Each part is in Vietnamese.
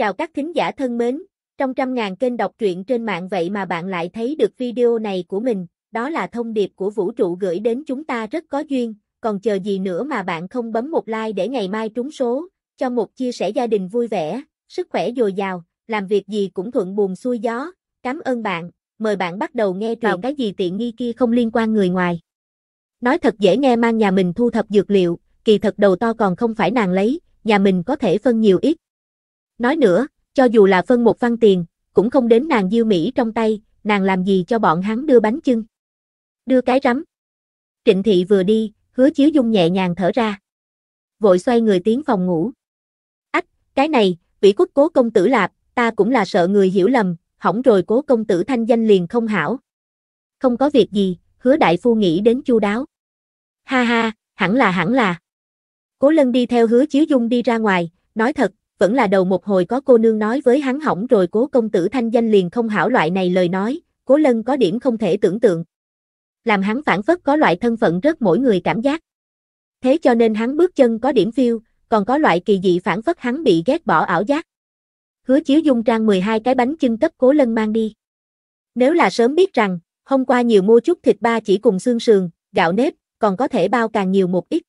Chào các thính giả thân mến, trong trăm ngàn kênh đọc truyện trên mạng vậy mà bạn lại thấy được video này của mình, đó là thông điệp của vũ trụ gửi đến chúng ta rất có duyên, còn chờ gì nữa mà bạn không bấm một like để ngày mai trúng số, cho một chia sẻ gia đình vui vẻ, sức khỏe dồi dào, làm việc gì cũng thuận buồm xuôi gió, cảm ơn bạn, mời bạn bắt đầu nghe truyện Vào cái gì tiện nghi kia không liên quan người ngoài. Nói thật dễ nghe mang nhà mình thu thập dược liệu, kỳ thật đầu to còn không phải nàng lấy, nhà mình có thể phân nhiều ít, Nói nữa, cho dù là phân một văn tiền, cũng không đến nàng Diêu Mỹ trong tay, nàng làm gì cho bọn hắn đưa bánh chưng. Đưa cái rắm. Trịnh thị vừa đi, hứa chiếu dung nhẹ nhàng thở ra. Vội xoay người tiến phòng ngủ. Ách, cái này, vĩ quốc cố công tử lạp, ta cũng là sợ người hiểu lầm, hỏng rồi cố công tử thanh danh liền không hảo. Không có việc gì, hứa đại phu nghĩ đến chu đáo. Ha ha, hẳn là hẳn là. Cố lân đi theo hứa chiếu dung đi ra ngoài, nói thật, vẫn là đầu một hồi có cô nương nói với hắn hỏng rồi cố công tử thanh danh liền không hảo loại này lời nói, cố lân có điểm không thể tưởng tượng. Làm hắn phản phất có loại thân phận rất mỗi người cảm giác. Thế cho nên hắn bước chân có điểm phiêu, còn có loại kỳ dị phản phất hắn bị ghét bỏ ảo giác. Hứa chiếu dung trang 12 cái bánh chưng cấp cố lân mang đi. Nếu là sớm biết rằng, hôm qua nhiều mua chút thịt ba chỉ cùng xương sườn, gạo nếp, còn có thể bao càng nhiều một ít.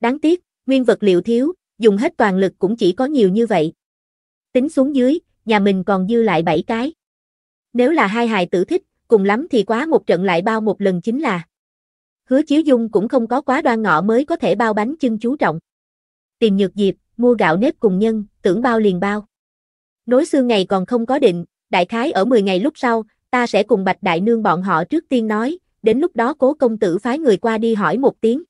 Đáng tiếc, nguyên vật liệu thiếu, dùng hết toàn lực cũng chỉ có nhiều như vậy. Tính xuống dưới, nhà mình còn dư lại 7 cái. Nếu là hai hài tử thích, cùng lắm thì quá một trận lại bao một lần chính là. Hứa Chiếu Dung cũng không có quá đoan ngọ mới có thể bao bánh chưng chú trọng. Tìm nhược dịp, mua gạo nếp cùng nhân, tưởng bao liền bao. Nối xương ngày còn không có định, đại khái ở 10 ngày lúc sau, ta sẽ cùng Bạch Đại Nương bọn họ trước tiên nói, đến lúc đó cố công tử phái người qua đi hỏi một tiếng.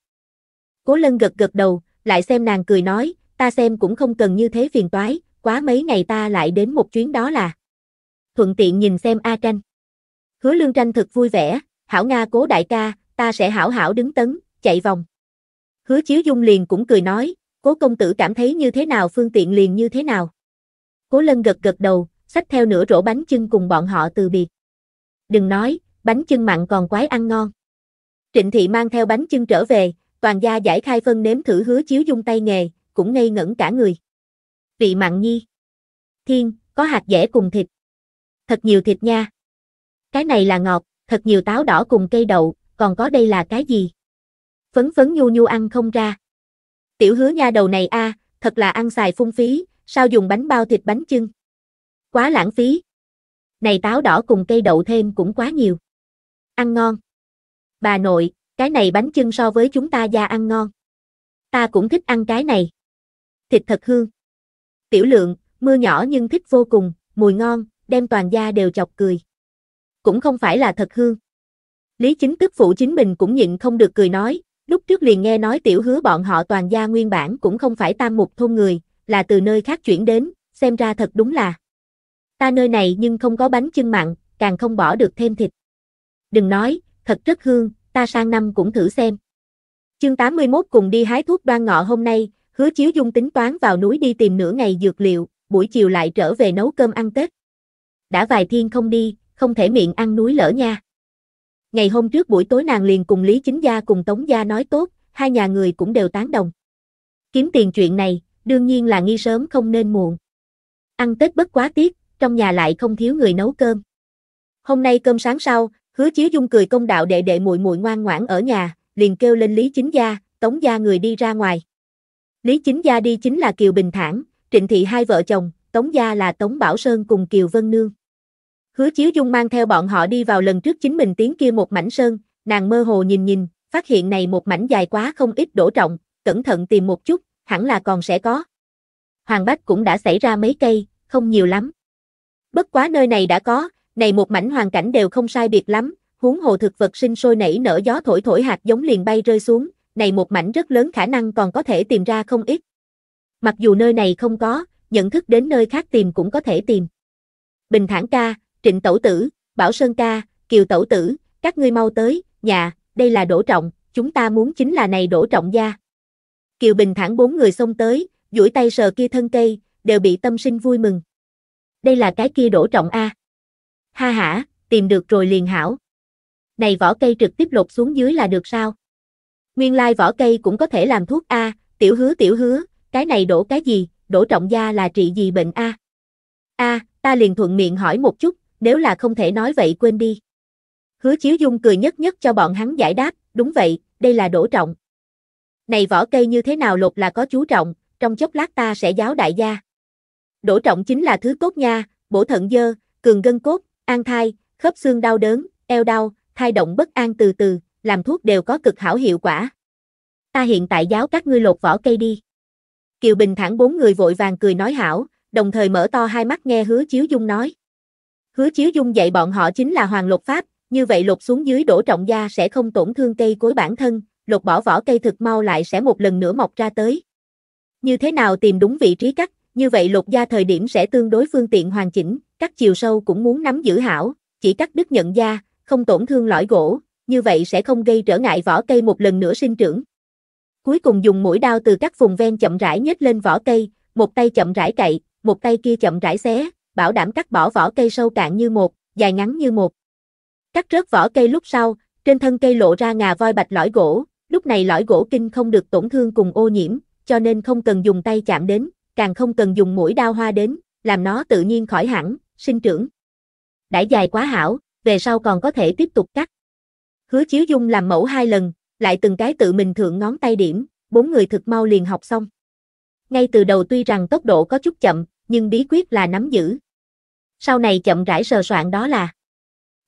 Cố lân gật gật đầu, lại xem nàng cười nói, ta xem cũng không cần như thế phiền toái, quá mấy ngày ta lại đến một chuyến đó là. Thuận tiện nhìn xem A Tranh. Hứa Lương Tranh thực vui vẻ, hảo Nga cố đại ca, ta sẽ hảo hảo đứng tấn, chạy vòng. Hứa Chiếu Dung liền cũng cười nói, cố công tử cảm thấy như thế nào phương tiện liền như thế nào. Cố Lân gật gật đầu, xách theo nửa rổ bánh chưng cùng bọn họ từ biệt. Đừng nói, bánh chưng mặn còn quái ăn ngon. Trịnh Thị mang theo bánh chưng trở về, toàn gia giải khai phân nếm thử hứa chiếu dung tay nghề, cũng ngây ngẩn cả người. Vị mặn nhi. Thiên, có hạt dẻ cùng thịt. Thật nhiều thịt nha. Cái này là ngọt, thật nhiều táo đỏ cùng cây đậu, còn có đây là cái gì? Phấn phấn nhu nhu ăn không ra. Tiểu hứa nha đầu này a, à, thật là ăn xài phung phí, sao dùng bánh bao thịt bánh chưng? Quá lãng phí. Này táo đỏ cùng cây đậu thêm cũng quá nhiều. Ăn ngon. Bà nội, cái này bánh chưng so với chúng ta gia ăn ngon. Ta cũng thích ăn cái này thịt thật hương. Tiểu lượng, mưa nhỏ nhưng thích vô cùng, mùi ngon, đem toàn gia đều chọc cười. Cũng không phải là thật hương. Lý chính tức phụ chính mình cũng nhịn không được cười nói, lúc trước liền nghe nói tiểu hứa bọn họ toàn gia nguyên bản cũng không phải tam mục thôn người, là từ nơi khác chuyển đến, xem ra thật đúng là. Ta nơi này nhưng không có bánh chưng mặn, càng không bỏ được thêm thịt. Đừng nói, thật rất hương, ta sang năm cũng thử xem. Chương 81 cùng đi hái thuốc đoan ngọ hôm nay, Hứa Chiếu Dung tính toán vào núi đi tìm nửa ngày dược liệu, buổi chiều lại trở về nấu cơm ăn Tết. Đã vài thiên không đi, không thể miệng ăn núi lỡ nha. Ngày hôm trước buổi tối nàng liền cùng Lý Chính Gia cùng Tống Gia nói tốt, hai nhà người cũng đều tán đồng. Kiếm tiền chuyện này, đương nhiên là nghi sớm không nên muộn. Ăn Tết bất quá tiếc, trong nhà lại không thiếu người nấu cơm. Hôm nay cơm sáng sau, Hứa Chiếu Dung cười công đạo đệ đệ muội muội ngoan ngoãn ở nhà, liền kêu lên Lý Chính Gia, Tống Gia người đi ra ngoài. Lý Chính Gia đi chính là Kiều Bình Thản, Trịnh Thị hai vợ chồng, Tống Gia là Tống Bảo Sơn cùng Kiều Vân Nương. Hứa Chiếu Dung mang theo bọn họ đi vào lần trước chính mình tiến kia một mảnh sơn, nàng mơ hồ nhìn nhìn, phát hiện này một mảnh dài quá không ít đổ trọng, cẩn thận tìm một chút, hẳn là còn sẽ có. Hoàng Bách cũng đã xảy ra mấy cây, không nhiều lắm. Bất quá nơi này đã có, này một mảnh hoàn cảnh đều không sai biệt lắm, huống hồ thực vật sinh sôi nảy nở gió thổi thổi hạt giống liền bay rơi xuống, này một mảnh rất lớn khả năng còn có thể tìm ra không ít. Mặc dù nơi này không có, nhận thức đến nơi khác tìm cũng có thể tìm. Bình Thản ca, Trịnh Tẩu Tử, Bảo Sơn ca, Kiều Tẩu Tử, các ngươi mau tới, nhà, đây là đổ trọng, chúng ta muốn chính là này đổ trọng gia. Kiều Bình Thản bốn người xông tới, duỗi tay sờ kia thân cây, đều bị tâm sinh vui mừng. Đây là cái kia đổ trọng A. Ha ha, tìm được rồi liền hảo. Này vỏ cây trực tiếp lột xuống dưới là được sao? Nguyên lai vỏ cây cũng có thể làm thuốc A, tiểu hứa tiểu hứa, cái này đổ cái gì, đổ trọng gia là trị gì bệnh A. A, ta liền thuận miệng hỏi một chút, nếu là không thể nói vậy quên đi. Hứa Chiếu Dung cười nhất nhất cho bọn hắn giải đáp, đúng vậy, đây là đổ trọng. Này vỏ cây như thế nào lột là có chú trọng, trong chốc lát ta sẽ giáo đại gia. Đổ trọng chính là thứ cốt nha, bổ thận dơ, cường gân cốt, an thai, khớp xương đau đớn, eo đau, thai động bất an từ từ, làm thuốc đều có cực hảo hiệu quả. Ta hiện tại giáo các ngươi lột vỏ cây đi. Kiều Bình thẳng bốn người vội vàng cười nói hảo, đồng thời mở to hai mắt nghe Hứa Chiếu Dung nói. Hứa Chiếu Dung dạy bọn họ chính là hoàng lột pháp, như vậy lột xuống dưới đổ trọng da sẽ không tổn thương cây cối bản thân, lột bỏ vỏ cây thực mau lại sẽ một lần nữa mọc ra tới. Như thế nào tìm đúng vị trí cắt, như vậy lột da thời điểm sẽ tương đối phương tiện hoàn chỉnh, cắt chiều sâu cũng muốn nắm giữ hảo, chỉ cắt đứt nhận da, không tổn thương lõi gỗ, như vậy sẽ không gây trở ngại vỏ cây một lần nữa sinh trưởng. Cuối cùng dùng mũi đao từ các vùng ven chậm rãi nhếch lên vỏ cây, một tay chậm rãi cậy, một tay kia chậm rãi xé, bảo đảm cắt bỏ vỏ cây sâu cạn như một, dài ngắn như một. Cắt rớt vỏ cây lúc sau, trên thân cây lộ ra ngà voi bạch lõi gỗ, lúc này lõi gỗ kinh không được tổn thương cùng ô nhiễm, cho nên không cần dùng tay chạm đến, càng không cần dùng mũi đao hoa đến, làm nó tự nhiên khỏi hẳn, sinh trưởng. Đã dài quá hảo, về sau còn có thể tiếp tục cắt. Hứa Chiếu Dung làm mẫu hai lần, lại từng cái tự mình thượng ngón tay điểm, bốn người thực mau liền học xong. Ngay từ đầu tuy rằng tốc độ có chút chậm, nhưng bí quyết là nắm giữ. Sau này chậm rãi sờ soạn đó là.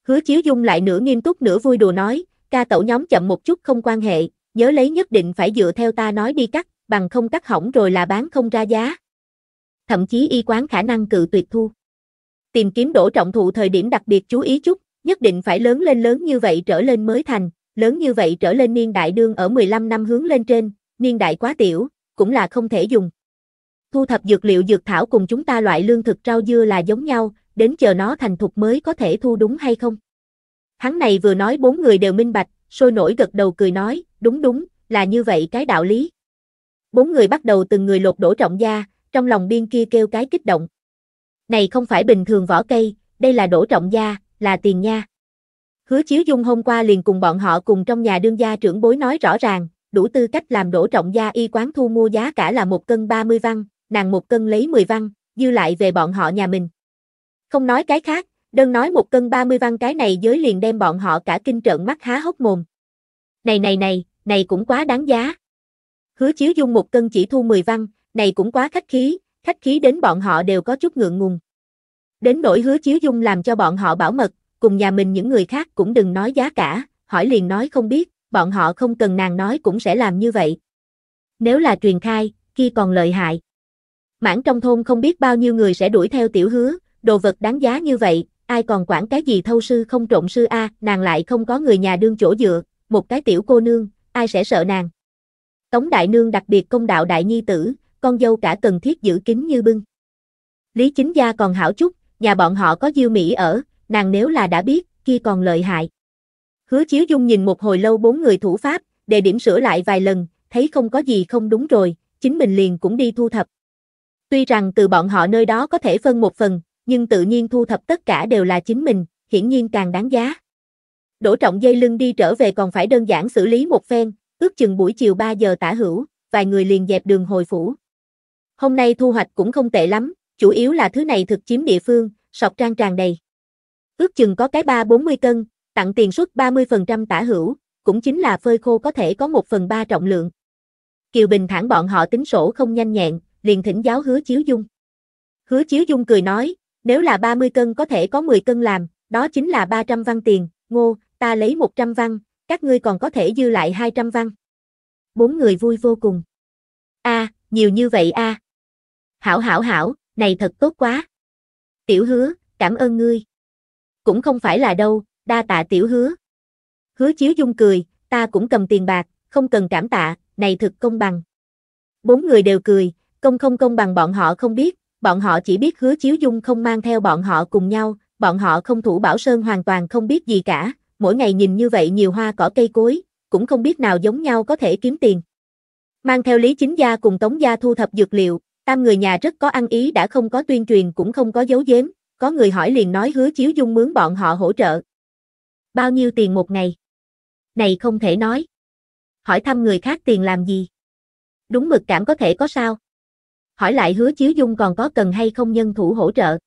Hứa Chiếu Dung lại nửa nghiêm túc nửa vui đùa nói, ca tẩu nhóm chậm một chút không quan hệ, nhớ lấy nhất định phải dựa theo ta nói đi cắt, bằng không cắt hỏng rồi là bán không ra giá. Thậm chí y quán khả năng cự tuyệt thu. Tìm kiếm đổ trọng thụ thời điểm đặc biệt chú ý chút, nhất định phải lớn lên lớn như vậy trở lên mới thành, lớn như vậy trở lên niên đại đương ở 15 năm hướng lên trên, niên đại quá tiểu, cũng là không thể dùng. Thu thập dược liệu dược thảo cùng chúng ta loại lương thực rau dưa là giống nhau, đến chờ nó thành thục mới có thể thu đúng hay không? Hắn này vừa nói bốn người đều minh bạch, sôi nổi gật đầu cười nói, đúng đúng, là như vậy cái đạo lý. Bốn người bắt đầu từng người lột đổ trọng gia, trong lòng biên kia kêu cái kích động. Này không phải bình thường vỏ cây, đây là đổ trọng gia, là tiền nha. Hứa Chiếu Dung hôm qua liền cùng bọn họ cùng trong nhà đương gia trưởng bối nói rõ ràng, đủ tư cách làm đổ trọng gia y quán thu mua giá cả là một cân 30 văn, nàng một cân lấy 10 văn, dư lại về bọn họ nhà mình. Không nói cái khác, đơn nói một cân 30 văn cái này giới liền đem bọn họ cả kinh trợn mắt há hốc mồm. Này này này, này cũng quá đáng giá. Hứa Chiếu Dung một cân chỉ thu 10 văn, này cũng quá khách khí, khách khí đến bọn họ đều có chút ngượng ngùng. Đến nỗi hứa chiếu dung làm cho bọn họ bảo mật, cùng nhà mình những người khác cũng đừng nói giá cả, hỏi liền nói không biết, bọn họ không cần nàng nói cũng sẽ làm như vậy. Nếu là truyền khai, khi còn lợi hại. Mãn trong thôn không biết bao nhiêu người sẽ đuổi theo tiểu hứa, đồ vật đáng giá như vậy, ai còn quản cái gì thâu sư không trộn sư A, nàng lại không có người nhà đương chỗ dựa, một cái tiểu cô nương, ai sẽ sợ nàng. Tống đại nương đặc biệt công đạo đại nhi tử, con dâu cả cần thiết giữ kín như bưng. Lý chính gia còn hảo chút, nhà bọn họ có Diêu Mỹ ở, nàng nếu là đã biết, kia còn lợi hại. Hứa Chiếu Dung nhìn một hồi lâu bốn người thủ pháp, đề điểm sửa lại vài lần, thấy không có gì không đúng rồi, chính mình liền cũng đi thu thập. Tuy rằng từ bọn họ nơi đó có thể phân một phần, nhưng tự nhiên thu thập tất cả đều là chính mình, hiển nhiên càng đáng giá. Đỗ trọng dây lưng đi trở về còn phải đơn giản xử lý một phen, ước chừng buổi chiều 3 giờ tả hữu, vài người liền dẹp đường hồi phủ. Hôm nay thu hoạch cũng không tệ lắm, chủ yếu là thứ này thực chiếm địa phương, sọc trang tràn đầy. Ước chừng có cái 3-40 cân, tặng tiền suất 30% tả hữu, cũng chính là phơi khô có thể có 1 phần 3 trọng lượng. Kiều Bình thẳng bọn họ tính sổ không nhanh nhẹn, liền thỉnh giáo hứa chiếu dung. Hứa chiếu dung cười nói, nếu là 30 cân có thể có 10 cân làm, đó chính là 300 văn tiền, ngô, ta lấy 100 văn, các ngươi còn có thể dư lại 200 văn. Bốn người vui vô cùng. a à, nhiều như vậy a à. Hảo hảo hảo, này thật tốt quá. Tiểu hứa, cảm ơn ngươi. Cũng không phải là đâu, đa tạ tiểu hứa. Hứa chiếu dung cười, ta cũng cầm tiền bạc, không cần cảm tạ, này thực công bằng. Bốn người đều cười, công không công bằng bọn họ không biết, bọn họ chỉ biết hứa chiếu dung không mang theo bọn họ cùng nhau, bọn họ không thủ bảo sơn hoàn toàn không biết gì cả, mỗi ngày nhìn như vậy nhiều hoa cỏ cây cối, cũng không biết nào giống nhau có thể kiếm tiền. Mang theo Lý Chính Gia cùng Tống Gia thu thập dược liệu, Tam người nhà rất có ăn ý đã không có tuyên truyền cũng không có dấu giếm, có người hỏi liền nói hứa chiếu dung mướn bọn họ hỗ trợ. Bao nhiêu tiền một ngày? Này không thể nói. Hỏi thăm người khác tiền làm gì? Đúng mực cảm có thể có sao? Hỏi lại hứa chiếu dung còn có cần hay không nhân thủ hỗ trợ?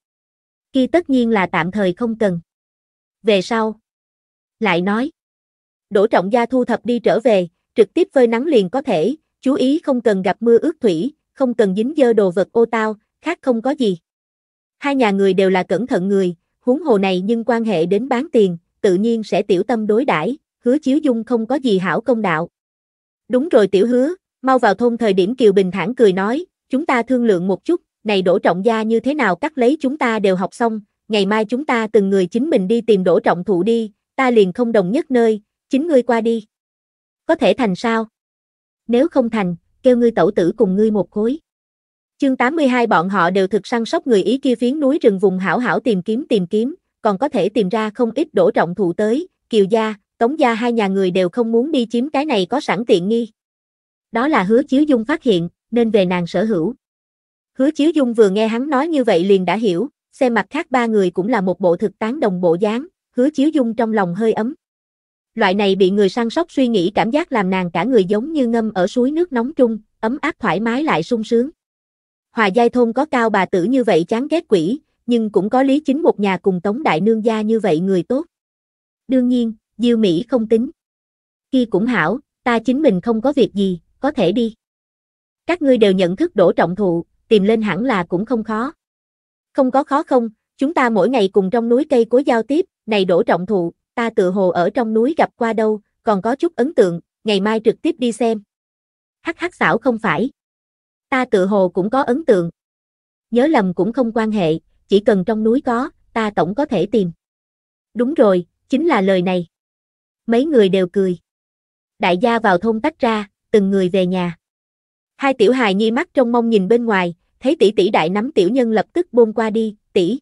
Khi tất nhiên là tạm thời không cần. Về sau. Lại nói. Đỗ trọng gia thu thập đi trở về, trực tiếp phơi nắng liền có thể, chú ý không cần gặp mưa ướt thủy, không cần dính dơ đồ vật ô tao, khác không có gì. Hai nhà người đều là cẩn thận người, huống hồ này nhưng quan hệ đến bán tiền, tự nhiên sẽ tiểu tâm đối đãi, hứa chiếu dung không có gì hảo công đạo. Đúng rồi tiểu hứa, mau vào thôn thời điểm Kiều Bình thản cười nói, chúng ta thương lượng một chút, này đổ trọng gia như thế nào cắt lấy chúng ta đều học xong, ngày mai chúng ta từng người chính mình đi tìm đổ trọng thụ đi, ta liền không đồng nhất nơi, chính ngươi qua đi. Có thể thành sao? Nếu không thành, kêu ngươi tẩu tử cùng ngươi một khối. Chương 82 bọn họ đều thực săn sóc người Ý kia phiến núi rừng vùng hảo hảo tìm kiếm tìm kiếm, còn có thể tìm ra không ít đổ trọng thụ tới, Kiều gia, Tống gia hai nhà người đều không muốn đi chiếm cái này có sẵn tiện nghi. Đó là hứa chiếu dung phát hiện, nên về nàng sở hữu. Hứa chiếu dung vừa nghe hắn nói như vậy liền đã hiểu, xem mặt khác ba người cũng là một bộ thực tán đồng bộ dáng, hứa chiếu dung trong lòng hơi ấm loại này bị người săn sóc suy nghĩ cảm giác làm nàng cả người giống như ngâm ở suối nước nóng chung ấm áp thoải mái lại sung sướng. Hòa giai thôn có cao bà tử như vậy chán ghét quỷ, nhưng cũng có lý chính một nhà cùng tống đại nương gia như vậy người tốt. Đương nhiên, Diêu Mỹ không tính. Khi cũng hảo, ta chính mình không có việc gì, có thể đi. Các ngươi đều nhận thức đổ trọng thụ, tìm lên hẳn là cũng không khó. Không có khó không, chúng ta mỗi ngày cùng trong núi cây cối giao tiếp, này đổ trọng thụ, ta tự hồ ở trong núi gặp qua đâu, còn có chút ấn tượng, ngày mai trực tiếp đi xem. Hắc hắc xảo không phải. Ta tự hồ cũng có ấn tượng. Nhớ lầm cũng không quan hệ, chỉ cần trong núi có, ta tổng có thể tìm. Đúng rồi, chính là lời này. Mấy người đều cười. Đại gia vào thôn tách ra, từng người về nhà. Hai tiểu hài nhi mắt trong mông nhìn bên ngoài, thấy tỷ tỷ đại nắm tiểu nhân lập tức buông qua đi, tỷ.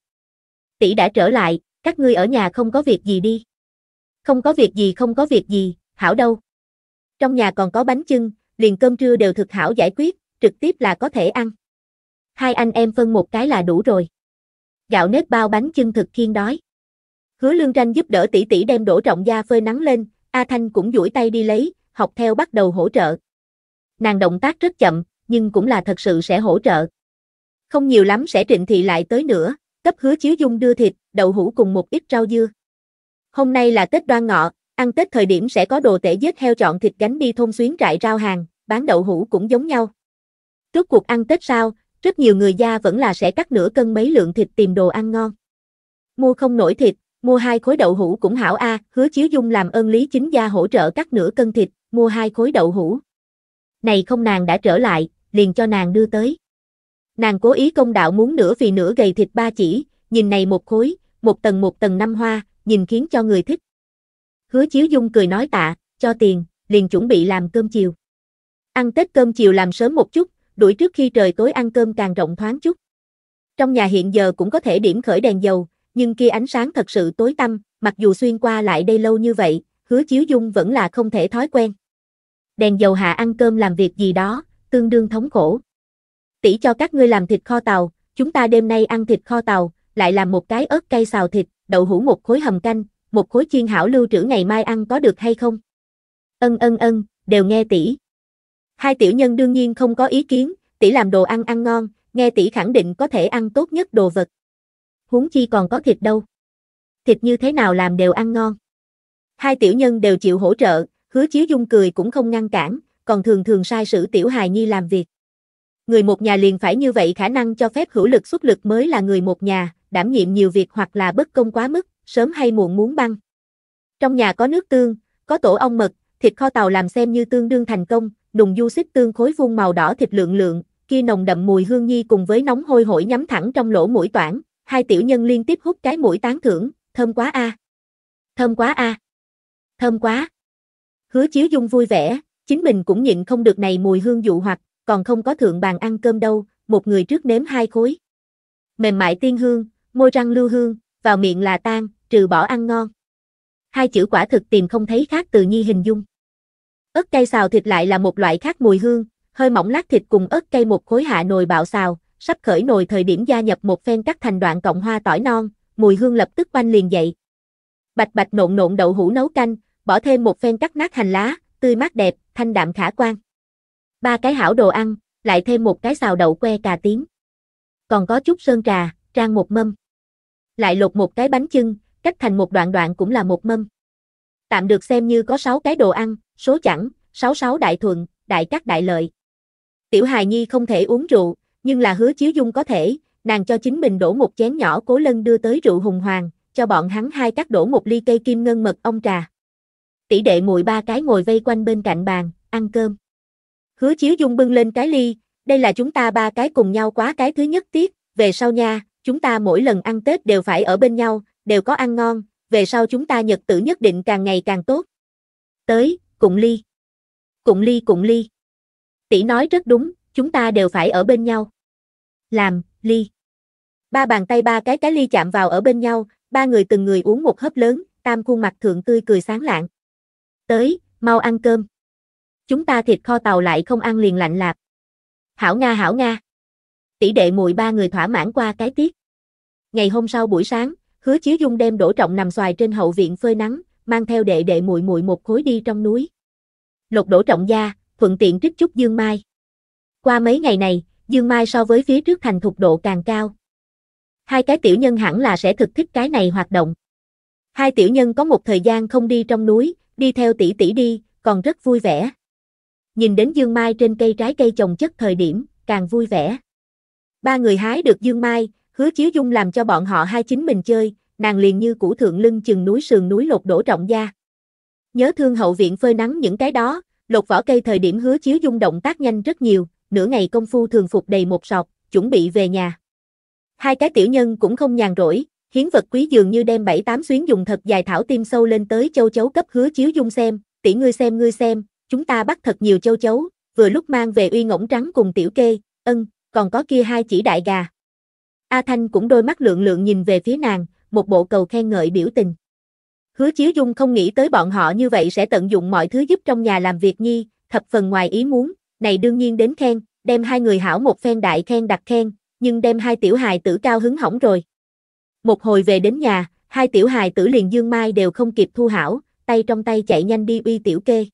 Tỷ đã trở lại, các ngươi ở nhà không có việc gì đi. Không có việc gì không có việc gì, hảo đâu. Trong nhà còn có bánh chưng, liền cơm trưa đều thực hảo giải quyết, trực tiếp là có thể ăn. Hai anh em phân một cái là đủ rồi. Gạo nếp bao bánh chưng thực khiên đói. Hứa Lương Tranh giúp đỡ tỷ tỷ đem đổ trọng da phơi nắng lên, A Thanh cũng duỗi tay đi lấy, học theo bắt đầu hỗ trợ. Nàng động tác rất chậm, nhưng cũng là thật sự sẽ hỗ trợ. Không nhiều lắm sẽ trịnh thị lại tới nữa, cấp hứa chiếu dung đưa thịt, đậu hũ cùng một ít rau dưa. Hôm nay là Tết đoan ngọ, ăn Tết thời điểm sẽ có đồ tể giết heo chọn thịt gánh đi thôn xuyến trại rau hàng, bán đậu hũ cũng giống nhau. trước cuộc ăn Tết sao, rất nhiều người gia vẫn là sẽ cắt nửa cân mấy lượng thịt tìm đồ ăn ngon. Mua không nổi thịt, mua hai khối đậu hũ cũng hảo a, à, hứa chiếu dung làm ơn lý chính gia hỗ trợ cắt nửa cân thịt, mua hai khối đậu hũ. Này không nàng đã trở lại, liền cho nàng đưa tới. Nàng cố ý công đạo muốn nửa vì nửa gầy thịt ba chỉ, nhìn này một khối, một tầng một tầng năm hoa, nhìn khiến cho người thích. Hứa Chiếu Dung cười nói tạ, cho tiền, liền chuẩn bị làm cơm chiều. Ăn Tết cơm chiều làm sớm một chút, đuổi trước khi trời tối ăn cơm càng rộng thoáng chút. Trong nhà hiện giờ cũng có thể điểm khởi đèn dầu, nhưng kia ánh sáng thật sự tối tăm, mặc dù xuyên qua lại đây lâu như vậy, hứa chiếu dung vẫn là không thể thói quen. Đèn dầu hạ ăn cơm làm việc gì đó, tương đương thống khổ. Tỷ cho các ngươi làm thịt kho tàu, chúng ta đêm nay ăn thịt kho tàu, lại làm một cái ớt cay xào thịt, đậu hũ một khối hầm canh, một khối chiên hảo lưu trữ ngày mai ăn có được hay không? Ân ân ân, đều nghe tỷ. Hai tiểu nhân đương nhiên không có ý kiến, tỷ làm đồ ăn ăn ngon, nghe tỷ khẳng định có thể ăn tốt nhất đồ vật. Huống chi còn có thịt đâu. Thịt như thế nào làm đều ăn ngon. Hai tiểu nhân đều chịu hỗ trợ, hứa chiếu dung cười cũng không ngăn cản, còn thường thường sai sử tiểu hài nhi làm việc. Người một nhà liền phải như vậy khả năng cho phép hữu lực xuất lực mới là người một nhà, đảm nhiệm nhiều việc hoặc là bất công quá mức, sớm hay muộn muốn băng. Trong nhà có nước tương, có tổ ong mật, thịt kho tàu làm xem như tương đương thành công, nùng du xích tương khối vuông màu đỏ thịt lượng lượng, kia nồng đậm mùi hương nhi cùng với nóng hôi hổi nhắm thẳng trong lỗ mũi toản, hai tiểu nhân liên tiếp hút cái mũi tán thưởng, thơm quá a. Thơm quá a. Thơm quá. Hứa Chiếu Dung vui vẻ, chính mình cũng nhịn không được này mùi hương dụ hoặc, còn không có thượng bàn ăn cơm đâu, một người trước nếm hai khối. Mềm mại tiên hương, môi răng lưu hương, vào miệng là tan, trừ bỏ ăn ngon. Hai chữ quả thực tìm không thấy khác từ nhi hình dung. ớt cây xào thịt lại là một loại khác mùi hương, hơi mỏng lát thịt cùng ớt cây một khối hạ nồi bạo xào, sắp khởi nồi thời điểm gia nhập một phen cắt thành đoạn cộng hoa tỏi non, mùi hương lập tức quanh liền dậy. Bạch bạch nộn nộn đậu hũ nấu canh, bỏ thêm một phen cắt nát hành lá, tươi mát đẹp, thanh đạm khả quan. Ba cái hảo đồ ăn, lại thêm một cái xào đậu que cà tím. Còn có chút sơn trà, trang một mâm lại lột một cái bánh chưng, cách thành một đoạn đoạn cũng là một mâm. Tạm được xem như có 6 cái đồ ăn, số chẳng, 66 đại thuận, đại cát đại lợi. Tiểu hài nhi không thể uống rượu, nhưng là hứa chiếu dung có thể, nàng cho chính mình đổ một chén nhỏ cố lân đưa tới rượu hùng hoàng, cho bọn hắn hai cắt đổ một ly cây kim ngân mật ong trà. Tỷ đệ mùi ba cái ngồi vây quanh bên cạnh bàn, ăn cơm. Hứa chiếu dung bưng lên cái ly, đây là chúng ta ba cái cùng nhau quá cái thứ nhất tiết, về sau nha, chúng ta mỗi lần ăn Tết đều phải ở bên nhau, đều có ăn ngon, về sau chúng ta nhật tử nhất định càng ngày càng tốt. Tới, cụng ly. Cụng ly cụng ly. Tỷ nói rất đúng, chúng ta đều phải ở bên nhau. Làm, ly. Ba bàn tay ba cái cái ly chạm vào ở bên nhau, ba người từng người uống một hớp lớn, tam khuôn mặt thượng tươi cười sáng lạng. Tới, mau ăn cơm. Chúng ta thịt kho tàu lại không ăn liền lạnh lạp. Hảo Nga hảo Nga tỷ đệ mùi ba người thỏa mãn qua cái tiết. Ngày hôm sau buổi sáng, hứa chiếu dung đem đổ trọng nằm xoài trên hậu viện phơi nắng, mang theo đệ đệ mùi mùi một khối đi trong núi. lục đổ trọng gia, thuận tiện trích chút dương mai. Qua mấy ngày này, dương mai so với phía trước thành thục độ càng cao. Hai cái tiểu nhân hẳn là sẽ thực thích cái này hoạt động. Hai tiểu nhân có một thời gian không đi trong núi, đi theo tỷ tỷ đi, còn rất vui vẻ. Nhìn đến dương mai trên cây trái cây trồng chất thời điểm, càng vui vẻ. Ba người hái được dương mai, hứa chiếu dung làm cho bọn họ hai chính mình chơi, nàng liền như củ thượng lưng chừng núi sườn núi lột đổ trọng gia. Nhớ thương hậu viện phơi nắng những cái đó, lột vỏ cây thời điểm hứa chiếu dung động tác nhanh rất nhiều, nửa ngày công phu thường phục đầy một sọt, chuẩn bị về nhà. Hai cái tiểu nhân cũng không nhàn rỗi, hiến vật quý dường như đem bảy tám xuyến dùng thật dài thảo tim sâu lên tới châu chấu cấp hứa chiếu dung xem, tỷ ngươi xem ngươi xem, chúng ta bắt thật nhiều châu chấu, vừa lúc mang về uy ngỗng trắng cùng tiểu kê, ân, còn có kia hai chỉ đại gà. A Thanh cũng đôi mắt lượng lượng nhìn về phía nàng, một bộ cầu khen ngợi biểu tình. Hứa Chiếu Dung không nghĩ tới bọn họ như vậy sẽ tận dụng mọi thứ giúp trong nhà làm việc nhi, thập phần ngoài ý muốn, này đương nhiên đến khen, đem hai người hảo một phen đại khen đặc khen, nhưng đem hai tiểu hài tử cao hứng hỏng rồi. Một hồi về đến nhà, hai tiểu hài tử liền dương mai đều không kịp thu hảo, tay trong tay chạy nhanh đi uy tiểu kê.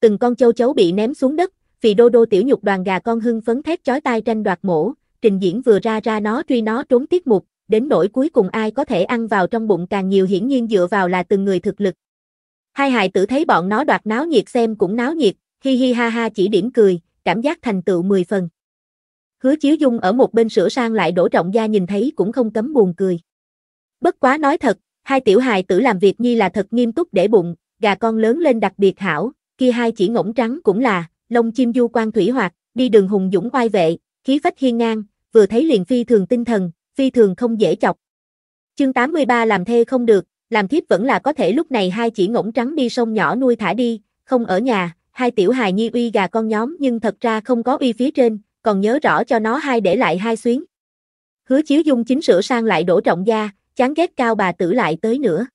Từng con châu chấu bị ném xuống đất, vì đô đô tiểu nhục đoàn gà con hưng phấn thét chói tai tranh đoạt mổ, trình diễn vừa ra ra nó truy nó trốn tiết mục, đến nỗi cuối cùng ai có thể ăn vào trong bụng càng nhiều hiển nhiên dựa vào là từng người thực lực. Hai hài tử thấy bọn nó đoạt náo nhiệt xem cũng náo nhiệt, hi hi ha ha chỉ điểm cười, cảm giác thành tựu 10 phần. Hứa Chiếu Dung ở một bên sửa sang lại đổ trọng gia nhìn thấy cũng không cấm buồn cười. Bất quá nói thật, hai tiểu hài tử làm việc nhi là thật nghiêm túc để bụng, gà con lớn lên đặc biệt hảo, kia hai chỉ ngỗng trắng cũng là, lông chim du quan thủy hoạt, đi đường hùng dũng oai vệ, khí phách hiên ngang, vừa thấy liền phi thường tinh thần, phi thường không dễ chọc. Chương 83 làm thê không được, làm thiếp vẫn là có thể lúc này hai chỉ ngỗng trắng đi sông nhỏ nuôi thả đi, không ở nhà, hai tiểu hài nhi uy gà con nhóm nhưng thật ra không có uy phía trên, còn nhớ rõ cho nó hai để lại hai xuyến. Hứa chiếu dung chính sửa sang lại đổ trọng gia, chán ghét cao bà tử lại tới nữa.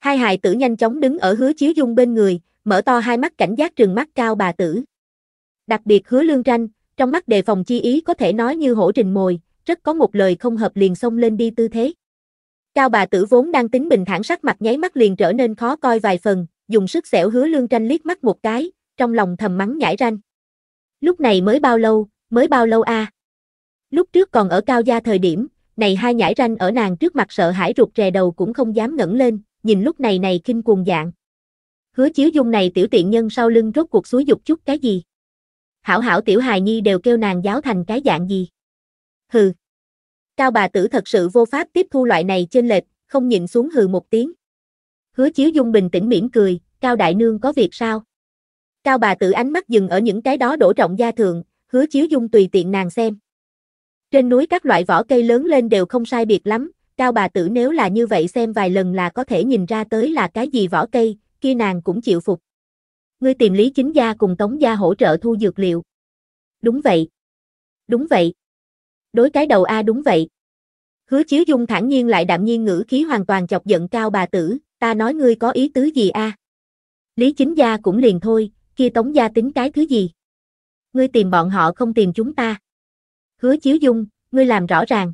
Hai hài tử nhanh chóng đứng ở hứa chiếu dung bên người, mở to hai mắt cảnh giác trừng mắt cao bà tử. Đặc biệt hứa lương tranh, trong mắt đề phòng chi ý có thể nói như hổ trình mồi, rất có một lời không hợp liền xông lên đi tư thế. Cao bà tử vốn đang tính bình thản sắc mặt nháy mắt liền trở nên khó coi vài phần, dùng sức xẻo hứa lương tranh liếc mắt một cái, trong lòng thầm mắng nhảy ranh. Lúc này mới bao lâu, mới bao lâu a? À? Lúc trước còn ở cao gia thời điểm, này hai nhảy ranh ở nàng trước mặt sợ hãi rụt rè đầu cũng không dám ngẩng lên, nhìn lúc này này kinh cuồng dạng. Hứa chiếu dung này tiểu tiện nhân sau lưng rốt cuộc suối dục chút cái gì? hảo hảo tiểu hài nhi đều kêu nàng giáo thành cái dạng gì. Hừ. Cao bà tử thật sự vô pháp tiếp thu loại này trên lệch, không nhịn xuống hừ một tiếng. Hứa Chiếu Dung bình tĩnh mỉm cười, Cao Đại Nương có việc sao? Cao bà tử ánh mắt dừng ở những cái đó đổ trọng gia thường Hứa Chiếu Dung tùy tiện nàng xem. Trên núi các loại vỏ cây lớn lên đều không sai biệt lắm, Cao bà tử nếu là như vậy xem vài lần là có thể nhìn ra tới là cái gì vỏ cây, kia nàng cũng chịu phục ngươi tìm Lý Chính Gia cùng Tống Gia hỗ trợ thu dược liệu. Đúng vậy. Đúng vậy. Đối cái đầu A đúng vậy. Hứa Chiếu Dung thản nhiên lại đạm nhiên ngữ khí hoàn toàn chọc giận cao bà tử, ta nói ngươi có ý tứ gì A. Lý Chính Gia cũng liền thôi, kia Tống Gia tính cái thứ gì. Ngươi tìm bọn họ không tìm chúng ta. Hứa Chiếu Dung, ngươi làm rõ ràng.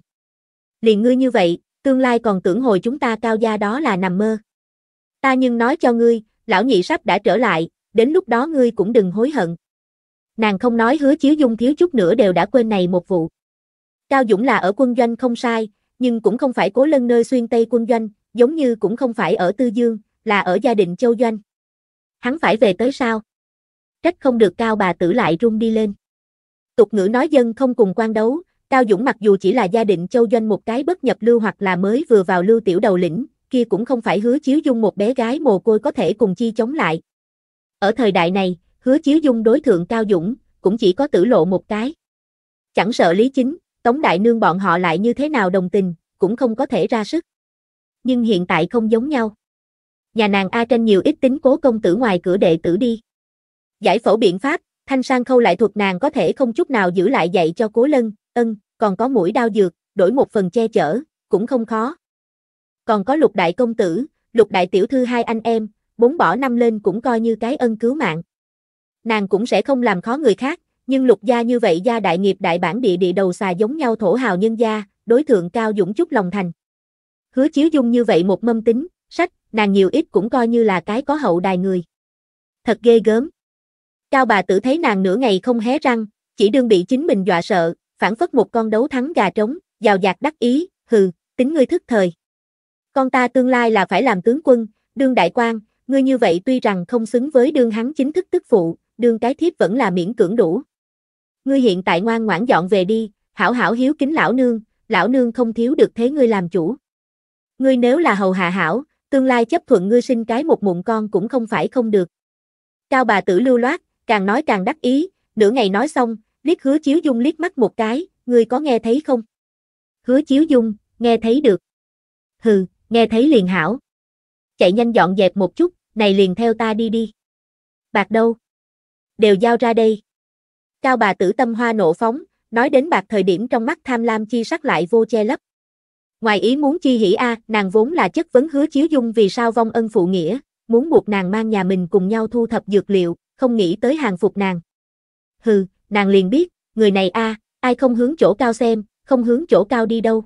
Liền ngươi như vậy, tương lai còn tưởng hồi chúng ta cao gia đó là nằm mơ. Ta nhưng nói cho ngươi, lão nhị sắp đã trở lại, đến lúc đó ngươi cũng đừng hối hận. Nàng không nói hứa chiếu dung thiếu chút nữa đều đã quên này một vụ. Cao Dũng là ở quân doanh không sai, nhưng cũng không phải cố lân nơi xuyên Tây quân doanh, giống như cũng không phải ở Tư Dương, là ở gia đình châu doanh. Hắn phải về tới sao? Trách không được Cao bà tử lại rung đi lên. Tục ngữ nói dân không cùng quan đấu, Cao Dũng mặc dù chỉ là gia đình châu doanh một cái bất nhập lưu hoặc là mới vừa vào lưu tiểu đầu lĩnh, kia cũng không phải hứa chiếu dung một bé gái mồ côi có thể cùng chi chống lại. Ở thời đại này, hứa chiếu dung đối thượng Cao Dũng, cũng chỉ có tử lộ một cái. Chẳng sợ Lý Chính, Tống Đại Nương bọn họ lại như thế nào đồng tình, cũng không có thể ra sức. Nhưng hiện tại không giống nhau. Nhà nàng A tranh nhiều ít tính cố công tử ngoài cửa đệ tử đi. Giải phẫu biện pháp, thanh sang khâu lại thuộc nàng có thể không chút nào giữ lại dạy cho cố lân, ân, còn có mũi đau dược, đổi một phần che chở, cũng không khó. Còn có lục đại công tử, lục đại tiểu thư hai anh em, bốn bỏ năm lên cũng coi như cái ân cứu mạng. Nàng cũng sẽ không làm khó người khác, nhưng lục gia như vậy gia đại nghiệp đại bản địa địa đầu xà giống nhau thổ hào nhân gia, đối thượng cao dũng chút lòng thành. Hứa chiếu dung như vậy một mâm tính, sách, nàng nhiều ít cũng coi như là cái có hậu đài người. Thật ghê gớm. Cao bà tử thấy nàng nửa ngày không hé răng, chỉ đương bị chính mình dọa sợ, phản phất một con đấu thắng gà trống, giàu dạt đắc ý, hừ, tính ngươi thức thời. Con ta tương lai là phải làm tướng quân, đương đại quan, ngươi như vậy tuy rằng không xứng với đương hắn chính thức tức phụ, đương cái thiếp vẫn là miễn cưỡng đủ. Ngươi hiện tại ngoan ngoãn dọn về đi, hảo hảo hiếu kính lão nương, lão nương không thiếu được thế ngươi làm chủ. Ngươi nếu là hầu hạ hảo, tương lai chấp thuận ngươi sinh cái một mụn con cũng không phải không được. Cao bà tử lưu loát, càng nói càng đắc ý, nửa ngày nói xong, liếc hứa chiếu dung liếc mắt một cái, ngươi có nghe thấy không? Hứa chiếu dung, nghe thấy được. Hừ, nghe thấy liền hảo. Chạy nhanh dọn dẹp một chút, này liền theo ta đi đi. Bạc đâu? Đều giao ra đây. Cao bà tử tâm hoa nộ phóng, nói đến bạc thời điểm trong mắt tham lam chi sắc lại vô che lấp. Ngoài ý muốn chi hỉ a, nàng vốn là chất vấn hứa chiếu dung vì sao vong ân phụ nghĩa, muốn buộc nàng mang nhà mình cùng nhau thu thập dược liệu, không nghĩ tới hàng phục nàng. Hừ, nàng liền biết, người này a, ai không hướng chỗ cao xem, không hướng chỗ cao đi đâu.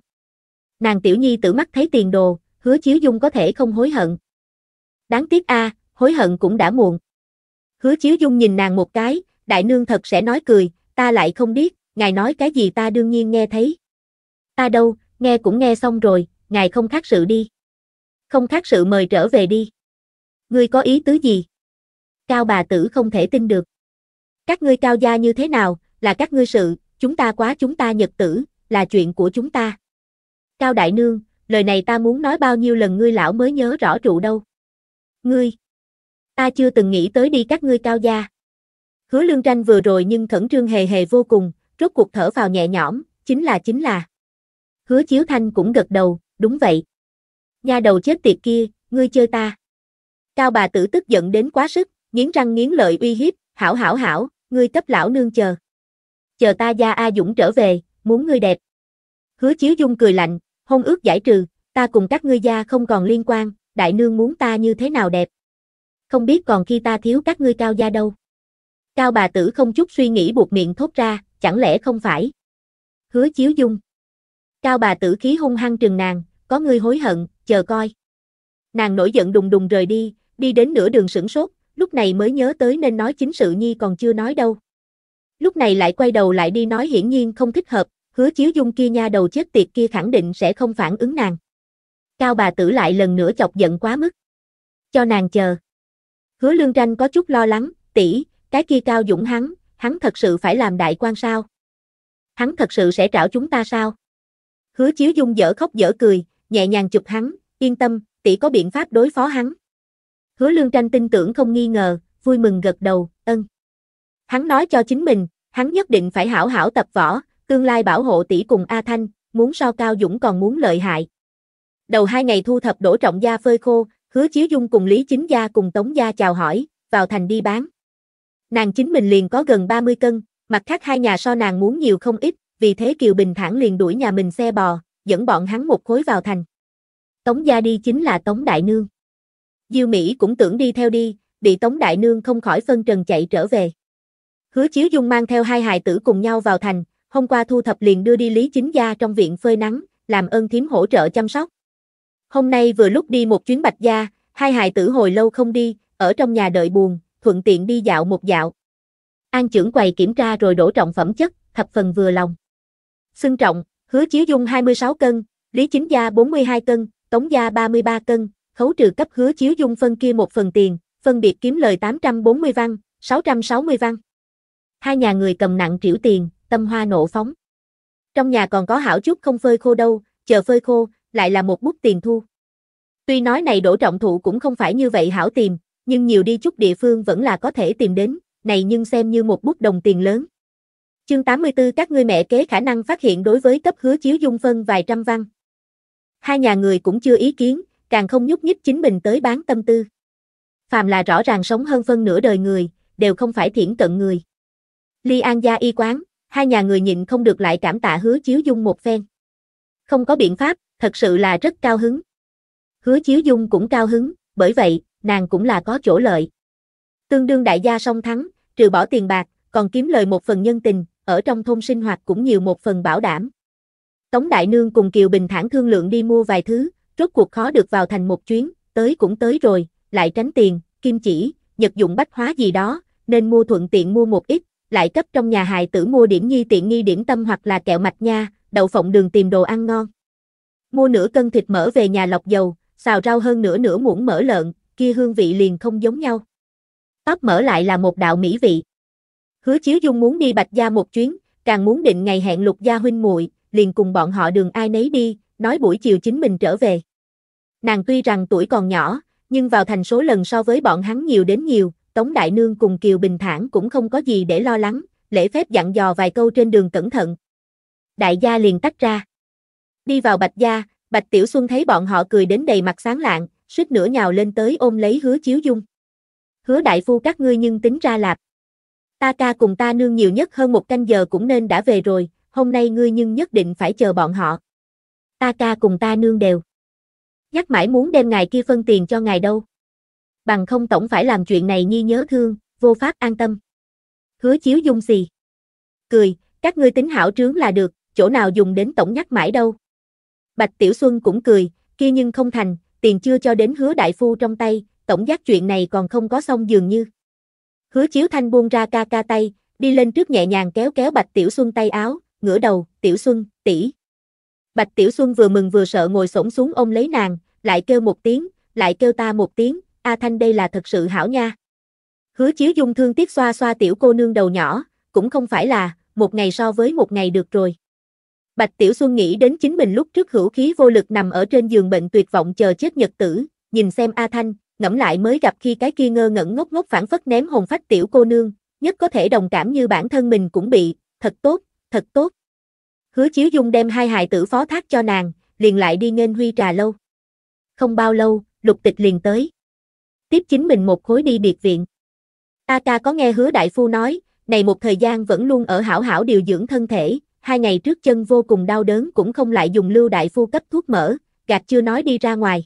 Nàng tiểu nhi tử mắt thấy tiền đồ, hứa chiếu dung có thể không hối hận, đáng tiếc a, hối hận cũng đã muộn. Hứa Chiếu Dung nhìn nàng một cái, đại nương thật sẽ nói cười, ta lại không biết, ngài nói cái gì ta đương nhiên nghe thấy. Ta đâu, nghe cũng nghe xong rồi, ngài không khác sự đi. Không khác sự mời trở về đi. Ngươi có ý tứ gì? Cao bà tử không thể tin được. Các ngươi cao gia như thế nào, là các ngươi sự, chúng ta quá chúng ta nhật tử, là chuyện của chúng ta. Cao đại nương, lời này ta muốn nói bao nhiêu lần ngươi lão mới nhớ rõ trụ đâu ngươi. Ta chưa từng nghĩ tới đi các ngươi cao gia. Hứa lương tranh vừa rồi nhưng khẩn trương hề hề vô cùng, rốt cuộc thở vào nhẹ nhõm, chính là chính là. Hứa chiếu thanh cũng gật đầu, đúng vậy. Nhà đầu chết tiệt kia, ngươi chơi ta. Cao bà tử tức giận đến quá sức, nghiến răng nghiến lợi uy hiếp, hảo hảo hảo, ngươi cấp lão nương chờ. Chờ ta gia A Dũng trở về, muốn ngươi đẹp. Hứa chiếu dung cười lạnh, hôn ước giải trừ, ta cùng các ngươi gia không còn liên quan, đại nương muốn ta như thế nào đẹp. Không biết còn khi ta thiếu các ngươi cao gia đâu. Cao bà tử không chút suy nghĩ buộc miệng thốt ra, chẳng lẽ không phải. Hứa chiếu dung. Cao bà tử khí hung hăng trừng nàng, có ngươi hối hận, chờ coi. Nàng nổi giận đùng đùng rời đi, đi đến nửa đường sửng sốt, lúc này mới nhớ tới nên nói chính sự nhi còn chưa nói đâu. Lúc này lại quay đầu lại đi nói hiển nhiên không thích hợp, hứa chiếu dung kia nha đầu chết tiệt kia khẳng định sẽ không phản ứng nàng. Cao bà tử lại lần nữa chọc giận quá mức. Cho nàng chờ. Hứa lương tranh có chút lo lắng, tỷ, cái kia cao dũng hắn, hắn thật sự phải làm đại quan sao? Hắn thật sự sẽ trảo chúng ta sao? Hứa chiếu dung dở khóc dở cười, nhẹ nhàng chụp hắn, yên tâm, tỷ có biện pháp đối phó hắn. Hứa lương tranh tin tưởng không nghi ngờ, vui mừng gật đầu, ân. Hắn nói cho chính mình, hắn nhất định phải hảo hảo tập võ, tương lai bảo hộ tỷ cùng A Thanh, muốn so cao dũng còn muốn lợi hại. Đầu hai ngày thu thập đổ trọng gia phơi khô, hứa chiếu dung cùng Lý Chính Gia cùng Tống Gia chào hỏi, vào thành đi bán. Nàng chính mình liền có gần 30 cân, mặt khác hai nhà so nàng muốn nhiều không ít, vì thế Kiều Bình thẳng liền đuổi nhà mình xe bò, dẫn bọn hắn một khối vào thành. Tống Gia đi chính là Tống Đại Nương. Diêu Mỹ cũng tưởng đi theo đi, bị Tống Đại Nương không khỏi phân trần chạy trở về. Hứa Chiếu Dung mang theo hai hài tử cùng nhau vào thành, hôm qua thu thập liền đưa đi Lý Chính Gia trong viện phơi nắng, làm ơn thím hỗ trợ chăm sóc. Hôm nay vừa lúc đi một chuyến bạch gia, hai hài tử hồi lâu không đi, ở trong nhà đợi buồn, thuận tiện đi dạo một dạo. An trưởng quầy kiểm tra rồi đổ trọng phẩm chất, thập phần vừa lòng. Xưng trọng, hứa chiếu dung 26 cân, lý chính gia 42 cân, tống gia 33 cân, khấu trừ cấp hứa chiếu dung phân kia một phần tiền, phân biệt kiếm lời 840 văn, 660 văn. Hai nhà người cầm nặng triệu tiền, tâm hoa nổ phóng. Trong nhà còn có hảo chút không phơi khô đâu, chờ phơi khô, lại là một bút tiền thu. Tuy nói này đổ trọng thụ cũng không phải như vậy hảo tìm, nhưng nhiều đi chút địa phương vẫn là có thể tìm đến, này nhưng xem như một bút đồng tiền lớn. Chương 84 các ngươi mẹ kế khả năng phát hiện đối với cấp hứa chiếu dung phân vài trăm văn. Hai nhà người cũng chưa ý kiến, càng không nhúc nhích chính mình tới bán tâm tư. Phàm là rõ ràng sống hơn phân nửa đời người, đều không phải thiển cận người. Ly An gia y quán, hai nhà người nhịn không được lại cảm tạ hứa chiếu dung một phen. Không có biện pháp, thật sự là rất cao hứng. Hứa Chiếu Dung cũng cao hứng, bởi vậy, nàng cũng là có chỗ lợi. Tương đương đại gia song thắng, trừ bỏ tiền bạc, còn kiếm lời một phần nhân tình, ở trong thôn sinh hoạt cũng nhiều một phần bảo đảm. Tống Đại Nương cùng Kiều Bình thản thương lượng đi mua vài thứ, rốt cuộc khó được vào thành một chuyến, tới cũng tới rồi, lại tránh tiền, kim chỉ, nhật dụng bách hóa gì đó, nên mua thuận tiện mua một ít, lại cấp trong nhà hài tử mua điểm nhi tiện nghi điểm tâm hoặc là kẹo mạch nha, đậu phộng đường tìm đồ ăn ngon. Mua nửa cân thịt mỡ về nhà lọc dầu, xào rau hơn nửa nửa muỗng mỡ lợn, kia hương vị liền không giống nhau. Tóp mỡ lại là một đạo mỹ vị. Hứa Chiếu Dung muốn đi Bạch Gia một chuyến, càng muốn định ngày hẹn Lục Gia huynh muội, liền cùng bọn họ đường ai nấy đi, nói buổi chiều chính mình trở về. Nàng tuy rằng tuổi còn nhỏ, nhưng vào thành số lần so với bọn hắn nhiều đến nhiều, Tống Đại Nương cùng Kiều Bình Thản cũng không có gì để lo lắng, lễ phép dặn dò vài câu trên đường cẩn thận. Đại gia liền tách ra. Đi vào Bạch Gia, Bạch Tiểu Xuân thấy bọn họ cười đến đầy mặt sáng lạng, suýt nữa nhào lên tới ôm lấy hứa chiếu dung. Hứa đại phu các ngươi nhưng tính ra lạp. Ta ca cùng ta nương nhiều nhất hơn một canh giờ cũng nên đã về rồi, hôm nay ngươi nhưng nhất định phải chờ bọn họ. Ta ca cùng ta nương đều. Nhắc mãi muốn đem ngài kia phân tiền cho ngài đâu. Bằng không tổng phải làm chuyện này nhi nhớ thương, vô pháp an tâm. Hứa chiếu dung gì Cười, các ngươi tính hảo trướng là được, chỗ nào dùng đến tổng nhắc mãi đâu, Bạch Tiểu Xuân cũng cười, kia nhưng không thành, tiền chưa cho đến hứa đại phu trong tay, tổng giác chuyện này còn không có xong dường như. Hứa Chiếu Thanh buông ra ca ca tay, đi lên trước nhẹ nhàng kéo kéo Bạch Tiểu Xuân tay áo, ngửa đầu, Tiểu Xuân, tỷ. Bạch Tiểu Xuân vừa mừng vừa sợ ngồi xổm xuống ôm lấy nàng, lại kêu một tiếng, lại kêu ta một tiếng, A Thanh đây là thật sự hảo nha. Hứa Chiếu Dung thương tiếc xoa xoa tiểu cô nương đầu nhỏ, cũng không phải là, một ngày so với một ngày được rồi. Bạch Tiểu Xuân nghĩ đến chính mình lúc trước hữu khí vô lực nằm ở trên giường bệnh tuyệt vọng chờ chết nhật tử, nhìn xem A Thanh, ngẫm lại mới gặp khi cái kia ngơ ngẩn ngốc ngốc phản phất ném hồn phách tiểu cô nương, nhất có thể đồng cảm như bản thân mình cũng bị, thật tốt, thật tốt. Hứa Chiếu Dung đem hai hài tử phó thác cho nàng, liền lại đi nghênh huy trà lâu. Không bao lâu, lục tịch liền tới. Tiếp chính mình một khối đi biệt viện. A ca có nghe hứa đại phu nói, này một thời gian vẫn luôn ở hảo hảo điều dưỡng thân thể, hai ngày trước chân vô cùng đau đớn cũng không lại dùng Lưu Đại Phu cấp thuốc mỡ, gạt chưa nói đi ra ngoài.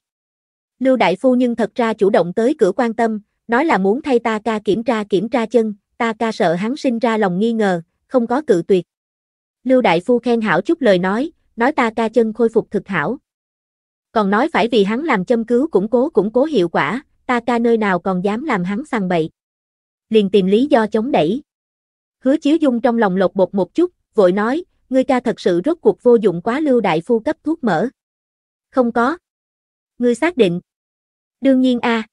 Lưu Đại Phu nhưng thật ra chủ động tới cửa quan tâm, nói là muốn thay ta ca kiểm tra kiểm tra chân, ta ca sợ hắn sinh ra lòng nghi ngờ, không có cự tuyệt. Lưu Đại Phu khen hảo chút lời nói, nói ta ca chân khôi phục thực hảo. Còn nói phải vì hắn làm châm cứu củng cố củng cố hiệu quả, ta ca nơi nào còn dám làm hắn sằng bậy. Liền tìm lý do chống đẩy. Hứa Chiếu Dung trong lòng lột bột một chút, vội nói, ngươi ca thật sự rốt cuộc vô dụng quá lưu đại phu cấp thuốc mở. Không có. Ngươi xác định. Đương nhiên a. À.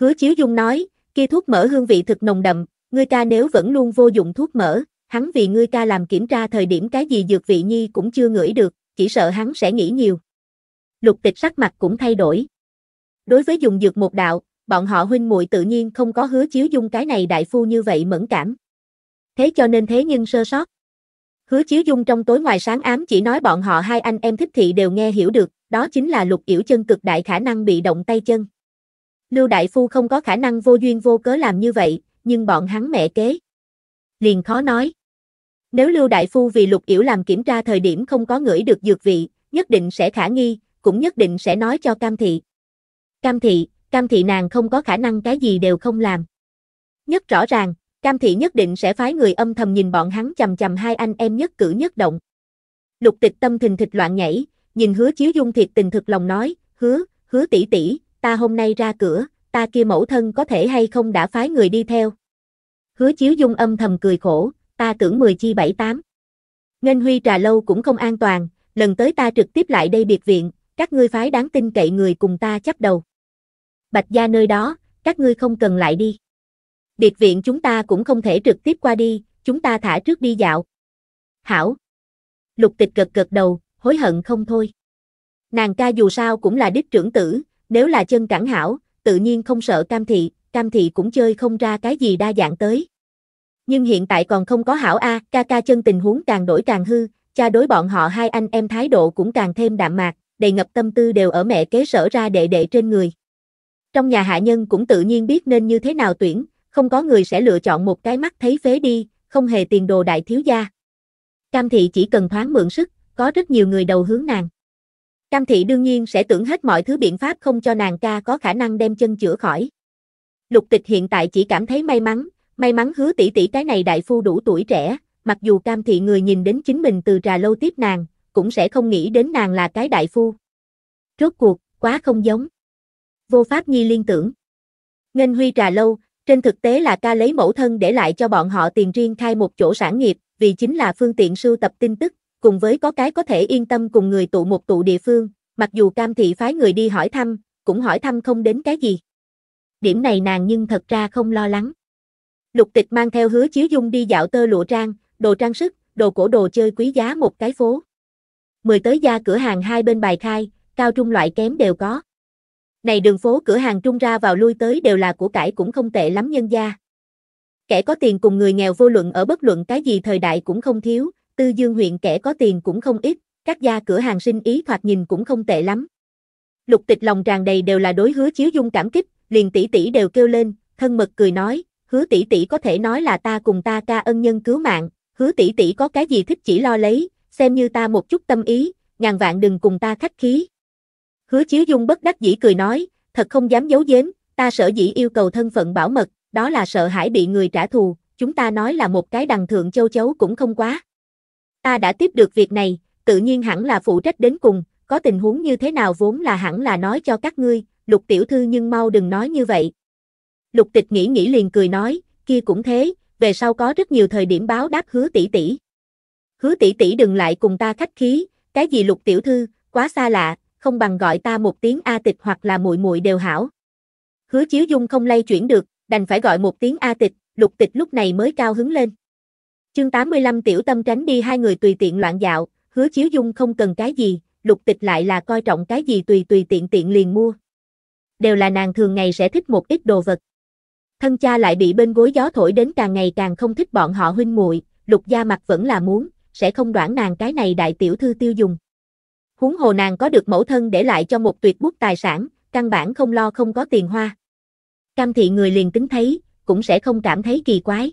Hứa Chiếu Dung nói, kia thuốc mở hương vị thực nồng đậm, ngươi ca nếu vẫn luôn vô dụng thuốc mở, hắn vì ngươi ca làm kiểm tra thời điểm cái gì dược vị nhi cũng chưa ngửi được, chỉ sợ hắn sẽ nghĩ nhiều. Lục tịch sắc mặt cũng thay đổi. Đối với dùng dược một đạo, bọn họ huynh muội tự nhiên không có hứa chiếu dung cái này đại phu như vậy mẫn cảm. Thế cho nên thế nhưng sơ sót. Hứa Chiếu Dung trong tối ngoài sáng ám chỉ nói bọn họ hai anh em thích thị đều nghe hiểu được, đó chính là lục yểu chân cực đại khả năng bị động tay chân. Lưu Đại Phu không có khả năng vô duyên vô cớ làm như vậy, nhưng bọn hắn mẹ kế. Liền khó nói. Nếu Lưu Đại Phu vì lục yểu làm kiểm tra thời điểm không có ngửi được dược vị, nhất định sẽ khả nghi, cũng nhất định sẽ nói cho Cam Thị. Cam Thị, Cam Thị nàng không có khả năng cái gì đều không làm. Nhất rõ ràng, Cam thị nhất định sẽ phái người âm thầm nhìn bọn hắn chầm chầm hai anh em nhất cử nhất động. Lục tịch tâm thình thịch loạn nhảy, nhìn hứa chiếu dung thiệt tình thực lòng nói, hứa, hứa tỷ tỷ, ta hôm nay ra cửa, ta kia mẫu thân có thể hay không đã phái người đi theo. Hứa chiếu dung âm thầm cười khổ, ta tưởng mười chi bảy tám. Ngân huy trà lâu cũng không an toàn, lần tới ta trực tiếp lại đây biệt viện, các ngươi phái đáng tin cậy người cùng ta chấp đầu. Bạch gia nơi đó, các ngươi không cần lại đi biệt viện chúng ta cũng không thể trực tiếp qua đi, chúng ta thả trước đi dạo. Hảo. Lục tịch gật gật đầu, hối hận không thôi. Nàng ca dù sao cũng là đích trưởng tử, nếu là chân cẳng hảo, tự nhiên không sợ cam thị, cam thị cũng chơi không ra cái gì đa dạng tới. Nhưng hiện tại còn không có hảo A, ca ca chân tình huống càng đổi càng hư, cha đối bọn họ hai anh em thái độ cũng càng thêm đạm mạc, đầy ngập tâm tư đều ở mẹ kế sở ra đệ đệ trên người. Trong nhà hạ nhân cũng tự nhiên biết nên như thế nào tuyển, không có người sẽ lựa chọn một cái mắt thấy phế đi, không hề tiền đồ đại thiếu gia. Cam thị chỉ cần thoáng mượn sức, có rất nhiều người đầu hướng nàng. Cam thị đương nhiên sẽ tưởng hết mọi thứ biện pháp không cho nàng ca có khả năng đem chân chữa khỏi. Lục tịch hiện tại chỉ cảm thấy may mắn, may mắn hứa tỷ tỷ cái này đại phu đủ tuổi trẻ, mặc dù cam thị người nhìn đến chính mình từ trà lâu tiếp nàng, cũng sẽ không nghĩ đến nàng là cái đại phu. Rốt cuộc, quá không giống. Vô pháp nhi liên tưởng. Ngân huy trà lâu, trên thực tế là ca lấy mẫu thân để lại cho bọn họ tiền riêng khai một chỗ sản nghiệp, vì chính là phương tiện sưu tập tin tức, cùng với có cái có thể yên tâm cùng người tụ một tụ địa phương, mặc dù cam thị phái người đi hỏi thăm, cũng hỏi thăm không đến cái gì. Điểm này nàng nhưng thật ra không lo lắng. Lục tịch mang theo hứa chiếu dung đi dạo tơ lụa trang, đồ trang sức, đồ cổ đồ chơi quý giá một cái phố. Mười tới gia cửa hàng hai bên bài khai, cao trung loại kém đều có. Này đường phố cửa hàng trung ra vào lui tới đều là của cải cũng không tệ lắm nhân gia. Kẻ có tiền cùng người nghèo vô luận ở bất luận cái gì thời đại cũng không thiếu, tư dương huyện kẻ có tiền cũng không ít, các gia cửa hàng sinh ý thoạt nhìn cũng không tệ lắm. Lục tịch lòng tràn đầy đều là đối hứa chiếu dung cảm kích, liền tỷ tỷ đều kêu lên, thân mật cười nói, hứa tỷ tỷ có thể nói là ta cùng ta ca ân nhân cứu mạng, hứa tỷ tỷ có cái gì thích chỉ lo lấy, xem như ta một chút tâm ý, ngàn vạn đừng cùng ta khách khí. Hứa Chiếu Dung bất đắc dĩ cười nói, thật không dám giấu giếm, ta sợ dĩ yêu cầu thân phận bảo mật, đó là sợ hãi bị người trả thù, chúng ta nói là một cái đằng thượng châu chấu cũng không quá. Ta đã tiếp được việc này, tự nhiên hẳn là phụ trách đến cùng, có tình huống như thế nào vốn là hẳn là nói cho các ngươi, lục tiểu thư nhưng mau đừng nói như vậy. Lục tịch nghĩ nghĩ liền cười nói, kia cũng thế, về sau có rất nhiều thời điểm báo đáp hứa tỷ tỷ. Hứa tỷ tỷ đừng lại cùng ta khách khí, cái gì lục tiểu thư, quá xa lạ, không bằng gọi ta một tiếng A tịch hoặc là muội muội đều hảo. Hứa Chiếu Dung không lay chuyển được, đành phải gọi một tiếng A tịch, lục tịch lúc này mới cao hứng lên. Chương 85 tiểu tâm tránh đi hai người tùy tiện loạn dạo, hứa Chiếu Dung không cần cái gì, lục tịch lại là coi trọng cái gì tùy tùy tiện tiện liền mua. Đều là nàng thường ngày sẽ thích một ít đồ vật. Thân cha lại bị bên gối gió thổi đến càng ngày càng không thích bọn họ huynh muội, lục gia mặt vẫn là muốn, sẽ không đoản nàng cái này đại tiểu thư tiêu dùng. Huống hồ nàng có được mẫu thân để lại cho một tuyệt bút tài sản, căn bản không lo không có tiền hoa. Cam thị người liền tính thấy, cũng sẽ không cảm thấy kỳ quái.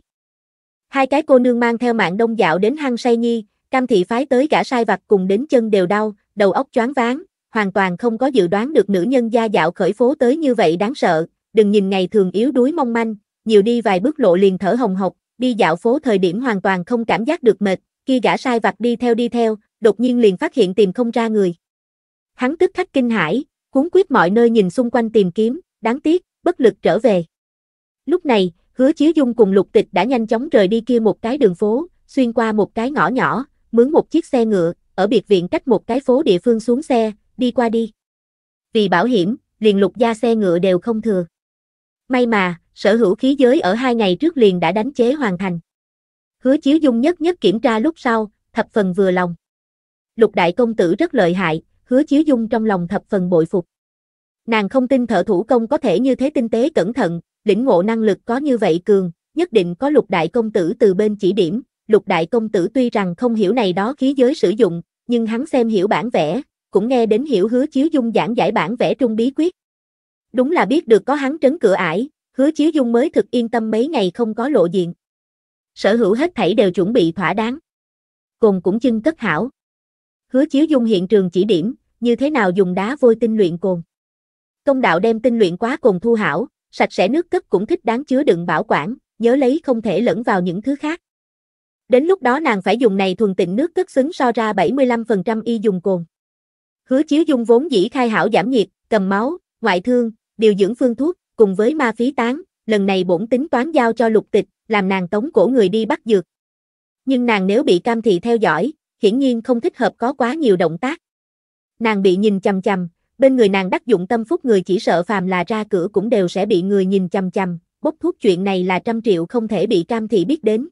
Hai cái cô nương mang theo mạng đông dạo đến hang say nhi, cam thị phái tới gã sai vặt cùng đến chân đều đau, đầu óc choáng váng, hoàn toàn không có dự đoán được nữ nhân gia dạo khởi phố tới như vậy đáng sợ, đừng nhìn ngày thường yếu đuối mong manh, nhiều đi vài bước lộ liền thở hồng hộc, đi dạo phố thời điểm hoàn toàn không cảm giác được mệt, khi gã sai vặt đi theo đi theo, đột nhiên liền phát hiện tìm không ra người. Hắn tức khắc kinh hãi, cuốn quyết mọi nơi nhìn xung quanh tìm kiếm, đáng tiếc, bất lực trở về. Lúc này, hứa chiếu dung cùng lục tịch đã nhanh chóng rời đi kia một cái đường phố, xuyên qua một cái ngõ nhỏ, mướn một chiếc xe ngựa, ở biệt viện cách một cái phố địa phương xuống xe, đi qua đi. Vì bảo hiểm, liền lục gia xe ngựa đều không thừa. May mà, sở hữu khí giới ở hai ngày trước liền đã đánh chế hoàn thành. Hứa Chiếu Dung nhất nhất kiểm tra lúc sau, thập phần vừa lòng lục đại công tử rất lợi hại, hứa chiếu dung trong lòng thập phần bội phục. Nàng không tin thợ thủ công có thể như thế tinh tế cẩn thận, lĩnh ngộ năng lực có như vậy cường, nhất định có lục đại công tử từ bên chỉ điểm, lục đại công tử tuy rằng không hiểu này đó khí giới sử dụng, nhưng hắn xem hiểu bản vẽ, cũng nghe đến hiểu hứa chiếu dung giảng giải bản vẽ trung bí quyết. Đúng là biết được có hắn trấn cửa ải, hứa chiếu dung mới thực yên tâm mấy ngày không có lộ diện. Sở hữu hết thảy đều chuẩn bị thỏa đáng. Cùng cũng chân cất hảo hứa chiếu dung hiện trường chỉ điểm, như thế nào dùng đá vôi tinh luyện cồn. Công đạo đem tinh luyện quá cồn thu hảo, sạch sẽ nước cấp cũng thích đáng chứa đựng bảo quản, nhớ lấy không thể lẫn vào những thứ khác. Đến lúc đó nàng phải dùng này thuần tịnh nước cất xứng so ra 75% y dùng cồn. Hứa chiếu dung vốn dĩ khai hảo giảm nhiệt, cầm máu, ngoại thương, điều dưỡng phương thuốc, cùng với ma phí tán, lần này bổn tính toán giao cho lục tịch, làm nàng tống cổ người đi bắt dược. Nhưng nàng nếu bị cam thị theo dõi, hiển nhiên không thích hợp có quá nhiều động tác. Nàng bị nhìn chằm chằm, bên người nàng đắc dụng tâm phúc người chỉ sợ phàm là ra cửa cũng đều sẽ bị người nhìn chằm chằm, bốc thuốc chuyện này là trăm triệu không thể bị cam thị biết đến.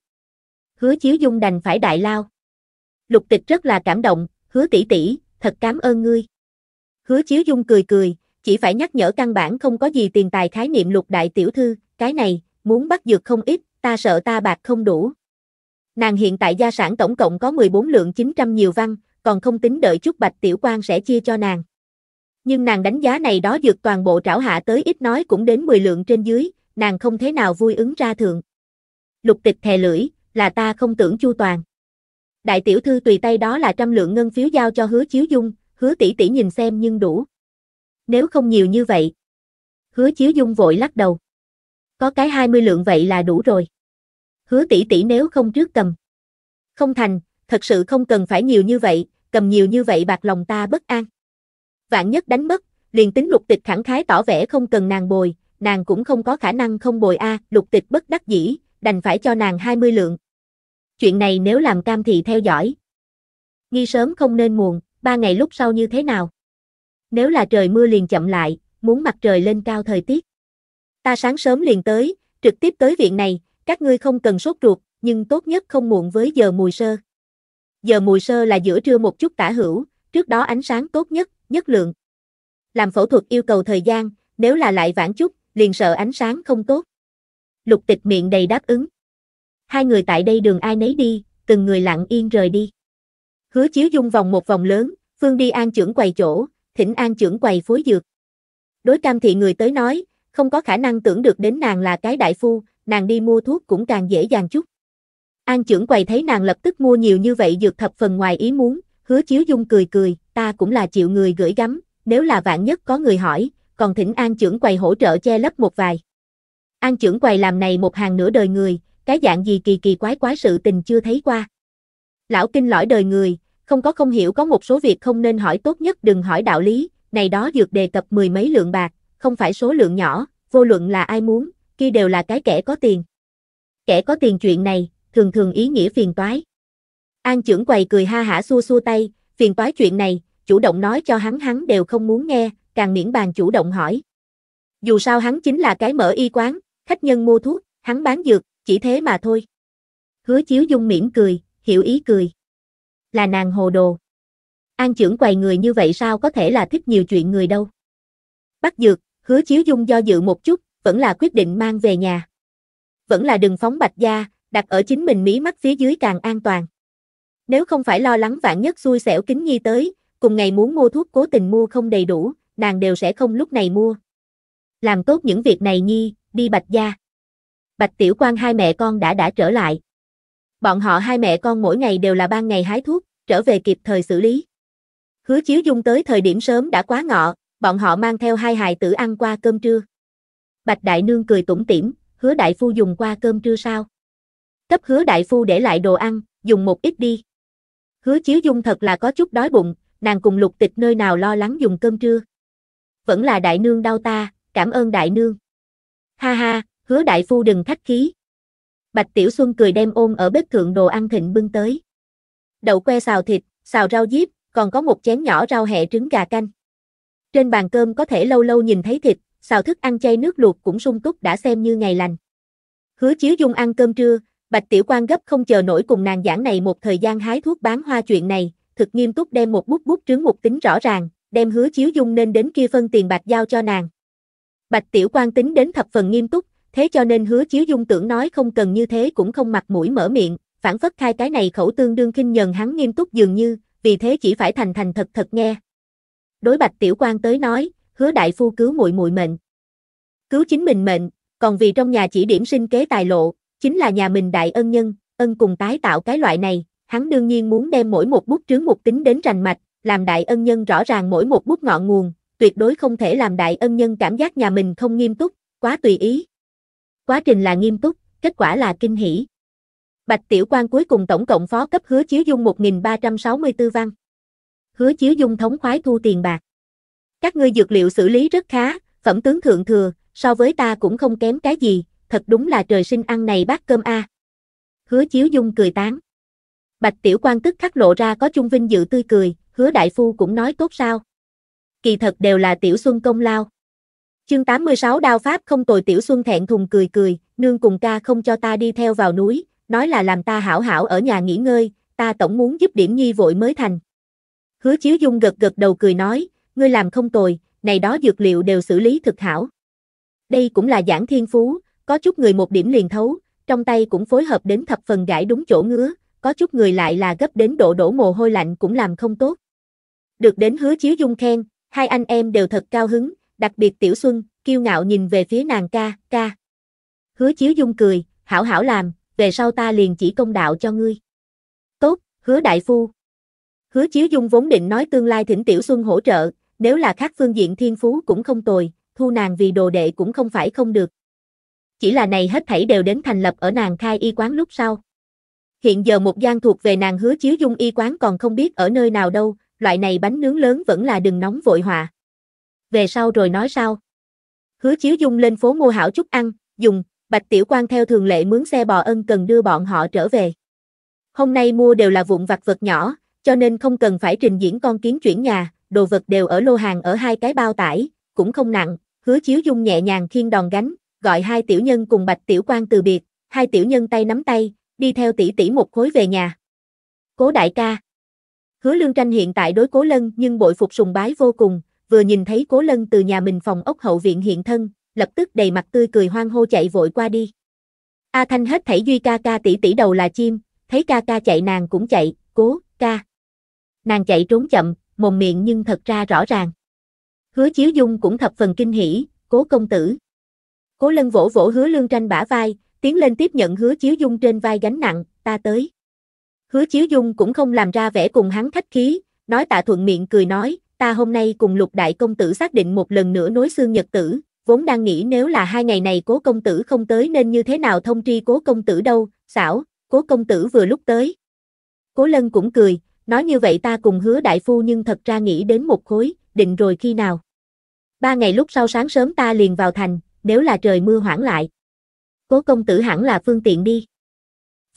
Hứa Chiếu Dung đành phải đại lao. Lục Tịch rất là cảm động, "Hứa tỷ tỷ, thật cảm ơn ngươi." Hứa Chiếu Dung cười cười, chỉ phải nhắc nhở căn bản không có gì tiền tài khái niệm Lục đại tiểu thư, cái này, muốn bắt dược không ít, ta sợ ta bạc không đủ. Nàng hiện tại gia sản tổng cộng có 14 lượng 900 nhiều văn, còn không tính đợi chút Bạch Tiểu quan sẽ chia cho nàng. Nhưng nàng đánh giá này đó dược toàn bộ trảo hạ tới ít nói cũng đến 10 lượng trên dưới, nàng không thế nào vui ứng ra thượng. Lục tịch thè lưỡi, là ta không tưởng chu toàn. Đại tiểu thư tùy tay đó là trăm lượng ngân phiếu giao cho hứa chiếu dung, hứa tỷ tỷ nhìn xem nhưng đủ. Nếu không nhiều như vậy. Hứa chiếu dung vội lắc đầu. Có cái 20 lượng vậy là đủ rồi hứa tỷ tỷ nếu không trước cầm. Không thành, thật sự không cần phải nhiều như vậy, cầm nhiều như vậy bạc lòng ta bất an. Vạn nhất đánh mất, liền tính lục tịch khẳng khái tỏ vẻ không cần nàng bồi, nàng cũng không có khả năng không bồi a, lục tịch bất đắc dĩ, đành phải cho nàng 20 lượng. Chuyện này nếu làm cam thì theo dõi. Nghi sớm không nên muộn, ba ngày lúc sau như thế nào? Nếu là trời mưa liền chậm lại, muốn mặt trời lên cao thời tiết. Ta sáng sớm liền tới, trực tiếp tới viện này, các ngươi không cần sốt ruột, nhưng tốt nhất không muộn với giờ mùi sơ. Giờ mùi sơ là giữa trưa một chút tả hữu, trước đó ánh sáng tốt nhất, nhất lượng. Làm phẫu thuật yêu cầu thời gian, nếu là lại vãn chút, liền sợ ánh sáng không tốt. Lục tịch miệng đầy đáp ứng. Hai người tại đây đường ai nấy đi, từng người lặng yên rời đi. Hứa chiếu dung vòng một vòng lớn, phương đi an trưởng quầy chỗ, thỉnh an trưởng quầy phối dược. Đối cam thị người tới nói, không có khả năng tưởng được đến nàng là cái đại phu, nàng đi mua thuốc cũng càng dễ dàng chút. An trưởng quầy thấy nàng lập tức mua nhiều như vậy dược thập phần ngoài ý muốn, hứa chiếu dung cười cười, ta cũng là chịu người gửi gắm, nếu là vạn nhất có người hỏi, còn thỉnh an trưởng quầy hỗ trợ che lấp một vài. An trưởng quầy làm này một hàng nửa đời người, cái dạng gì kỳ kỳ quái quái sự tình chưa thấy qua. Lão kinh lõi đời người, không có không hiểu có một số việc không nên hỏi tốt nhất đừng hỏi đạo lý, này đó dược đề cập mười mấy lượng bạc, không phải số lượng nhỏ, vô luận là ai muốn, kia đều là cái kẻ có tiền. Kẻ có tiền chuyện này, thường thường ý nghĩa phiền toái. An trưởng quầy cười ha hả xua xua tay, phiền toái chuyện này, chủ động nói cho hắn hắn đều không muốn nghe, càng miễn bàn chủ động hỏi. Dù sao hắn chính là cái mở y quán, khách nhân mua thuốc, hắn bán dược, chỉ thế mà thôi. Hứa chiếu dung mỉm cười, hiểu ý cười. Là nàng hồ đồ. An trưởng quầy người như vậy sao có thể là thích nhiều chuyện người đâu. Bắt dược, hứa chiếu dung do dự một chút, vẫn là quyết định mang về nhà. Vẫn là đừng phóng bạch gia, đặt ở chính mình mí mắt phía dưới càng an toàn. Nếu không phải lo lắng vạn nhất xui xẻo kính nhi tới, cùng ngày muốn mua thuốc cố tình mua không đầy đủ, nàng đều sẽ không lúc này mua. Làm tốt những việc này nhi, đi bạch gia. Bạch Tiểu quan hai mẹ con đã đã trở lại. Bọn họ hai mẹ con mỗi ngày đều là ban ngày hái thuốc, trở về kịp thời xử lý. Hứa Chiếu Dung tới thời điểm sớm đã quá ngọ, bọn họ mang theo hai hài tử ăn qua cơm trưa. Bạch Đại Nương cười tủm tỉm, hứa đại phu dùng qua cơm trưa sao? Cấp hứa đại phu để lại đồ ăn, dùng một ít đi. Hứa Chiếu Dung thật là có chút đói bụng, nàng cùng lục tịch nơi nào lo lắng dùng cơm trưa. Vẫn là đại nương đau ta, cảm ơn đại nương. Ha ha, hứa đại phu đừng khách khí. Bạch Tiểu Xuân cười đem ôm ở bếp thượng đồ ăn thịnh bưng tới. Đậu que xào thịt, xào rau diếp, còn có một chén nhỏ rau hẹ trứng gà canh. Trên bàn cơm có thể lâu lâu nhìn thấy thịt, xào thức ăn chay nước luộc cũng sung túc đã xem như ngày lành. Hứa Chiếu Dung ăn cơm trưa, Bạch Tiểu Quan gấp không chờ nổi cùng nàng giảng này một thời gian hái thuốc bán hoa chuyện này, thực nghiêm túc đem một bút bút trướng mục tính rõ ràng, đem Hứa Chiếu Dung nên đến kia phân tiền bạc giao cho nàng. Bạch Tiểu Quan tính đến thập phần nghiêm túc, thế cho nên Hứa Chiếu Dung tưởng nói không cần như thế cũng không mặt mũi mở miệng, phản phất khai cái này khẩu tương đương kinh nhần hắn nghiêm túc dường như, vì thế chỉ phải thành thành thật thật nghe. Đối Bạch Tiểu Quan tới nói, hứa đại phu cứu muội muội mệnh. Cứu chính mình mệnh, còn vì trong nhà chỉ điểm sinh kế tài lộ, chính là nhà mình đại ân nhân, ân cùng tái tạo cái loại này, hắn đương nhiên muốn đem mỗi một bút trướng mục tính đến rành mạch, làm đại ân nhân rõ ràng mỗi một bút ngọn nguồn, tuyệt đối không thể làm đại ân nhân cảm giác nhà mình không nghiêm túc, quá tùy ý. Quá trình là nghiêm túc, kết quả là kinh hỉ Bạch Tiểu quan cuối cùng tổng cộng phó cấp hứa chiếu dung 1364 văn. Hứa chiếu dung thống khoái thu tiền bạc. Các ngươi dược liệu xử lý rất khá, phẩm tướng thượng thừa, so với ta cũng không kém cái gì, thật đúng là trời sinh ăn này bát cơm a. À. Hứa Chiếu Dung cười tán. Bạch Tiểu Quan tức khắc lộ ra có chung vinh dự tươi cười, Hứa đại phu cũng nói tốt sao? Kỳ thật đều là Tiểu Xuân công lao. Chương 86 Đao pháp không tồi Tiểu Xuân thẹn thùng cười cười, nương cùng ca không cho ta đi theo vào núi, nói là làm ta hảo hảo ở nhà nghỉ ngơi, ta tổng muốn giúp Điểm Nhi vội mới thành. Hứa Chiếu Dung gật gật đầu cười nói, ngươi làm không tồi, này đó dược liệu đều xử lý thực hảo. Đây cũng là giảng thiên phú, có chút người một điểm liền thấu, trong tay cũng phối hợp đến thập phần gãi đúng chỗ ngứa, có chút người lại là gấp đến độ đổ mồ hôi lạnh cũng làm không tốt. Được đến hứa chiếu dung khen, hai anh em đều thật cao hứng, đặc biệt tiểu xuân, kiêu ngạo nhìn về phía nàng ca, ca. Hứa chiếu dung cười, hảo hảo làm, về sau ta liền chỉ công đạo cho ngươi. Tốt, hứa đại phu. Hứa chiếu dung vốn định nói tương lai thỉnh tiểu xuân hỗ trợ, nếu là khác phương diện thiên phú cũng không tồi, thu nàng vì đồ đệ cũng không phải không được. Chỉ là này hết thảy đều đến thành lập ở nàng khai y quán lúc sau. Hiện giờ một gian thuộc về nàng hứa chiếu dung y quán còn không biết ở nơi nào đâu, loại này bánh nướng lớn vẫn là đừng nóng vội họa. Về sau rồi nói sao? Hứa chiếu dung lên phố mua hảo chút ăn, dùng, bạch tiểu quan theo thường lệ mướn xe bò ân cần đưa bọn họ trở về. Hôm nay mua đều là vụn vặt vật nhỏ, cho nên không cần phải trình diễn con kiến chuyển nhà, đồ vật đều ở lô hàng ở hai cái bao tải, cũng không nặng, hứa chiếu dung nhẹ nhàng khiên đòn gánh, gọi hai tiểu nhân cùng bạch tiểu quan từ biệt, hai tiểu nhân tay nắm tay, đi theo tỷ tỷ một khối về nhà. Cố đại ca Hứa Lương Tranh hiện tại đối Cố Lân nhưng bội phục sùng bái vô cùng, vừa nhìn thấy Cố Lân từ nhà mình phòng ốc hậu viện hiện thân, lập tức đầy mặt tươi cười hoang hô chạy vội qua đi. A Thanh hết thảy duy ca ca tỷ tỷ đầu là chim, thấy ca ca chạy nàng cũng chạy, Cố, ca. Nàng chạy trốn chậm, mồm miệng nhưng thật ra rõ ràng. Hứa Chiếu Dung cũng thập phần kinh hỉ, cố công tử. Cố lân vỗ vỗ hứa lương tranh bả vai, tiến lên tiếp nhận hứa Chiếu Dung trên vai gánh nặng, ta tới. Hứa Chiếu Dung cũng không làm ra vẻ cùng hắn khách khí, nói tạ thuận miệng cười nói, ta hôm nay cùng lục đại công tử xác định một lần nữa nối xương nhật tử, vốn đang nghĩ nếu là hai ngày này cố công tử không tới nên như thế nào thông tri cố công tử đâu, xảo, cố công tử vừa lúc tới. Cố lân cũng cười, nói như vậy ta cùng hứa đại phu nhưng thật ra nghĩ đến một khối, định rồi khi nào. Ba ngày lúc sau sáng sớm ta liền vào thành, nếu là trời mưa hoãn lại. Cố công tử hẳn là phương tiện đi.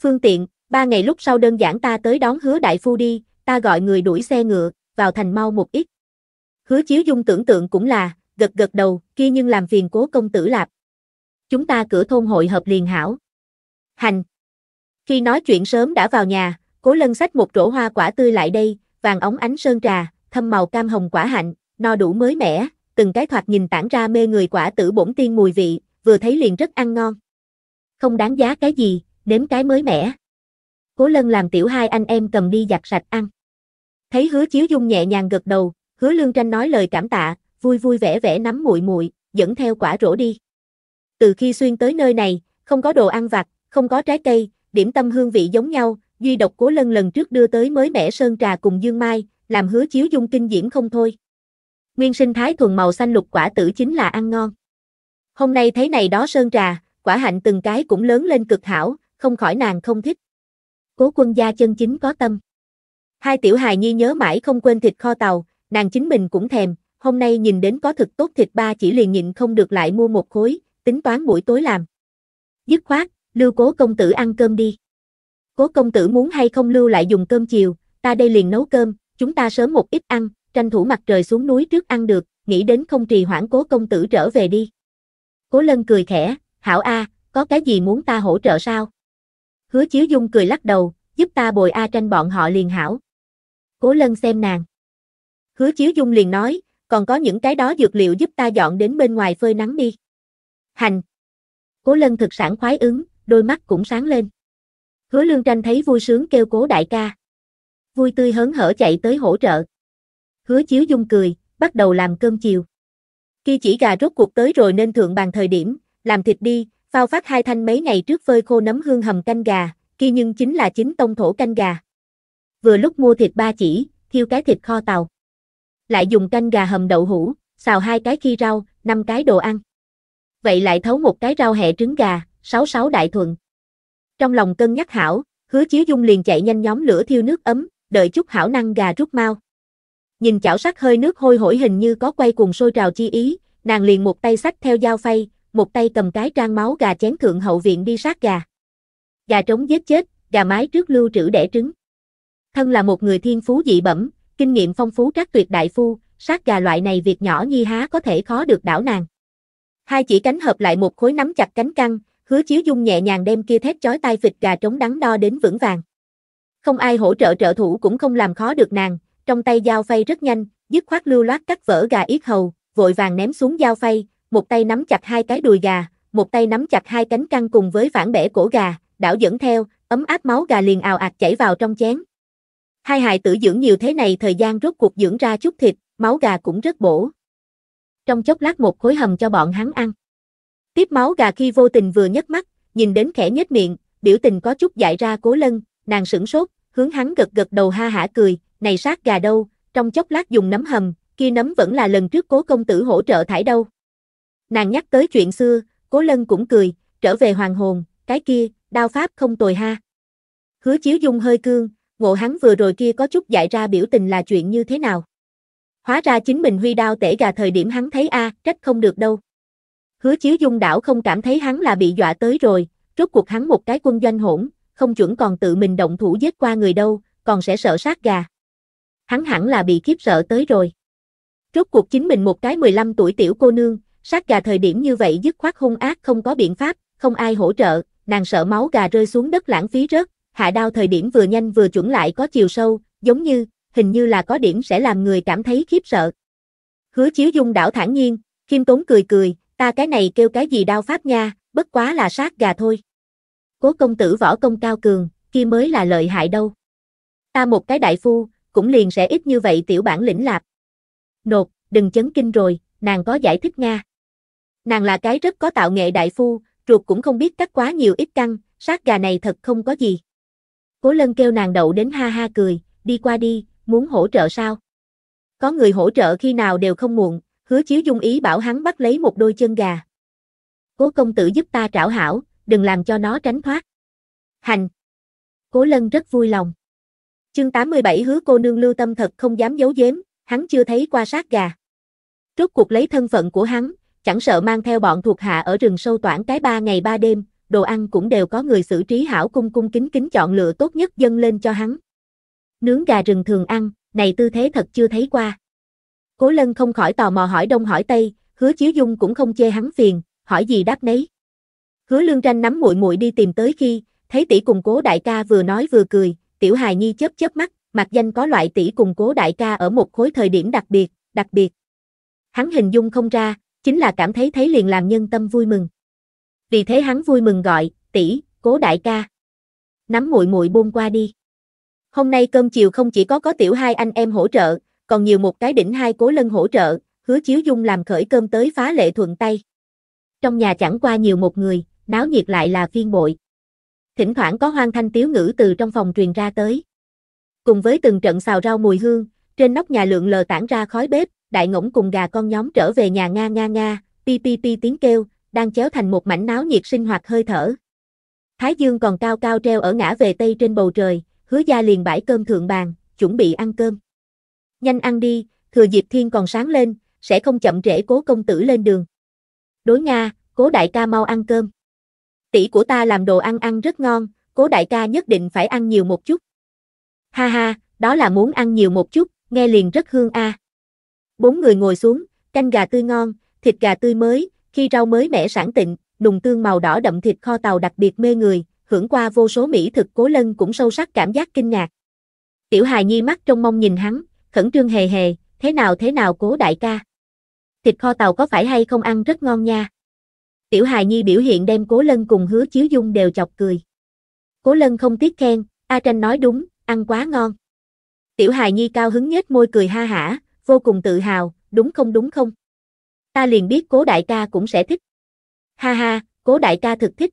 Phương tiện, ba ngày lúc sau đơn giản ta tới đón hứa đại phu đi, ta gọi người đuổi xe ngựa, vào thành mau một ít. Hứa chiếu dung tưởng tượng cũng là, gật gật đầu, kia nhưng làm phiền cố công tử lạp. Chúng ta cửa thôn hội hợp liền hảo. Hành. Khi nói chuyện sớm đã vào nhà, Cố lân sách một rổ hoa quả tươi lại đây, vàng ống ánh sơn trà, thâm màu cam hồng quả hạnh, no đủ mới mẻ, từng cái thoạt nhìn tản ra mê người quả tử bổn tiên mùi vị, vừa thấy liền rất ăn ngon. Không đáng giá cái gì, nếm cái mới mẻ. Cố lân làm tiểu hai anh em cầm đi giặt sạch ăn. Thấy hứa chiếu dung nhẹ nhàng gật đầu, hứa lương tranh nói lời cảm tạ, vui vui vẻ vẻ nắm muội muội dẫn theo quả rổ đi. Từ khi xuyên tới nơi này, không có đồ ăn vặt, không có trái cây, điểm tâm hương vị giống nhau, duy độc cố lân lần trước đưa tới mới mẻ sơn trà cùng dương mai, làm hứa chiếu dung kinh diễm không thôi. Nguyên sinh thái thuần màu xanh lục quả tử chính là ăn ngon. Hôm nay thấy này đó sơn trà, quả hạnh từng cái cũng lớn lên cực hảo, không khỏi nàng không thích. Cố quân gia chân chính có tâm. Hai tiểu hài nhi nhớ mãi không quên thịt kho tàu, nàng chính mình cũng thèm, hôm nay nhìn đến có thực tốt thịt ba chỉ liền nhịn không được lại mua một khối, tính toán buổi tối làm. Dứt khoát, lưu cố công tử ăn cơm đi cố công tử muốn hay không lưu lại dùng cơm chiều, ta đây liền nấu cơm, chúng ta sớm một ít ăn, tranh thủ mặt trời xuống núi trước ăn được, nghĩ đến không trì hoãn cố công tử trở về đi. Cố lân cười khẽ, hảo a, có cái gì muốn ta hỗ trợ sao? Hứa chiếu dung cười lắc đầu, giúp ta bồi a tranh bọn họ liền hảo. Cố lân xem nàng. Hứa chiếu dung liền nói, còn có những cái đó dược liệu giúp ta dọn đến bên ngoài phơi nắng đi. Hành. Cố lân thực sản khoái ứng, đôi mắt cũng sáng lên. Hứa Lương Tranh thấy vui sướng kêu cố đại ca. Vui tươi hớn hở chạy tới hỗ trợ. Hứa Chiếu Dung cười, bắt đầu làm cơm chiều. Khi chỉ gà rốt cuộc tới rồi nên thượng bàn thời điểm, làm thịt đi, phao phát hai thanh mấy ngày trước phơi khô nấm hương hầm canh gà, kia nhưng chính là chính tông thổ canh gà. Vừa lúc mua thịt ba chỉ, thiêu cái thịt kho tàu. Lại dùng canh gà hầm đậu hũ, xào hai cái khi rau, năm cái đồ ăn. Vậy lại thấu một cái rau hẹ trứng gà, sáu sáu đại thuận. Trong lòng cân nhắc hảo, hứa chiếu dung liền chạy nhanh nhóm lửa thiêu nước ấm, đợi chút hảo năng gà rút mau. Nhìn chảo sắc hơi nước hôi hổi hình như có quay cùng sôi trào chi ý, nàng liền một tay sách theo dao phay, một tay cầm cái trang máu gà chén thượng hậu viện đi sát gà. Gà trống giết chết, gà mái trước lưu trữ đẻ trứng. Thân là một người thiên phú dị bẩm, kinh nghiệm phong phú các tuyệt đại phu, sát gà loại này việc nhỏ nhi há có thể khó được đảo nàng. Hai chỉ cánh hợp lại một khối nắm chặt cánh căng, Hứa Chiếu Dung nhẹ nhàng đem kia thét chói tai vịt gà trống đắng đo đến vững vàng. Không ai hỗ trợ trợ thủ cũng không làm khó được nàng, trong tay dao phay rất nhanh, dứt khoát lưu loát cắt vỡ gà yết hầu, vội vàng ném xuống dao phay, một tay nắm chặt hai cái đùi gà, một tay nắm chặt hai cánh căng cùng với phản bẻ cổ gà, đảo dẫn theo, ấm áp máu gà liền ào ạt chảy vào trong chén. Hai hài tử dưỡng nhiều thế này thời gian rốt cuộc dưỡng ra chút thịt, máu gà cũng rất bổ. Trong chốc lát một khối hầm cho bọn hắn ăn. Tiếp máu gà khi vô tình vừa nhấc mắt, nhìn đến khẽ nhếch miệng, biểu tình có chút giải ra cố lân, nàng sửng sốt, hướng hắn gật gật đầu ha hả cười, này sát gà đâu, trong chốc lát dùng nấm hầm, kia nấm vẫn là lần trước cố công tử hỗ trợ thải đâu. Nàng nhắc tới chuyện xưa, cố lân cũng cười, trở về hoàng hồn, cái kia, đao pháp không tồi ha. Hứa chiếu dung hơi cương, ngộ hắn vừa rồi kia có chút giải ra biểu tình là chuyện như thế nào. Hóa ra chính mình huy đao tể gà thời điểm hắn thấy a à, trách không được đâu. Hứa Chiếu Dung đảo không cảm thấy hắn là bị dọa tới rồi, rốt cuộc hắn một cái quân doanh hỗn, không chuẩn còn tự mình động thủ giết qua người đâu, còn sẽ sợ sát gà. Hắn hẳn là bị khiếp sợ tới rồi. Rốt cuộc chính mình một cái 15 tuổi tiểu cô nương, sát gà thời điểm như vậy dứt khoát hung ác không có biện pháp, không ai hỗ trợ, nàng sợ máu gà rơi xuống đất lãng phí rớt, hạ đao thời điểm vừa nhanh vừa chuẩn lại có chiều sâu, giống như, hình như là có điểm sẽ làm người cảm thấy khiếp sợ. Hứa Chiếu Dung đảo thản nhiên, Kim Tốn cười cười, ta cái này kêu cái gì đao pháp nha, bất quá là sát gà thôi. Cố công tử võ công cao cường, kia mới là lợi hại đâu. Ta một cái đại phu, cũng liền sẽ ít như vậy tiểu bản lĩnh lạp. Nột, đừng chấn kinh rồi, nàng có giải thích nha. Nàng là cái rất có tạo nghệ đại phu, ruột cũng không biết cắt quá nhiều ít căng, sát gà này thật không có gì. Cố lân kêu nàng đậu đến ha ha cười, đi qua đi, muốn hỗ trợ sao? Có người hỗ trợ khi nào đều không muộn, hứa chiếu dung ý bảo hắn bắt lấy một đôi chân gà. Cố công tử giúp ta trảo hảo, đừng làm cho nó tránh thoát. Hành. Cố lân rất vui lòng. Chương 87 hứa cô nương lưu tâm thật không dám giấu giếm, hắn chưa thấy qua sát gà. Rốt cuộc lấy thân phận của hắn, chẳng sợ mang theo bọn thuộc hạ ở rừng sâu toản cái ba ngày ba đêm, đồ ăn cũng đều có người xử trí hảo cung cung kính kính chọn lựa tốt nhất dâng lên cho hắn. Nướng gà rừng thường ăn, này tư thế thật chưa thấy qua. Cố lân không khỏi tò mò hỏi đông hỏi tây, hứa chiếu dung cũng không chê hắn phiền, hỏi gì đáp nấy. Hứa lương tranh nắm muội muội đi tìm tới khi, thấy tỷ cùng cố đại ca vừa nói vừa cười, tiểu hài nhi chớp chớp mắt, mặt danh có loại tỷ cùng cố đại ca ở một khối thời điểm đặc biệt, đặc biệt. Hắn hình dung không ra, chính là cảm thấy thấy liền làm nhân tâm vui mừng. Vì thế hắn vui mừng gọi, tỷ, cố đại ca. Nắm muội muội buông qua đi. Hôm nay cơm chiều không chỉ có có tiểu hai anh em hỗ trợ, còn nhiều một cái đỉnh hai cố lân hỗ trợ, hứa chiếu dung làm khởi cơm tới phá lệ thuận tay. Trong nhà chẳng qua nhiều một người, náo nhiệt lại là phiên bội. Thỉnh thoảng có hoang thanh tiếu ngữ từ trong phòng truyền ra tới. Cùng với từng trận xào rau mùi hương, trên nóc nhà lượng lờ tản ra khói bếp, đại ngỗng cùng gà con nhóm trở về nhà nga nga nga, pi pi pi tiếng kêu, đang chéo thành một mảnh náo nhiệt sinh hoạt hơi thở. Thái dương còn cao cao treo ở ngã về tây trên bầu trời, hứa gia liền bãi cơm thượng bàn, chuẩn bị ăn cơm. Nhanh ăn đi, thừa dịp thiên còn sáng lên, sẽ không chậm trễ cố công tử lên đường. Đối Nga, cố đại ca mau ăn cơm. Tỷ của ta làm đồ ăn ăn rất ngon, cố đại ca nhất định phải ăn nhiều một chút. Ha ha, đó là muốn ăn nhiều một chút, nghe liền rất hương a. À. Bốn người ngồi xuống, canh gà tươi ngon, thịt gà tươi mới, khi rau mới mẻ sản tịnh, nùng tương màu đỏ đậm thịt kho tàu đặc biệt mê người, hưởng qua vô số mỹ thực cố lân cũng sâu sắc cảm giác kinh ngạc. Tiểu hài nhi mắt trong mong nhìn hắn, khẩn trương hề hề, thế nào thế nào cố đại ca. Thịt kho tàu có phải hay không ăn rất ngon nha. Tiểu hài nhi biểu hiện đem cố lân cùng hứa chiếu dung đều chọc cười. Cố lân không tiếc khen, A Tranh nói đúng, ăn quá ngon. Tiểu hài nhi cao hứng nhếch môi cười ha hả, vô cùng tự hào, đúng không đúng không. Ta liền biết cố đại ca cũng sẽ thích. Ha ha, cố đại ca thực thích.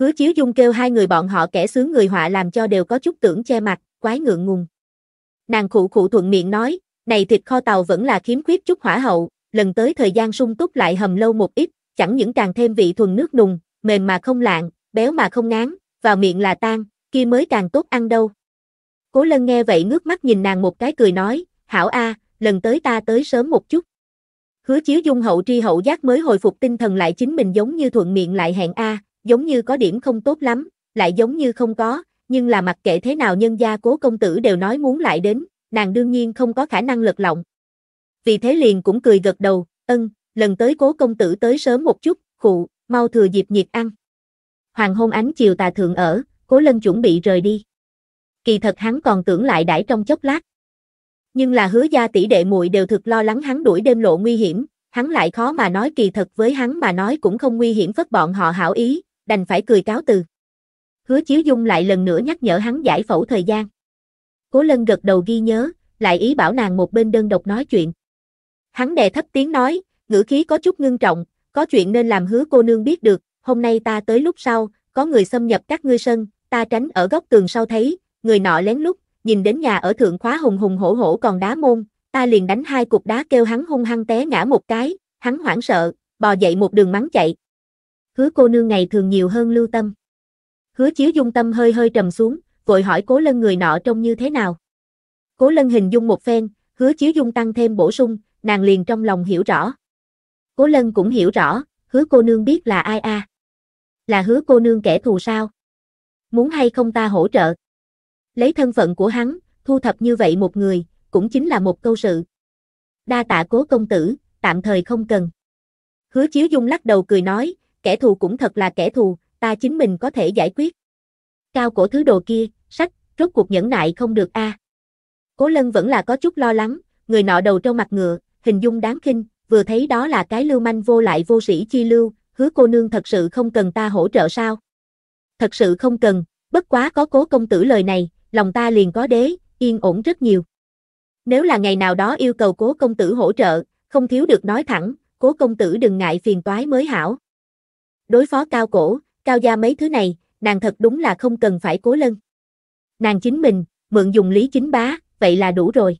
Hứa chiếu dung kêu hai người bọn họ kẻ sướng người họa làm cho đều có chút tưởng che mặt, quái ngượng ngùng. Nàng khụ khụ thuận miệng nói, này thịt kho tàu vẫn là khiếm khuyết chút hỏa hậu, lần tới thời gian sung túc lại hầm lâu một ít, chẳng những càng thêm vị thuần nước nùng, mềm mà không lạng, béo mà không ngán, vào miệng là tan, kia mới càng tốt ăn đâu. Cố lân nghe vậy ngước mắt nhìn nàng một cái cười nói, hảo a, lần tới ta tới sớm một chút. Hứa chiếu dung hậu tri hậu giác mới hồi phục tinh thần lại chính mình giống như thuận miệng lại hẹn a, giống như có điểm không tốt lắm, lại giống như không có, nhưng là mặc kệ thế nào nhân gia cố công tử đều nói muốn lại đến, nàng đương nhiên không có khả năng lật lọng. Vì thế liền cũng cười gật đầu, ân, lần tới cố công tử tới sớm một chút, khụ, mau thừa dịp nhiệt ăn. Hoàng hôn ánh chiều tà thượng ở, cố lân chuẩn bị rời đi. Kỳ thật hắn còn tưởng lại đãi trong chốc lát. Nhưng là hứa gia tỷ đệ muội đều thực lo lắng hắn đuổi đêm lộ nguy hiểm, hắn lại khó mà nói kỳ thật với hắn mà nói cũng không nguy hiểm phất bọn họ hảo ý, đành phải cười cáo từ. Hứa Chiếu Dung lại lần nữa nhắc nhở hắn giải phẫu thời gian. Cố Lân gật đầu ghi nhớ, lại ý bảo nàng một bên đơn độc nói chuyện. Hắn đè thấp tiếng nói, ngữ khí có chút ngưng trọng, có chuyện nên làm hứa cô nương biết được, hôm nay ta tới lúc sau, có người xâm nhập các ngươi sân, ta tránh ở góc tường sau thấy, người nọ lén lút, nhìn đến nhà ở thượng khóa hùng hùng hổ hổ còn đá môn, ta liền đánh hai cục đá kêu hắn hung hăng té ngã một cái, hắn hoảng sợ, bò dậy một đường mắng chạy. Hứa cô nương ngày thường nhiều hơn lưu tâm. Hứa chiếu dung tâm hơi hơi trầm xuống, vội hỏi cố lân người nọ trông như thế nào. Cố lân hình dung một phen, hứa chiếu dung tăng thêm bổ sung, nàng liền trong lòng hiểu rõ. Cố lân cũng hiểu rõ, hứa cô nương biết là ai a à? Là hứa cô nương kẻ thù sao? Muốn hay không ta hỗ trợ? Lấy thân phận của hắn, thu thập như vậy một người, cũng chính là một câu sự. Đa tạ cố công tử, tạm thời không cần. Hứa chiếu dung lắc đầu cười nói, kẻ thù cũng thật là kẻ thù, ta chính mình có thể giải quyết. Cao cổ thứ đồ kia, sách, rốt cuộc nhẫn nại không được a. À. Cố lân vẫn là có chút lo lắng, người nọ đầu trâu mặt ngựa, hình dung đáng khinh, vừa thấy đó là cái lưu manh vô lại vô sĩ chi lưu, hứa cô nương thật sự không cần ta hỗ trợ sao? Thật sự không cần, bất quá có cố công tử lời này, lòng ta liền có đế, yên ổn rất nhiều. Nếu là ngày nào đó yêu cầu cố công tử hỗ trợ, không thiếu được nói thẳng, cố công tử đừng ngại phiền toái mới hảo. Đối phó cao cổ, cao gia mấy thứ này, nàng thật đúng là không cần phải cố lân. Nàng chính mình, mượn dùng lý chính bá, vậy là đủ rồi.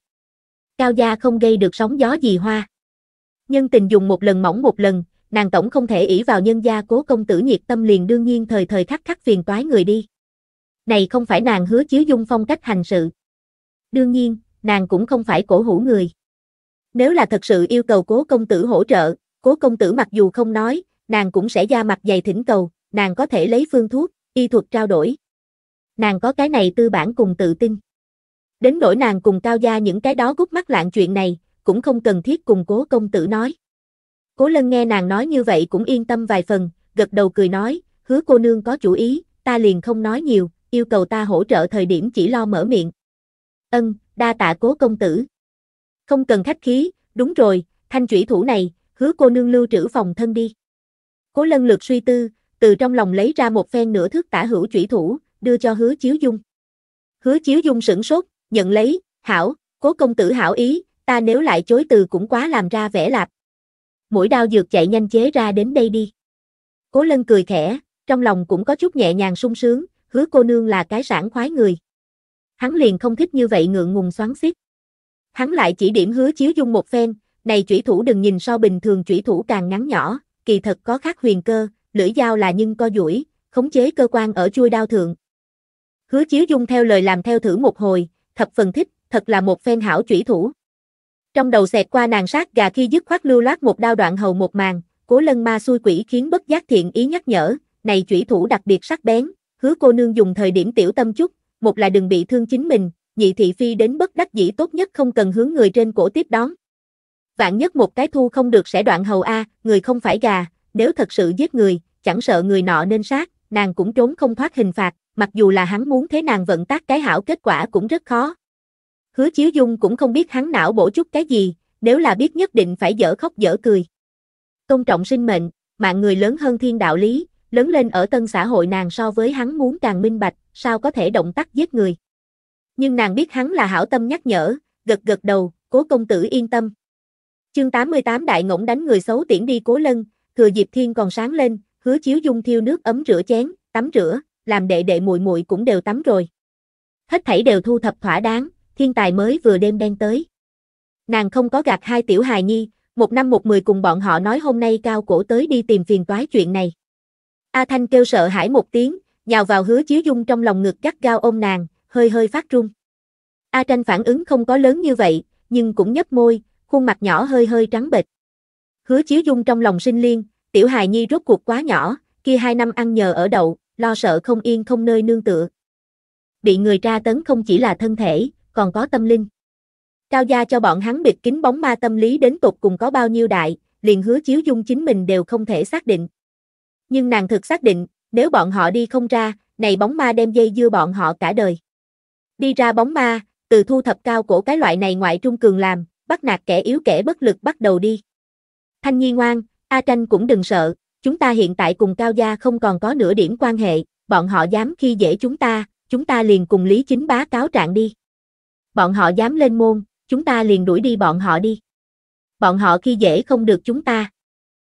Cao gia không gây được sóng gió gì hoa. Nhân tình dùng một lần mỏng một lần, nàng tổng không thể ỷ vào nhân gia cố công tử nhiệt tâm liền đương nhiên thời thời khắc khắc phiền toái người đi. Này không phải nàng hứa chiếu dung phong cách hành sự. Đương nhiên, nàng cũng không phải cổ hủ người. Nếu là thật sự yêu cầu cố công tử hỗ trợ, cố công tử mặc dù không nói, nàng cũng sẽ ra mặt dày thỉnh cầu, nàng có thể lấy phương thuốc, y thuật trao đổi. Nàng có cái này tư bản cùng tự tin. Đến nỗi nàng cùng cao gia những cái đó gút mắt lạng chuyện này, cũng không cần thiết cùng cố công tử nói. Cố lân nghe nàng nói như vậy cũng yên tâm vài phần, gật đầu cười nói, hứa cô nương có chủ ý, ta liền không nói nhiều, yêu cầu ta hỗ trợ thời điểm chỉ lo mở miệng. Ân, đa tạ cố công tử. Không cần khách khí, đúng rồi, thanh chủy thủ này, hứa cô nương lưu trữ phòng thân đi. Cố lân lượt suy tư, từ trong lòng lấy ra một phen nửa thước tả hữu chủy thủ, đưa cho hứa chiếu dung. Hứa chiếu dung sửng sốt, nhận lấy, hảo, cố công tử hảo ý, ta nếu lại chối từ cũng quá làm ra vẻ lạp. Mũi đao dược chạy nhanh chế ra đến đây đi. Cố lân cười khẽ, trong lòng cũng có chút nhẹ nhàng sung sướng, hứa cô nương là cái sản khoái người. Hắn liền không thích như vậy ngượng ngùng xoắn xít. Hắn lại chỉ điểm hứa chiếu dung một phen, này chủy thủ đừng nhìn so bình thường chủy thủ càng ngắn nhỏ, kỳ thật có khác huyền cơ, lưỡi dao là nhưng co duỗi, khống chế cơ quan ở chui đao thượng. Hứa Chiếu Dung theo lời làm theo thử một hồi, thập phần thích, thật là một phen hảo chủy thủ. Trong đầu xẹt qua nàng sát gà khi dứt khoát lưu loát một đao đoạn hầu một màn, cố lân ma xui quỷ khiến bất giác thiện ý nhắc nhở, này chủy thủ đặc biệt sắc bén, hứa cô nương dùng thời điểm tiểu tâm chút, một là đừng bị thương chính mình, nhị thị phi đến bất đắc dĩ tốt nhất không cần hướng người trên cổ tiếp đón. Vạn nhất một cái thu không được sẽ đoạn hầu A, người không phải gà, nếu thật sự giết người, chẳng sợ người nọ nên sát, nàng cũng trốn không thoát hình phạt, mặc dù là hắn muốn thế nàng vận tác cái hảo kết quả cũng rất khó. Hứa Chiếu Dung cũng không biết hắn não bổ chút cái gì, nếu là biết nhất định phải dở khóc dở cười. Tôn trọng sinh mệnh, mạng người lớn hơn thiên đạo lý, lớn lên ở tân xã hội nàng so với hắn muốn càng minh bạch, sao có thể động tác giết người. Nhưng nàng biết hắn là hảo tâm nhắc nhở, gật gật đầu, cố công tử yên tâm. Chương 88 đại ngỗng đánh người xấu tiễn đi cố lân, thừa dịp thiên còn sáng lên, hứa chiếu dung thiêu nước ấm rửa chén, tắm rửa, làm đệ đệ muội muội cũng đều tắm rồi. Hết thảy đều thu thập thỏa đáng, thiên tài mới vừa đêm đen tới. Nàng không có gạt hai tiểu hài nhi, một năm một mười cùng bọn họ nói hôm nay cao cổ tới đi tìm phiền toái chuyện này. A Thanh kêu sợ hãi một tiếng, nhào vào hứa chiếu dung trong lòng ngực gắt gao ôm nàng, hơi hơi phát run. A Tranh phản ứng không có lớn như vậy, nhưng cũng nhấp môi, khuôn mặt nhỏ hơi hơi trắng bệch hứa chiếu dung trong lòng sinh liên, tiểu hài nhi rốt cuộc quá nhỏ, kia hai năm ăn nhờ ở đậu, lo sợ không yên không nơi nương tựa. Bị người tra tấn không chỉ là thân thể, còn có tâm linh. Cao gia cho bọn hắn bịt kín bóng ma tâm lý đến tục cùng có bao nhiêu đại, liền hứa chiếu dung chính mình đều không thể xác định. Nhưng nàng thực xác định, nếu bọn họ đi không ra, này bóng ma đem dây dưa bọn họ cả đời. Đi ra bóng ma, từ thu thập cao cổ cái loại này ngoại trung cường làm, bắt nạt kẻ yếu kẻ bất lực bắt đầu đi. Thanh Nhi ngoan, A Tranh cũng đừng sợ, chúng ta hiện tại cùng Cao Gia không còn có nửa điểm quan hệ, bọn họ dám khi dễ chúng ta, chúng ta liền cùng Lý Chính Bá cáo trạng đi. Bọn họ dám lên môn, chúng ta liền đuổi đi bọn họ đi. Bọn họ khi dễ không được chúng ta.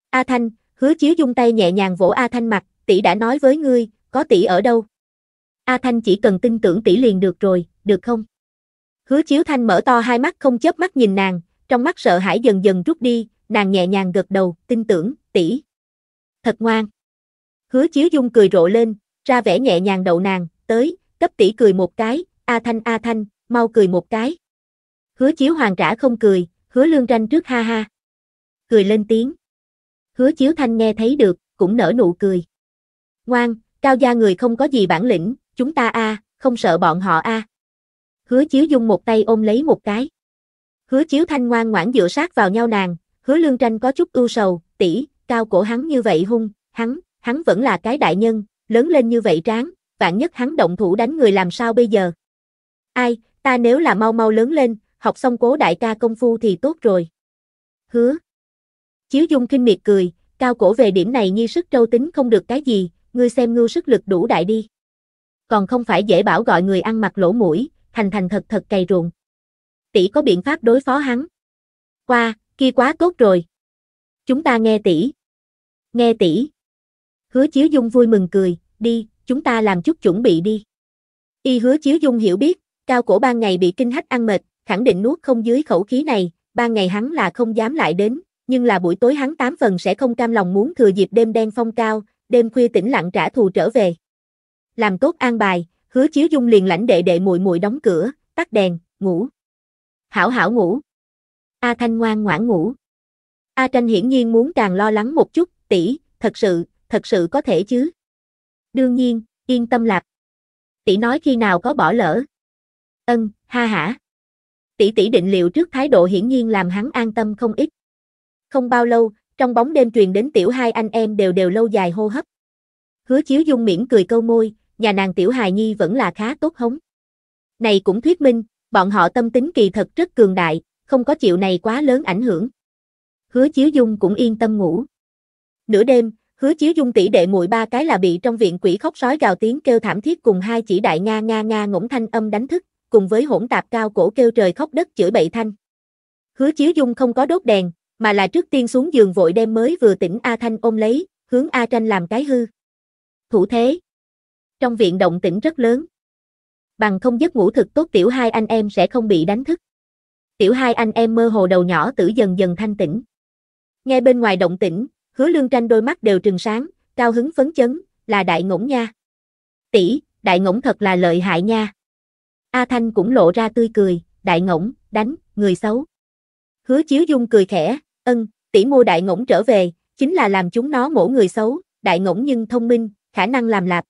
A Thanh, hứa chiếu dung tay nhẹ nhàng vỗ A Thanh mặt, tỷ đã nói với ngươi, có tỷ ở đâu. A Thanh chỉ cần tin tưởng tỷ liền được rồi, được không? Hứa chiếu Thanh mở to hai mắt không chớp mắt nhìn nàng, trong mắt sợ hãi dần dần rút đi, nàng nhẹ nhàng gật đầu, tin tưởng, tỷ. Thật ngoan. Hứa Chiếu Dung cười rộ lên, ra vẻ nhẹ nhàng đậu nàng, tới, cấp tỷ cười một cái, A Thanh A Thanh, mau cười một cái. Hứa Chiếu Hoàng trả không cười, hứa lương ranh trước ha ha. Cười lên tiếng. Hứa Chiếu Thanh nghe thấy được, cũng nở nụ cười. Ngoan, cao gia người không có gì bản lĩnh, chúng ta a, không sợ bọn họ a. Hứa Chiếu Dung một tay ôm lấy một cái. Hứa Chiếu Thanh ngoan ngoãn dựa sát vào nhau nàng, Hứa Lương Tranh có chút ưu sầu, tỷ, cao cổ hắn như vậy hung, hắn, hắn vẫn là cái đại nhân, lớn lên như vậy tráng, vạn nhất hắn động thủ đánh người làm sao bây giờ? Ai, ta nếu là mau mau lớn lên, học xong cố đại ca công phu thì tốt rồi. Hứa. Chiếu Dung kinh miệt cười, cao cổ về điểm này như sức trâu tính không được cái gì, ngươi xem ngưu sức lực đủ đại đi. Còn không phải dễ bảo gọi người ăn mặc lỗ mũi, thành thành thật thật cày ruộng. Tỷ có biện pháp đối phó hắn. Qua, kia quá tốt rồi. Chúng ta nghe tỷ. Nghe tỷ. Hứa Chiếu Dung vui mừng cười, đi, chúng ta làm chút chuẩn bị đi. Y Hứa Chiếu Dung hiểu biết, cao cổ ban ngày bị kinh hách ăn mệt, khẳng định nuốt không dưới khẩu khí này, ban ngày hắn là không dám lại đến, nhưng là buổi tối hắn tám phần sẽ không cam lòng muốn thừa dịp đêm đen phong cao, đêm khuya tĩnh lặng trả thù trở về. Làm tốt an bài, Hứa Chiếu Dung liền lãnh đệ đệ muội muội đóng cửa, tắt đèn, ngủ. Hảo hảo ngủ. A Thanh ngoan ngoãn ngủ. A Tranh hiển nhiên muốn càng lo lắng một chút, tỷ, thật sự, thật sự có thể chứ. Đương nhiên, yên tâm lạc. Tỷ nói khi nào có bỏ lỡ. Ân, ha hả. Tỷ tỷ định liệu trước thái độ hiển nhiên làm hắn an tâm không ít. Không bao lâu, trong bóng đêm truyền đến tiểu hai anh em đều đều lâu dài hô hấp. Hứa chiếu dung miễn cười câu môi, nhà nàng tiểu hài nhi vẫn là khá tốt hống. Này cũng thuyết minh, bọn họ tâm tính kỳ thật rất cường đại, không có chịu này quá lớn ảnh hưởng. Hứa Chiếu Dung cũng yên tâm ngủ. Nửa đêm, Hứa Chiếu Dung tỷ đệ muội ba cái là bị trong viện quỷ khóc sói gào tiếng kêu thảm thiết cùng hai chỉ đại nga nga nga ngỗng thanh âm đánh thức, cùng với hỗn tạp cao cổ kêu trời khóc đất chửi bậy thanh. Hứa Chiếu Dung không có đốt đèn, mà là trước tiên xuống giường vội đem mới vừa tỉnh A Thanh ôm lấy, hướng A Tranh làm cái hư. Thủ thế. Trong viện động tĩnh rất lớn. Bằng không giấc ngủ thực tốt tiểu hai anh em sẽ không bị đánh thức tiểu hai anh em mơ hồ đầu nhỏ tử dần dần thanh tỉnh. Nghe bên ngoài động tĩnh, hứa lương tranh đôi mắt đều trừng sáng, cao hứng phấn chấn, là đại ngỗng nha. Tỷ, đại ngỗng thật là lợi hại nha. A Thanh cũng lộ ra tươi cười, đại ngỗng, đánh, người xấu. Hứa Chiếu Dung cười khẽ, ân, tỷ mua đại ngỗng trở về, chính là làm chúng nó mổ người xấu, đại ngỗng nhưng thông minh, khả năng làm lạp.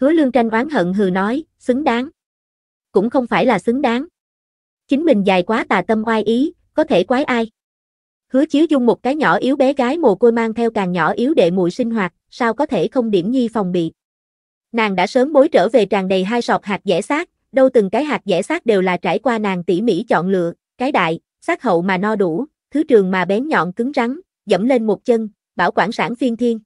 Hứa Lương Tranh oán hận hừ nói, xứng đáng. Cũng không phải là xứng đáng, Chính mình dài quá tà tâm oai ý, có thể quái ai? Hứa chiếu dung một cái nhỏ yếu bé gái mồ côi mang theo càng nhỏ yếu đệ muội sinh hoạt, sao có thể không điểm nhi phòng bị. Nàng đã sớm bối trở về tràn đầy hai sọt hạt dẻ xác, đâu từng cái hạt dẻ xác đều là trải qua nàng tỉ mỉ chọn lựa, cái đại, xác hậu mà no đủ, thứ trường mà bén nhọn cứng rắn, dẫm lên một chân, bảo quản sản phiên thiên.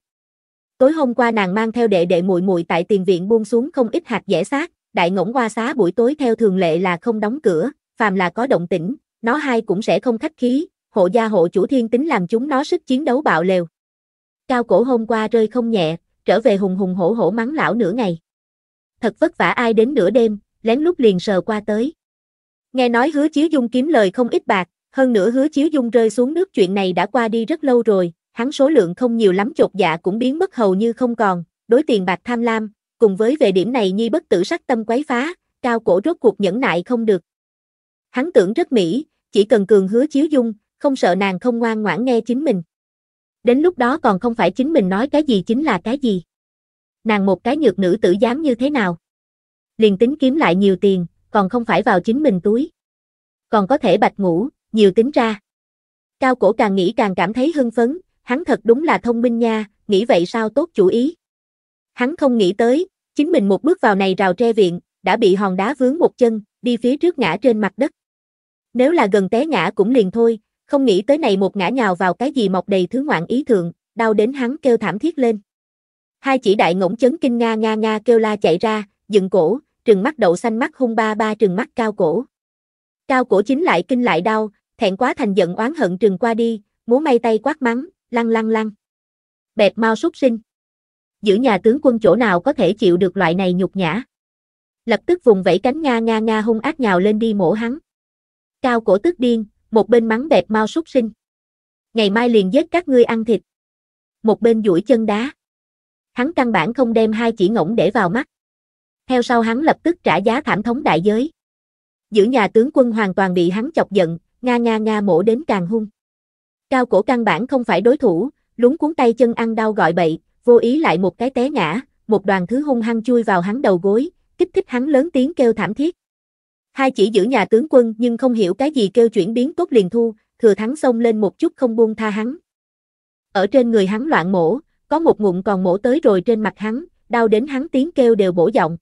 Tối hôm qua nàng mang theo đệ đệ muội muội tại tiền viện buông xuống không ít hạt dẻ xác, đại ngỗng hoa xá buổi tối theo thường lệ là không đóng cửa, phàm là có động tĩnh, nó hai cũng sẽ không khách khí, hộ gia hộ chủ thiên tính làm chúng nó sức chiến đấu bạo lều. Cao cổ hôm qua rơi không nhẹ, trở về hùng hùng hổ hổ mắng lão nửa ngày. Thật vất vả ai đến nửa đêm, lén lút liền sờ qua tới. Nghe nói hứa chiếu dung kiếm lời không ít bạc, hơn nữa hứa chiếu dung rơi xuống nước chuyện này đã qua đi rất lâu rồi, hắn số lượng không nhiều lắm chột dạ cũng biến mất hầu như không còn, đối tiền bạc tham lam, cùng với về điểm này nhi bất tử sắc tâm quấy phá, cao cổ rốt cuộc nhẫn nại không được. Hắn tưởng rất mỹ, chỉ cần cường hứa chiếu dung, không sợ nàng không ngoan ngoãn nghe chính mình. Đến lúc đó còn không phải chính mình nói cái gì chính là cái gì. Nàng một cái nhược nữ tử dám như thế nào? Liền tính kiếm lại nhiều tiền, còn không phải vào chính mình túi. Còn có thể bạch ngủ, nhiều tính ra. Cao cổ càng nghĩ càng cảm thấy hưng phấn, hắn thật đúng là thông minh nha, nghĩ vậy sao tốt chủ ý. Hắn không nghĩ tới, chính mình một bước vào này rào tre viện, đã bị hòn đá vướng một chân, đi phía trước ngã trên mặt đất. Nếu là gần té ngã cũng liền thôi, không nghĩ tới này một ngã nhào vào cái gì mọc đầy thứ ngoạn ý thượng, đau đến hắn kêu thảm thiết lên. Hai chỉ đại ngỗng chấn kinh nga nga nga kêu la chạy ra, dựng cổ, trừng mắt đậu xanh mắt hung ba ba trừng mắt cao cổ. Cao cổ chính lại kinh lại đau, thẹn quá thành giận oán hận trừng qua đi, múa may tay quát mắng, lăng lăng lăng. Bẹp mau xuất sinh. Giữ nhà tướng quân chỗ nào có thể chịu được loại này nhục nhã. Lập tức vùng vẫy cánh nga nga nga hung ác nhào lên đi mổ hắn cao cổ tức điên, một bên mắng bẹp mau súc sinh. Ngày mai liền giết các ngươi ăn thịt. Một bên duỗi chân đá. Hắn căn bản không đem hai chỉ ngỗng để vào mắt. Theo sau hắn lập tức trả giá thảm thống đại giới. Giữ nhà tướng quân hoàn toàn bị hắn chọc giận, nga nga nga mổ đến càng hung. Cao cổ căn bản không phải đối thủ, lúng cuốn tay chân ăn đau gọi bậy, vô ý lại một cái té ngã, một đoàn thứ hung hăng chui vào hắn đầu gối, kích thích hắn lớn tiếng kêu thảm thiết. Hai chỉ giữ nhà tướng quân nhưng không hiểu cái gì kêu chuyển biến tốt liền thu, thừa thắng xông lên một chút không buông tha hắn. Ở trên người hắn loạn mổ, có một ngụm còn mổ tới rồi trên mặt hắn, đau đến hắn tiếng kêu đều bổ giọng.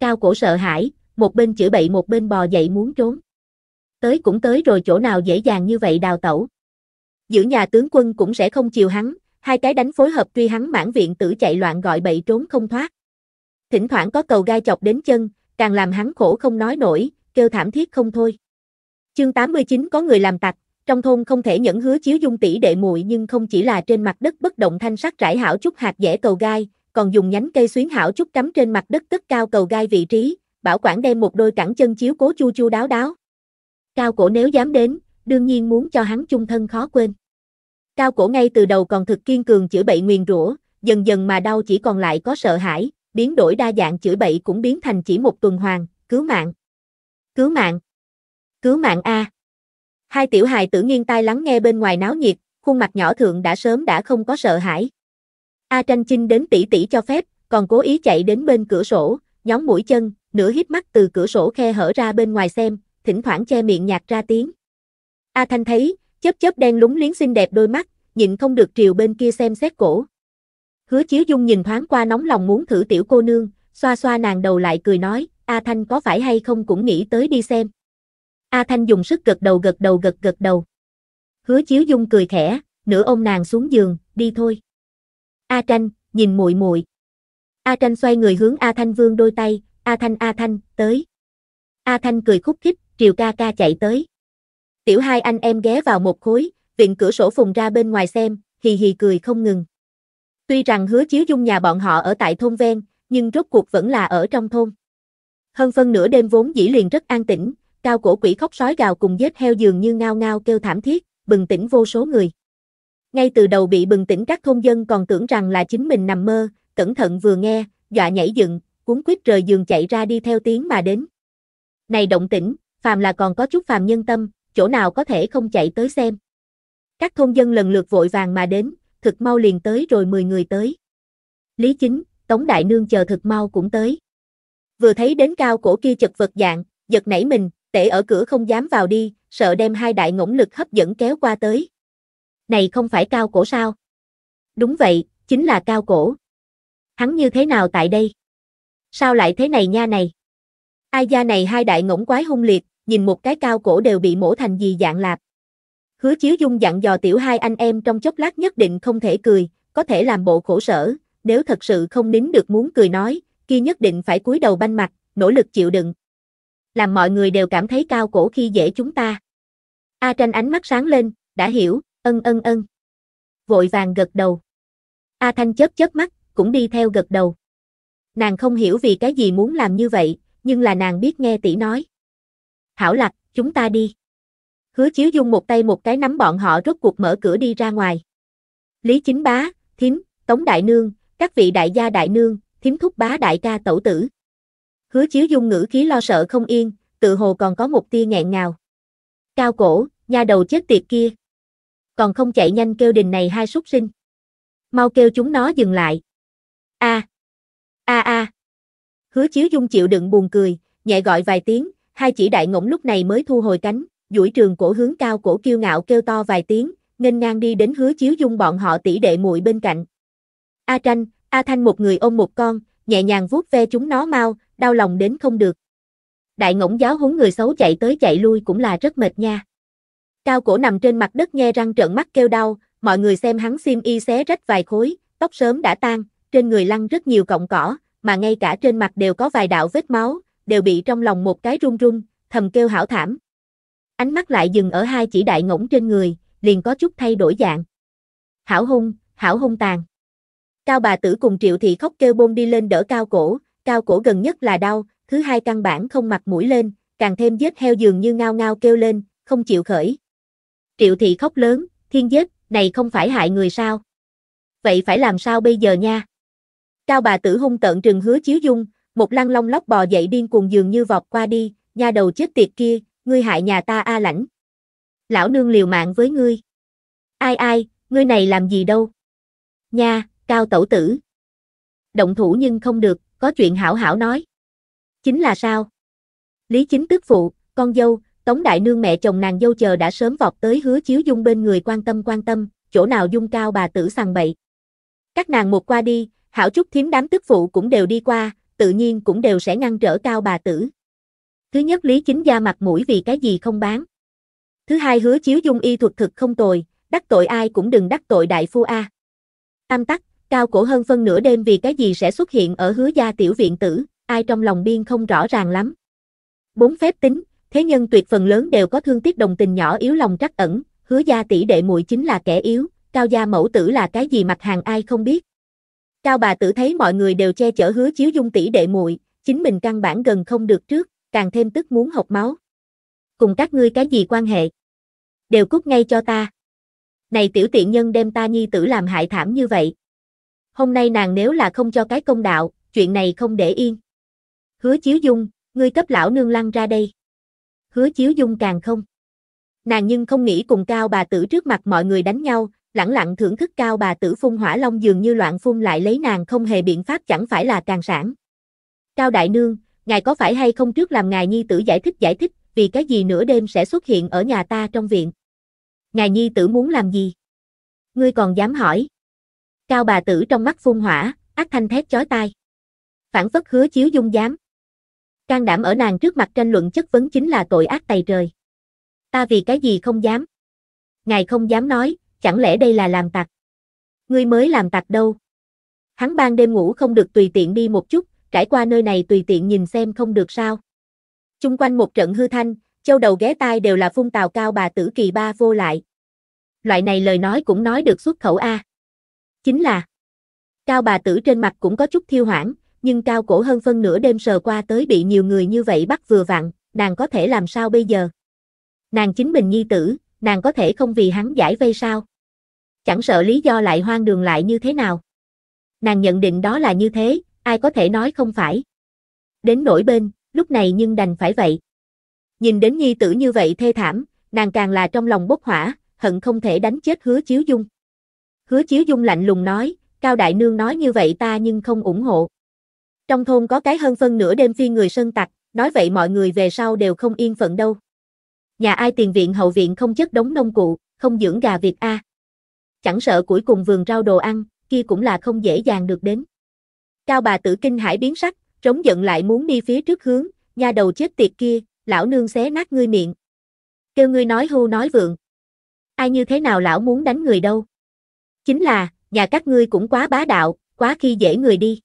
Cao cổ sợ hãi, một bên chửi bậy một bên bò dậy muốn trốn. Tới cũng tới rồi chỗ nào dễ dàng như vậy đào tẩu. Giữ nhà tướng quân cũng sẽ không chiều hắn, hai cái đánh phối hợp truy hắn mãn viện tử chạy loạn gọi bậy trốn không thoát. Thỉnh thoảng có cầu gai chọc đến chân, càng làm hắn khổ không nói nổi, kêu thảm thiết không thôi. Chương 89 có người làm tặc, trong thôn không thể nhẫn hứa chiếu dung tỷ đệ muội nhưng không chỉ là trên mặt đất bất động thanh sắc trải hảo chút hạt dẻ cầu gai, còn dùng nhánh cây xuyến hảo chút cắm trên mặt đất cất cao cầu gai vị trí, bảo quản đem một đôi cẳng chân chiếu cố chu chu đáo đáo. Cao cổ nếu dám đến, đương nhiên muốn cho hắn chung thân khó quên. Cao cổ ngay từ đầu còn thực kiên cường chữa bệnh nguyền rủa, dần dần mà đau chỉ còn lại có sợ hãi, biến đổi đa dạng chửi bậy cũng biến thành chỉ một tuần hoàn, cứu mạng. Cứu mạng. Cứu mạng A. Hai tiểu hài tử nghiêng tai lắng nghe bên ngoài náo nhiệt, khuôn mặt nhỏ thượng đã sớm đã không có sợ hãi. A tranh chinh đến tỷ tỷ cho phép, còn cố ý chạy đến bên cửa sổ, nhón mũi chân, nửa hít mắt từ cửa sổ khe hở ra bên ngoài xem, thỉnh thoảng che miệng nhạt ra tiếng. A Thanh thấy, chớp chớp đen lúng liếng xinh đẹp đôi mắt, nhịn không được triều bên kia xem xét cổ. Hứa Chiếu Dung nhìn thoáng qua nóng lòng muốn thử tiểu cô nương, xoa xoa nàng đầu lại cười nói, A Thanh có phải hay không cũng nghĩ tới đi xem. A Thanh dùng sức gật đầu gật đầu gật gật đầu. Hứa Chiếu Dung cười khẽ, nửa ôm nàng xuống giường, đi thôi. A Tranh, nhìn muội muội. A Tranh xoay người hướng A Thanh vương đôi tay, A Thanh A Thanh, tới. A Thanh cười khúc khích, Triều ca ca chạy tới. Tiểu hai anh em ghé vào một khối, viện cửa sổ phùng ra bên ngoài xem, hì hì cười không ngừng. Tuy rằng hứa chiếu dung nhà bọn họ ở tại thôn ven, nhưng rốt cuộc vẫn là ở trong thôn. Hơn phân nửa đêm vốn dĩ liền rất an tĩnh, cao cổ quỷ khóc sói gào cùng vết heo dường như ngao ngao kêu thảm thiết, bừng tỉnh vô số người. Ngay từ đầu bị bừng tỉnh các thôn dân còn tưởng rằng là chính mình nằm mơ, cẩn thận vừa nghe, dọa nhảy dựng, cuốn quýt rời giường chạy ra đi theo tiếng mà đến. Này động tĩnh, phàm là còn có chút phàm nhân tâm, chỗ nào có thể không chạy tới xem. Các thôn dân lần lượt vội vàng mà đến, thực mau liền tới rồi 10 người tới. Lý chính, Tống Đại Nương chờ thực mau cũng tới. Vừa thấy đến cao cổ kia chật vật dạng, giật nảy mình, tể ở cửa không dám vào đi, sợ đem hai đại ngỗng lực hấp dẫn kéo qua tới. Này không phải cao cổ sao? Đúng vậy, chính là cao cổ. Hắn như thế nào tại đây? Sao lại thế này nha này? Ai gia này hai đại ngỗng quái hung liệt, nhìn một cái cao cổ đều bị mổ thành gì dạng lạp. Hứa Chiếu Dung dặn dò tiểu hai anh em trong chốc lát nhất định không thể cười, có thể làm bộ khổ sở, nếu thật sự không nín được muốn cười nói, kia nhất định phải cúi đầu banh mặt, nỗ lực chịu đựng. Làm mọi người đều cảm thấy cao cổ khi dễ chúng ta. A tranh ánh mắt sáng lên, đã hiểu, ân ân ân. Vội vàng gật đầu. A thanh chớp chớp mắt, cũng đi theo gật đầu. Nàng không hiểu vì cái gì muốn làm như vậy, nhưng là nàng biết nghe tỷ nói. Hảo lạc, chúng ta đi. Hứa Chiếu Dung một tay một cái nắm bọn họ rốt cuộc mở cửa đi ra ngoài. Lý Chính Bá, Thím, Tống Đại Nương, các vị đại gia đại nương, Thím Thúc Bá đại ca tẩu tử. Hứa Chiếu Dung ngữ khí lo sợ không yên, tự hồ còn có một tia nghẹn ngào. Cao cổ, nhà đầu chết tiệt kia. Còn không chạy nhanh kêu đình này hai súc sinh. Mau kêu chúng nó dừng lại. A. A a. Hứa Chiếu Dung chịu đựng buồn cười, nhẹ gọi vài tiếng, hai chỉ đại ngỗng lúc này mới thu hồi cánh, duỗi trường cổ hướng cao cổ kiêu ngạo kêu to vài tiếng, nghênh ngang đi đến hứa chiếu dung bọn họ tỷ đệ muội bên cạnh. A tranh, A thanh một người ôm một con, nhẹ nhàng vuốt ve chúng nó mau, đau lòng đến không được. Đại ngỗng giáo huấn người xấu chạy tới chạy lui cũng là rất mệt nha. Cao cổ nằm trên mặt đất nghe răng trợn mắt kêu đau, mọi người xem hắn xiêm y xé rách vài khối, tóc sớm đã tan, trên người lăn rất nhiều cọng cỏ, mà ngay cả trên mặt đều có vài đạo vết máu, đều bị trong lòng một cái run run, thầm kêu hảo thảm, ánh mắt lại dừng ở hai chỉ đại ngỗng trên người, liền có chút thay đổi dạng. Hảo hung, hảo hung tàn. Cao bà tử cùng triệu thị khóc kêu bôn đi lên đỡ cao cổ, cao cổ gần nhất là đau, thứ hai căn bản không mặt mũi lên, càng thêm vết heo dường như ngao ngao kêu lên, không chịu khởi. Triệu thị khóc lớn, thiên vết, này không phải hại người sao? Vậy phải làm sao bây giờ nha? Cao bà tử hung tận trừng hứa chiếu dung, một lăng long lóc bò dậy điên cuồng dường như vọt qua đi, nha đầu chết tiệt kia, ngươi hại nhà ta A à Lãnh. Lão nương liều mạng với ngươi. Ai ai, ngươi này làm gì đâu. Nha, cao tẩu tử. Động thủ nhưng không được, có chuyện hảo hảo nói. Chính là sao? Lý chính tức phụ, con dâu, tống đại nương mẹ chồng nàng dâu chờ đã sớm vọt tới hứa chiếu dung bên người quan tâm quan tâm, chỗ nào dung cao bà tử sằng bậy. Các nàng một qua đi, hảo chút thiếm đám tức phụ cũng đều đi qua, tự nhiên cũng đều sẽ ngăn trở cao bà tử. Thứ nhất Lý Chính Gia mặt mũi vì cái gì không bán. Thứ hai hứa chiếu dung y thuật thực không tồi, đắc tội ai cũng đừng đắc tội đại phu A. Tam tắc, cao cổ hơn phân nửa đêm vì cái gì sẽ xuất hiện ở hứa gia tiểu viện tử, ai trong lòng biên không rõ ràng lắm. Bốn phép tính, thế nhân tuyệt phần lớn đều có thương tiếc đồng tình nhỏ yếu lòng trắc ẩn, hứa gia tỷ đệ muội chính là kẻ yếu, cao gia mẫu tử là cái gì mặt hàng ai không biết. Cao bà tử thấy mọi người đều che chở hứa chiếu dung tỷ đệ muội, chính mình căn bản gần không được trước, càng thêm tức muốn học máu. Cùng các ngươi cái gì quan hệ? Đều cút ngay cho ta. Này tiểu tiện nhân đem ta nhi tử làm hại thảm như vậy. Hôm nay nàng nếu là không cho cái công đạo, chuyện này không để yên. Hứa Chiếu Dung, ngươi cấp lão nương lăn ra đây. Hứa Chiếu Dung càng không. Nàng nhưng không nghĩ cùng cao bà tử trước mặt mọi người đánh nhau, lẳng lặng thưởng thức cao bà tử phun hỏa long dường như loạn phun lại lấy nàng không hề biện pháp chẳng phải là càng sản. Cao đại nương, ngài có phải hay không trước làm ngài nhi tử giải thích giải thích, vì cái gì nửa đêm sẽ xuất hiện ở nhà ta trong viện. Ngài nhi tử muốn làm gì? Ngươi còn dám hỏi. Cao bà tử trong mắt phun hỏa, ác thanh thét chói tai. Phản phất hứa chiếu dung dám. Can đảm ở nàng trước mặt tranh luận chất vấn chính là tội ác tày trời. Ta vì cái gì không dám? Ngài không dám nói, chẳng lẽ đây là làm tặc? Ngươi mới làm tặc đâu? Hắn ban đêm ngủ không được tùy tiện đi một chút, trải qua nơi này tùy tiện nhìn xem không được sao. Chung quanh một trận hư thanh, châu đầu ghé tai đều là phun tào cao bà tử kỳ ba vô lại. Loại này lời nói cũng nói được xuất khẩu A. Chính là, cao bà tử trên mặt cũng có chút thiêu hoảng, nhưng cao cổ hơn phân nửa đêm sờ qua tới bị nhiều người như vậy bắt vừa vặn, nàng có thể làm sao bây giờ? Nàng chính mình nhi tử, nàng có thể không vì hắn giải vây sao? Chẳng sợ lý do lại hoang đường lại như thế nào? Nàng nhận định đó là như thế, ai có thể nói không phải. Đến nỗi bên, lúc này nhưng đành phải vậy. Nhìn đến nhi tử như vậy thê thảm, nàng càng là trong lòng bốc hỏa, hận không thể đánh chết hứa chiếu dung. Hứa chiếu dung lạnh lùng nói, Cao Đại Nương nói như vậy ta nhưng không ủng hộ. Trong thôn có cái hơn phân nửa đêm phi người sơn tặc, nói vậy mọi người về sau đều không yên phận đâu. Nhà ai tiền viện hậu viện không chất đống nông cụ, không dưỡng gà Việt A. Chẳng sợ cuối cùng vườn rau đồ ăn, kia cũng là không dễ dàng được đến. Cao bà tử kinh hải biến sắc, trống giận lại muốn đi phía trước hướng, nha đầu chết tiệt kia, lão nương xé nát ngươi miệng. Kêu ngươi nói hưu nói vượng. Ai như thế nào lão muốn đánh người đâu. Chính là, nhà các ngươi cũng quá bá đạo, quá khi dễ người đi.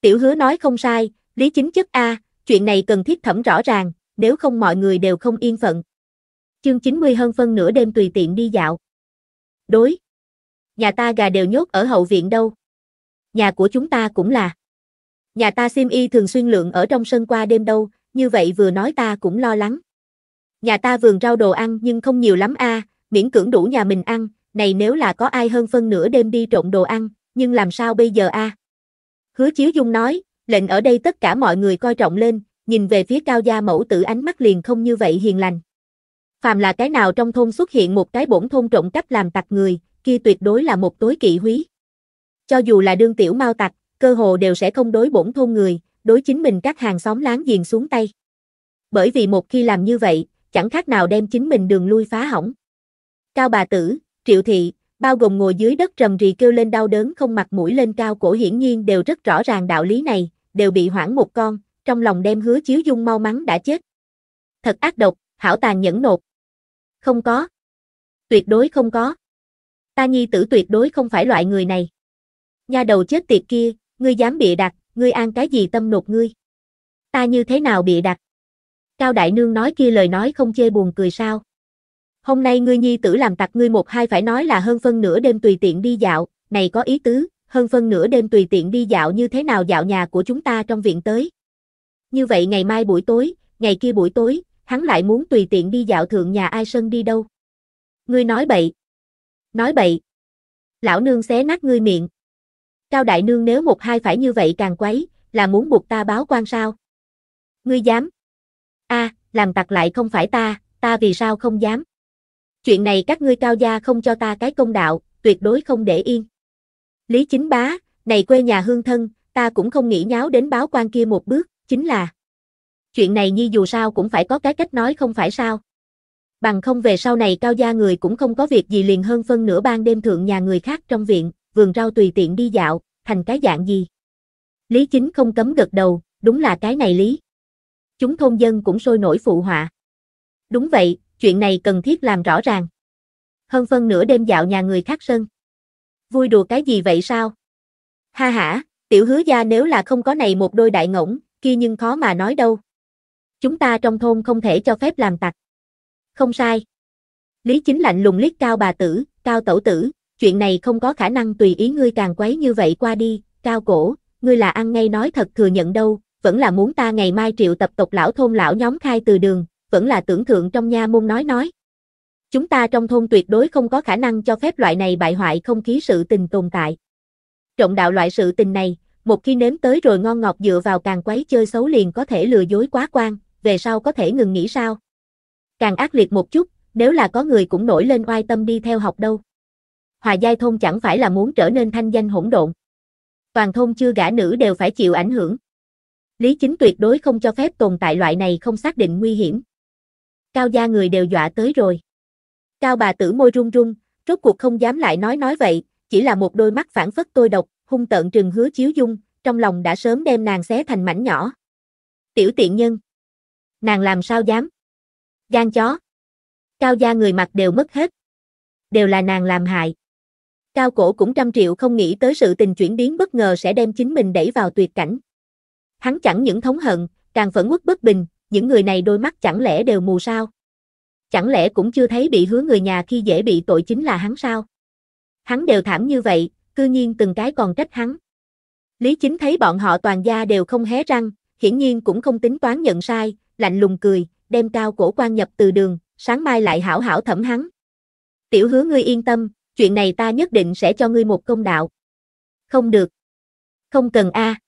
Tiểu hứa nói không sai, lý chính chất A, chuyện này cần thiết thẩm rõ ràng, nếu không mọi người đều không yên phận. Chương 90 hơn phân nửa đêm tùy tiện đi dạo. Đối. Nhà ta gà đều nhốt ở hậu viện đâu nhà của chúng ta cũng là. Nhà ta Sim Y thường xuyên lượng ở trong sân qua đêm đâu, như vậy vừa nói ta cũng lo lắng. Nhà ta vườn rau đồ ăn nhưng không nhiều lắm a, miễn cưỡng đủ nhà mình ăn, này nếu là có ai hơn phân nửa đêm đi trộn đồ ăn, nhưng làm sao bây giờ a? Hứa Chiếu Dung nói, lệnh ở đây tất cả mọi người coi trọng lên, nhìn về phía cao gia mẫu tử ánh mắt liền không như vậy hiền lành. Phàm là cái nào trong thôn xuất hiện một cái bổn thôn trộm cắp làm tặc người, kia tuyệt đối là một tối kỵ húy. Cho dù là đương tiểu mau tặc, cơ hồ đều sẽ không đối bổn thôn người, đối chính mình các hàng xóm láng giềng xuống tay. Bởi vì một khi làm như vậy, chẳng khác nào đem chính mình đường lui phá hỏng. Cao bà tử, triệu thị, bao gồm ngồi dưới đất rầm rì kêu lên đau đớn không mặt mũi lên cao cổ hiển nhiên đều rất rõ ràng đạo lý này, đều bị hoảng một con, trong lòng đem hứa chiếu dung mau mắn đã chết. Thật ác độc, hảo tàn nhẫn nột. Không có. Tuyệt đối không có. Ta nhi tử tuyệt đối không phải loại người này nha đầu chết tiệt kia, ngươi dám bị đặt, ngươi an cái gì tâm nột ngươi? Ta như thế nào bị đặt? Cao Đại Nương nói kia lời nói không chê buồn cười sao? Hôm nay ngươi nhi tử làm tặc ngươi một hai phải nói là hơn phân nửa đêm tùy tiện đi dạo, này có ý tứ, hơn phân nửa đêm tùy tiện đi dạo như thế nào dạo nhà của chúng ta trong viện tới. Như vậy ngày mai buổi tối, ngày kia buổi tối, hắn lại muốn tùy tiện đi dạo thượng nhà ai sân đi đâu. Ngươi nói bậy. Nói bậy. Lão nương xé nát ngươi miệng. Cao Đại Nương nếu một hai phải như vậy càng quấy, là muốn buộc ta báo quan sao? Ngươi dám? a à, làm tặc lại không phải ta, ta vì sao không dám? Chuyện này các ngươi cao gia không cho ta cái công đạo, tuyệt đối không để yên. Lý chính bá, này quê nhà hương thân, ta cũng không nghĩ nháo đến báo quan kia một bước, chính là. Chuyện này nhi dù sao cũng phải có cái cách nói không phải sao. Bằng không về sau này cao gia người cũng không có việc gì liền hơn phân nửa ban đêm thượng nhà người khác trong viện vườn rau tùy tiện đi dạo, thành cái dạng gì. Lý Chính không cấm gật đầu, đúng là cái này Lý. Chúng thôn dân cũng sôi nổi phụ họa. Đúng vậy, chuyện này cần thiết làm rõ ràng. Hơn phân nửa đêm dạo nhà người khác sân. Vui đùa cái gì vậy sao? Ha ha, tiểu hứa gia nếu là không có này một đôi đại ngỗng, kia nhưng khó mà nói đâu. Chúng ta trong thôn không thể cho phép làm tặc. Không sai. Lý chính lạnh lùng liếc cao bà tử, cao tẩu tử, chuyện này không có khả năng tùy ý ngươi càng quấy như vậy qua đi, cao cổ, ngươi là ăn ngay nói thật thừa nhận đâu, vẫn là muốn ta ngày mai triệu tập tộc lão thôn lão nhóm khai từ đường, vẫn là tưởng thượng trong nha môn nói nói. Chúng ta trong thôn tuyệt đối không có khả năng cho phép loại này bại hoại không khí sự tình tồn tại. Trọng đạo loại sự tình này, một khi nếm tới rồi ngon ngọt dựa vào càng quấy chơi xấu liền có thể lừa dối quá quan, về sau có thể ngừng nghĩ sao. Càng ác liệt một chút, nếu là có người cũng nổi lên oai tâm đi theo học đâu. Hòa Giai Thôn chẳng phải là muốn trở nên thanh danh hỗn độn. Toàn thôn chưa gã nữ đều phải chịu ảnh hưởng. Lý chính tuyệt đối không cho phép tồn tại loại này không xác định nguy hiểm. Cao gia người đều dọa tới rồi. Cao bà tử môi run run, rốt cuộc không dám lại nói nói vậy, chỉ là một đôi mắt phản phất tôi độc, hung tợn trừng hứa chiếu dung, trong lòng đã sớm đem nàng xé thành mảnh nhỏ. Tiểu tiện nhân. Nàng làm sao dám? Gan chó. Cao gia người mặt đều mất hết. Đều là nàng làm hại. Cao cổ cũng trăm triệu không nghĩ tới sự tình chuyển biến bất ngờ sẽ đem chính mình đẩy vào tuyệt cảnh. Hắn chẳng những thống hận, càng phẫn uất bất bình, những người này đôi mắt chẳng lẽ đều mù sao? Chẳng lẽ cũng chưa thấy bị hứa người nhà khi dễ bị tội chính là hắn sao? Hắn đều thảm như vậy, cư nhiên từng cái còn trách hắn. Lý chính thấy bọn họ toàn gia đều không hé răng, hiển nhiên cũng không tính toán nhận sai, lạnh lùng cười, đem cao cổ quan nhập từ đường, sáng mai lại hảo hảo thẩm hắn. Tiểu hứa ngươi yên tâm, chuyện này ta nhất định sẽ cho ngươi một công đạo. Không được. Không cần a.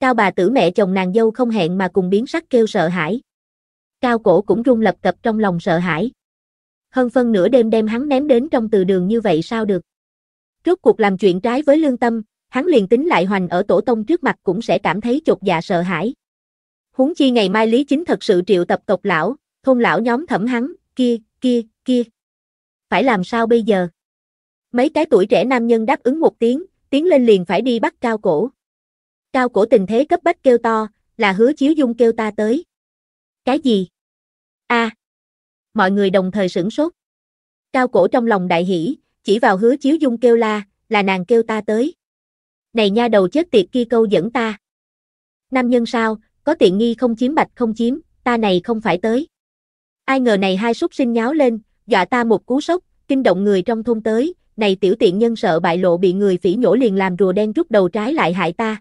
Cao bà tử mẹ chồng nàng dâu không hẹn mà cùng biến sắc kêu sợ hãi. Cao cổ cũng rung lập cập trong lòng sợ hãi. Hơn phân nửa đêm đem hắn ném đến trong từ đường như vậy sao được. Rốt cuộc làm chuyện trái với lương tâm, hắn liền tính lại hoành ở tổ tông trước mặt cũng sẽ cảm thấy chột dạ sợ hãi. Huống chi ngày mai Lý Chính thật sự triệu tập tộc lão, thôn lão nhóm thẩm hắn, kia, kia, kia. Phải làm sao bây giờ? Mấy cái tuổi trẻ nam nhân đáp ứng một tiếng, tiến lên liền phải đi bắt cao cổ. Cao cổ tình thế cấp bách kêu to, là hứa chiếu dung kêu ta tới. Cái gì? a Mọi người đồng thời sửng sốt. Cao cổ trong lòng đại hỷ, chỉ vào hứa chiếu dung kêu la, là nàng kêu ta tới. Này nha đầu chết tiệt kia câu dẫn ta. Nam nhân sao, có tiện nghi không chiếm bạch không chiếm, ta này không phải tới. Ai ngờ này hai súc sinh nháo lên, dọa ta một cú sốc, kinh động người trong thôn tới, này tiểu tiện nhân sợ bại lộ bị người phỉ nhổ liền làm rùa đen rút đầu trái lại hại ta.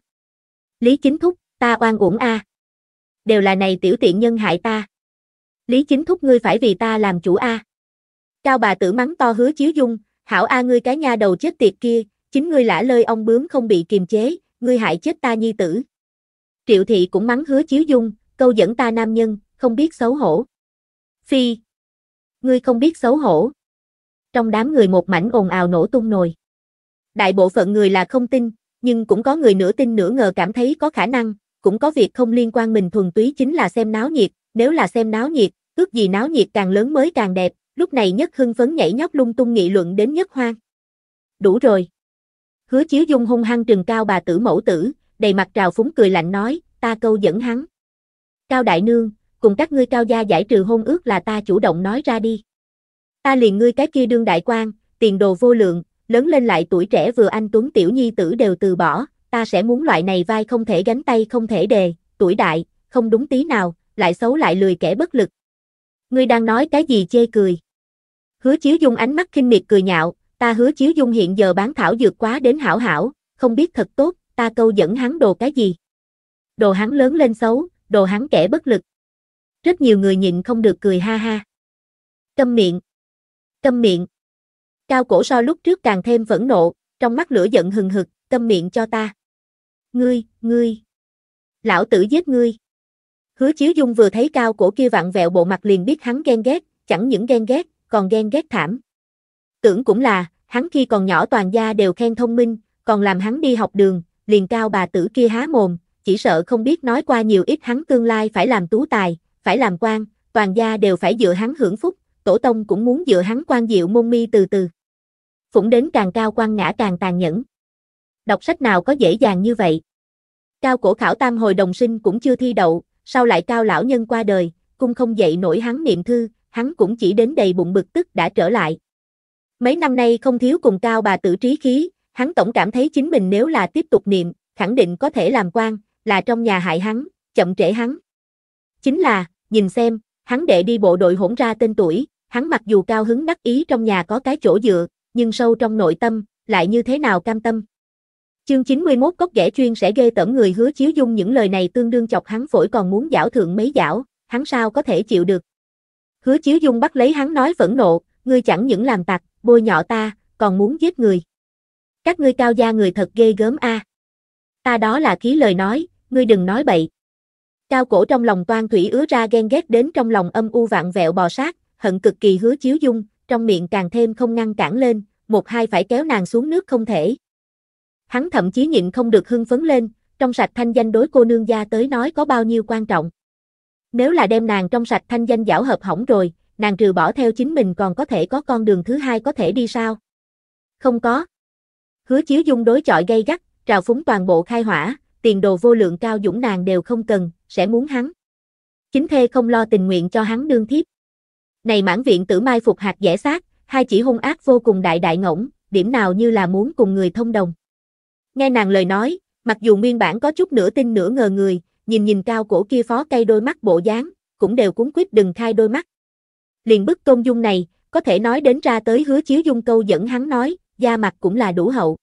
Lý Chính Thúc, ta oan uổng a. Đều là này tiểu tiện nhân hại ta. Lý Chính Thúc ngươi phải vì ta làm chủ a. Cao bà tử mắng to hứa chiếu dung, hảo a ngươi cái nha đầu chết tiệt kia, chính ngươi lả lơi ông bướm không bị kiềm chế, ngươi hại chết ta nhi tử. Triệu thị cũng mắng hứa chiếu dung, câu dẫn ta nam nhân, không biết xấu hổ. Phi. Ngươi không biết xấu hổ, trong đám người một mảnh ồn ào nổ tung nồi. Đại bộ phận người là không tin, nhưng cũng có người nửa tin nửa ngờ cảm thấy có khả năng, cũng có việc không liên quan mình thuần túy chính là xem náo nhiệt, nếu là xem náo nhiệt, ước gì náo nhiệt càng lớn mới càng đẹp, lúc này nhất hưng phấn nhảy nhóc lung tung nghị luận đến nhất hoang. Đủ rồi. Hứa chiếu dung hung hăng trừng cao bà tử mẫu tử, đầy mặt trào phúng cười lạnh nói, ta câu dẫn hắn. Cao đại nương, cùng các ngươi cao gia giải trừ hôn ước là ta chủ động nói ra đi. Ta liền ngươi cái kia đương đại quan, tiền đồ vô lượng, lớn lên lại tuổi trẻ vừa anh tuấn tiểu nhi tử đều từ bỏ, ta sẽ muốn loại này vai không thể gánh tay không thể đề, tuổi đại, không đúng tí nào, lại xấu lại lười kẻ bất lực. Ngươi đang nói cái gì chê cười? Hứa Chiếu Dung ánh mắt khinh miệt cười nhạo, ta Hứa Chiếu Dung hiện giờ bán thảo dược quá đến hảo hảo, không biết thật tốt, ta câu dẫn hắn đồ cái gì? Đồ hắn lớn lên xấu, đồ hắn kẻ bất lực. Rất nhiều người nhịn không được cười ha ha. Câm miệng, Câm miệng. Cao cổ so lúc trước càng thêm phẫn nộ, trong mắt lửa giận hừng hực, câm miệng cho ta. Ngươi, ngươi. Lão tử giết ngươi. Hứa Chiếu Dung vừa thấy cao cổ kia vặn vẹo bộ mặt liền biết hắn ghen ghét, chẳng những ghen ghét, còn ghen ghét thảm. Tưởng cũng là, hắn khi còn nhỏ toàn gia đều khen thông minh, còn làm hắn đi học đường, liền cao bà tử kia há mồm, chỉ sợ không biết nói qua nhiều ít hắn tương lai phải làm tú tài, phải làm quan, toàn gia đều phải dựa hắn hưởng phúc, tổ tông cũng muốn dựa hắn quan diệu môn mi từ từ. Phủng đến càng cao quan ngã càng tàn nhẫn. Đọc sách nào có dễ dàng như vậy. Cao cổ khảo tam hồi đồng sinh cũng chưa thi đậu, sau lại cao lão nhân qua đời, cung không dậy nổi hắn niệm thư, hắn cũng chỉ đến đầy bụng bực tức đã trở lại. Mấy năm nay không thiếu cùng cao bà tử trí khí, hắn tổng cảm thấy chính mình nếu là tiếp tục niệm, khẳng định có thể làm quan, là trong nhà hại hắn, chậm trễ hắn. Chính là, nhìn xem, hắn đệ đi bộ đội hỗn ra tên tuổi, Hắn mặc dù cao hứng đắc ý trong nhà có cái chỗ dựa, nhưng sâu trong nội tâm, lại như thế nào cam tâm. Chương 91 cốc ghẻ chuyên sẽ gây tởm người hứa chiếu dung những lời này tương đương chọc hắn phổi còn muốn giảo thượng mấy giảo, hắn sao có thể chịu được. Hứa chiếu dung bắt lấy hắn nói phẫn nộ, ngươi chẳng những làm tặc, bôi nhọ ta, còn muốn giết người. Các ngươi cao gia người thật ghê gớm a. À. Ta đó là khí lời nói, ngươi đừng nói bậy. Cao cổ trong lòng toan thủy ứa ra ghen ghét đến trong lòng âm u vạn vẹo bò sát, hận cực kỳ hứa chiếu dung, trong miệng càng thêm không ngăn cản lên, một hai phải kéo nàng xuống nước không thể. Hắn thậm chí nhịn không được hưng phấn lên, trong sạch thanh danh đối cô nương gia tới nói có bao nhiêu quan trọng. Nếu là đem nàng trong sạch thanh danh giảo hợp hỏng rồi, nàng trừ bỏ theo chính mình còn có thể có con đường thứ hai có thể đi sao? Không có. Hứa chiếu dung đối chọi gây gắt, trào phúng toàn bộ khai hỏa, tiền đồ vô lượng cao dũng nàng đều không cần, sẽ muốn hắn. Chính thê không lo tình nguyện cho hắn đương thiếp. Này mãn viện tử mai phục hạt dễ xác, hai chỉ hung ác vô cùng đại đại ngỗng, điểm nào như là muốn cùng người thông đồng. Nghe nàng lời nói, mặc dù nguyên bản có chút nửa tin nửa ngờ người, nhìn nhìn cao cổ kia phó cây đôi mắt bộ dáng, cũng đều cuốn quyết đừng khai đôi mắt. Liền bức tôn dung này, có thể nói đến ra tới hứa chiếu dung câu dẫn hắn nói, da mặt cũng là đủ hậu.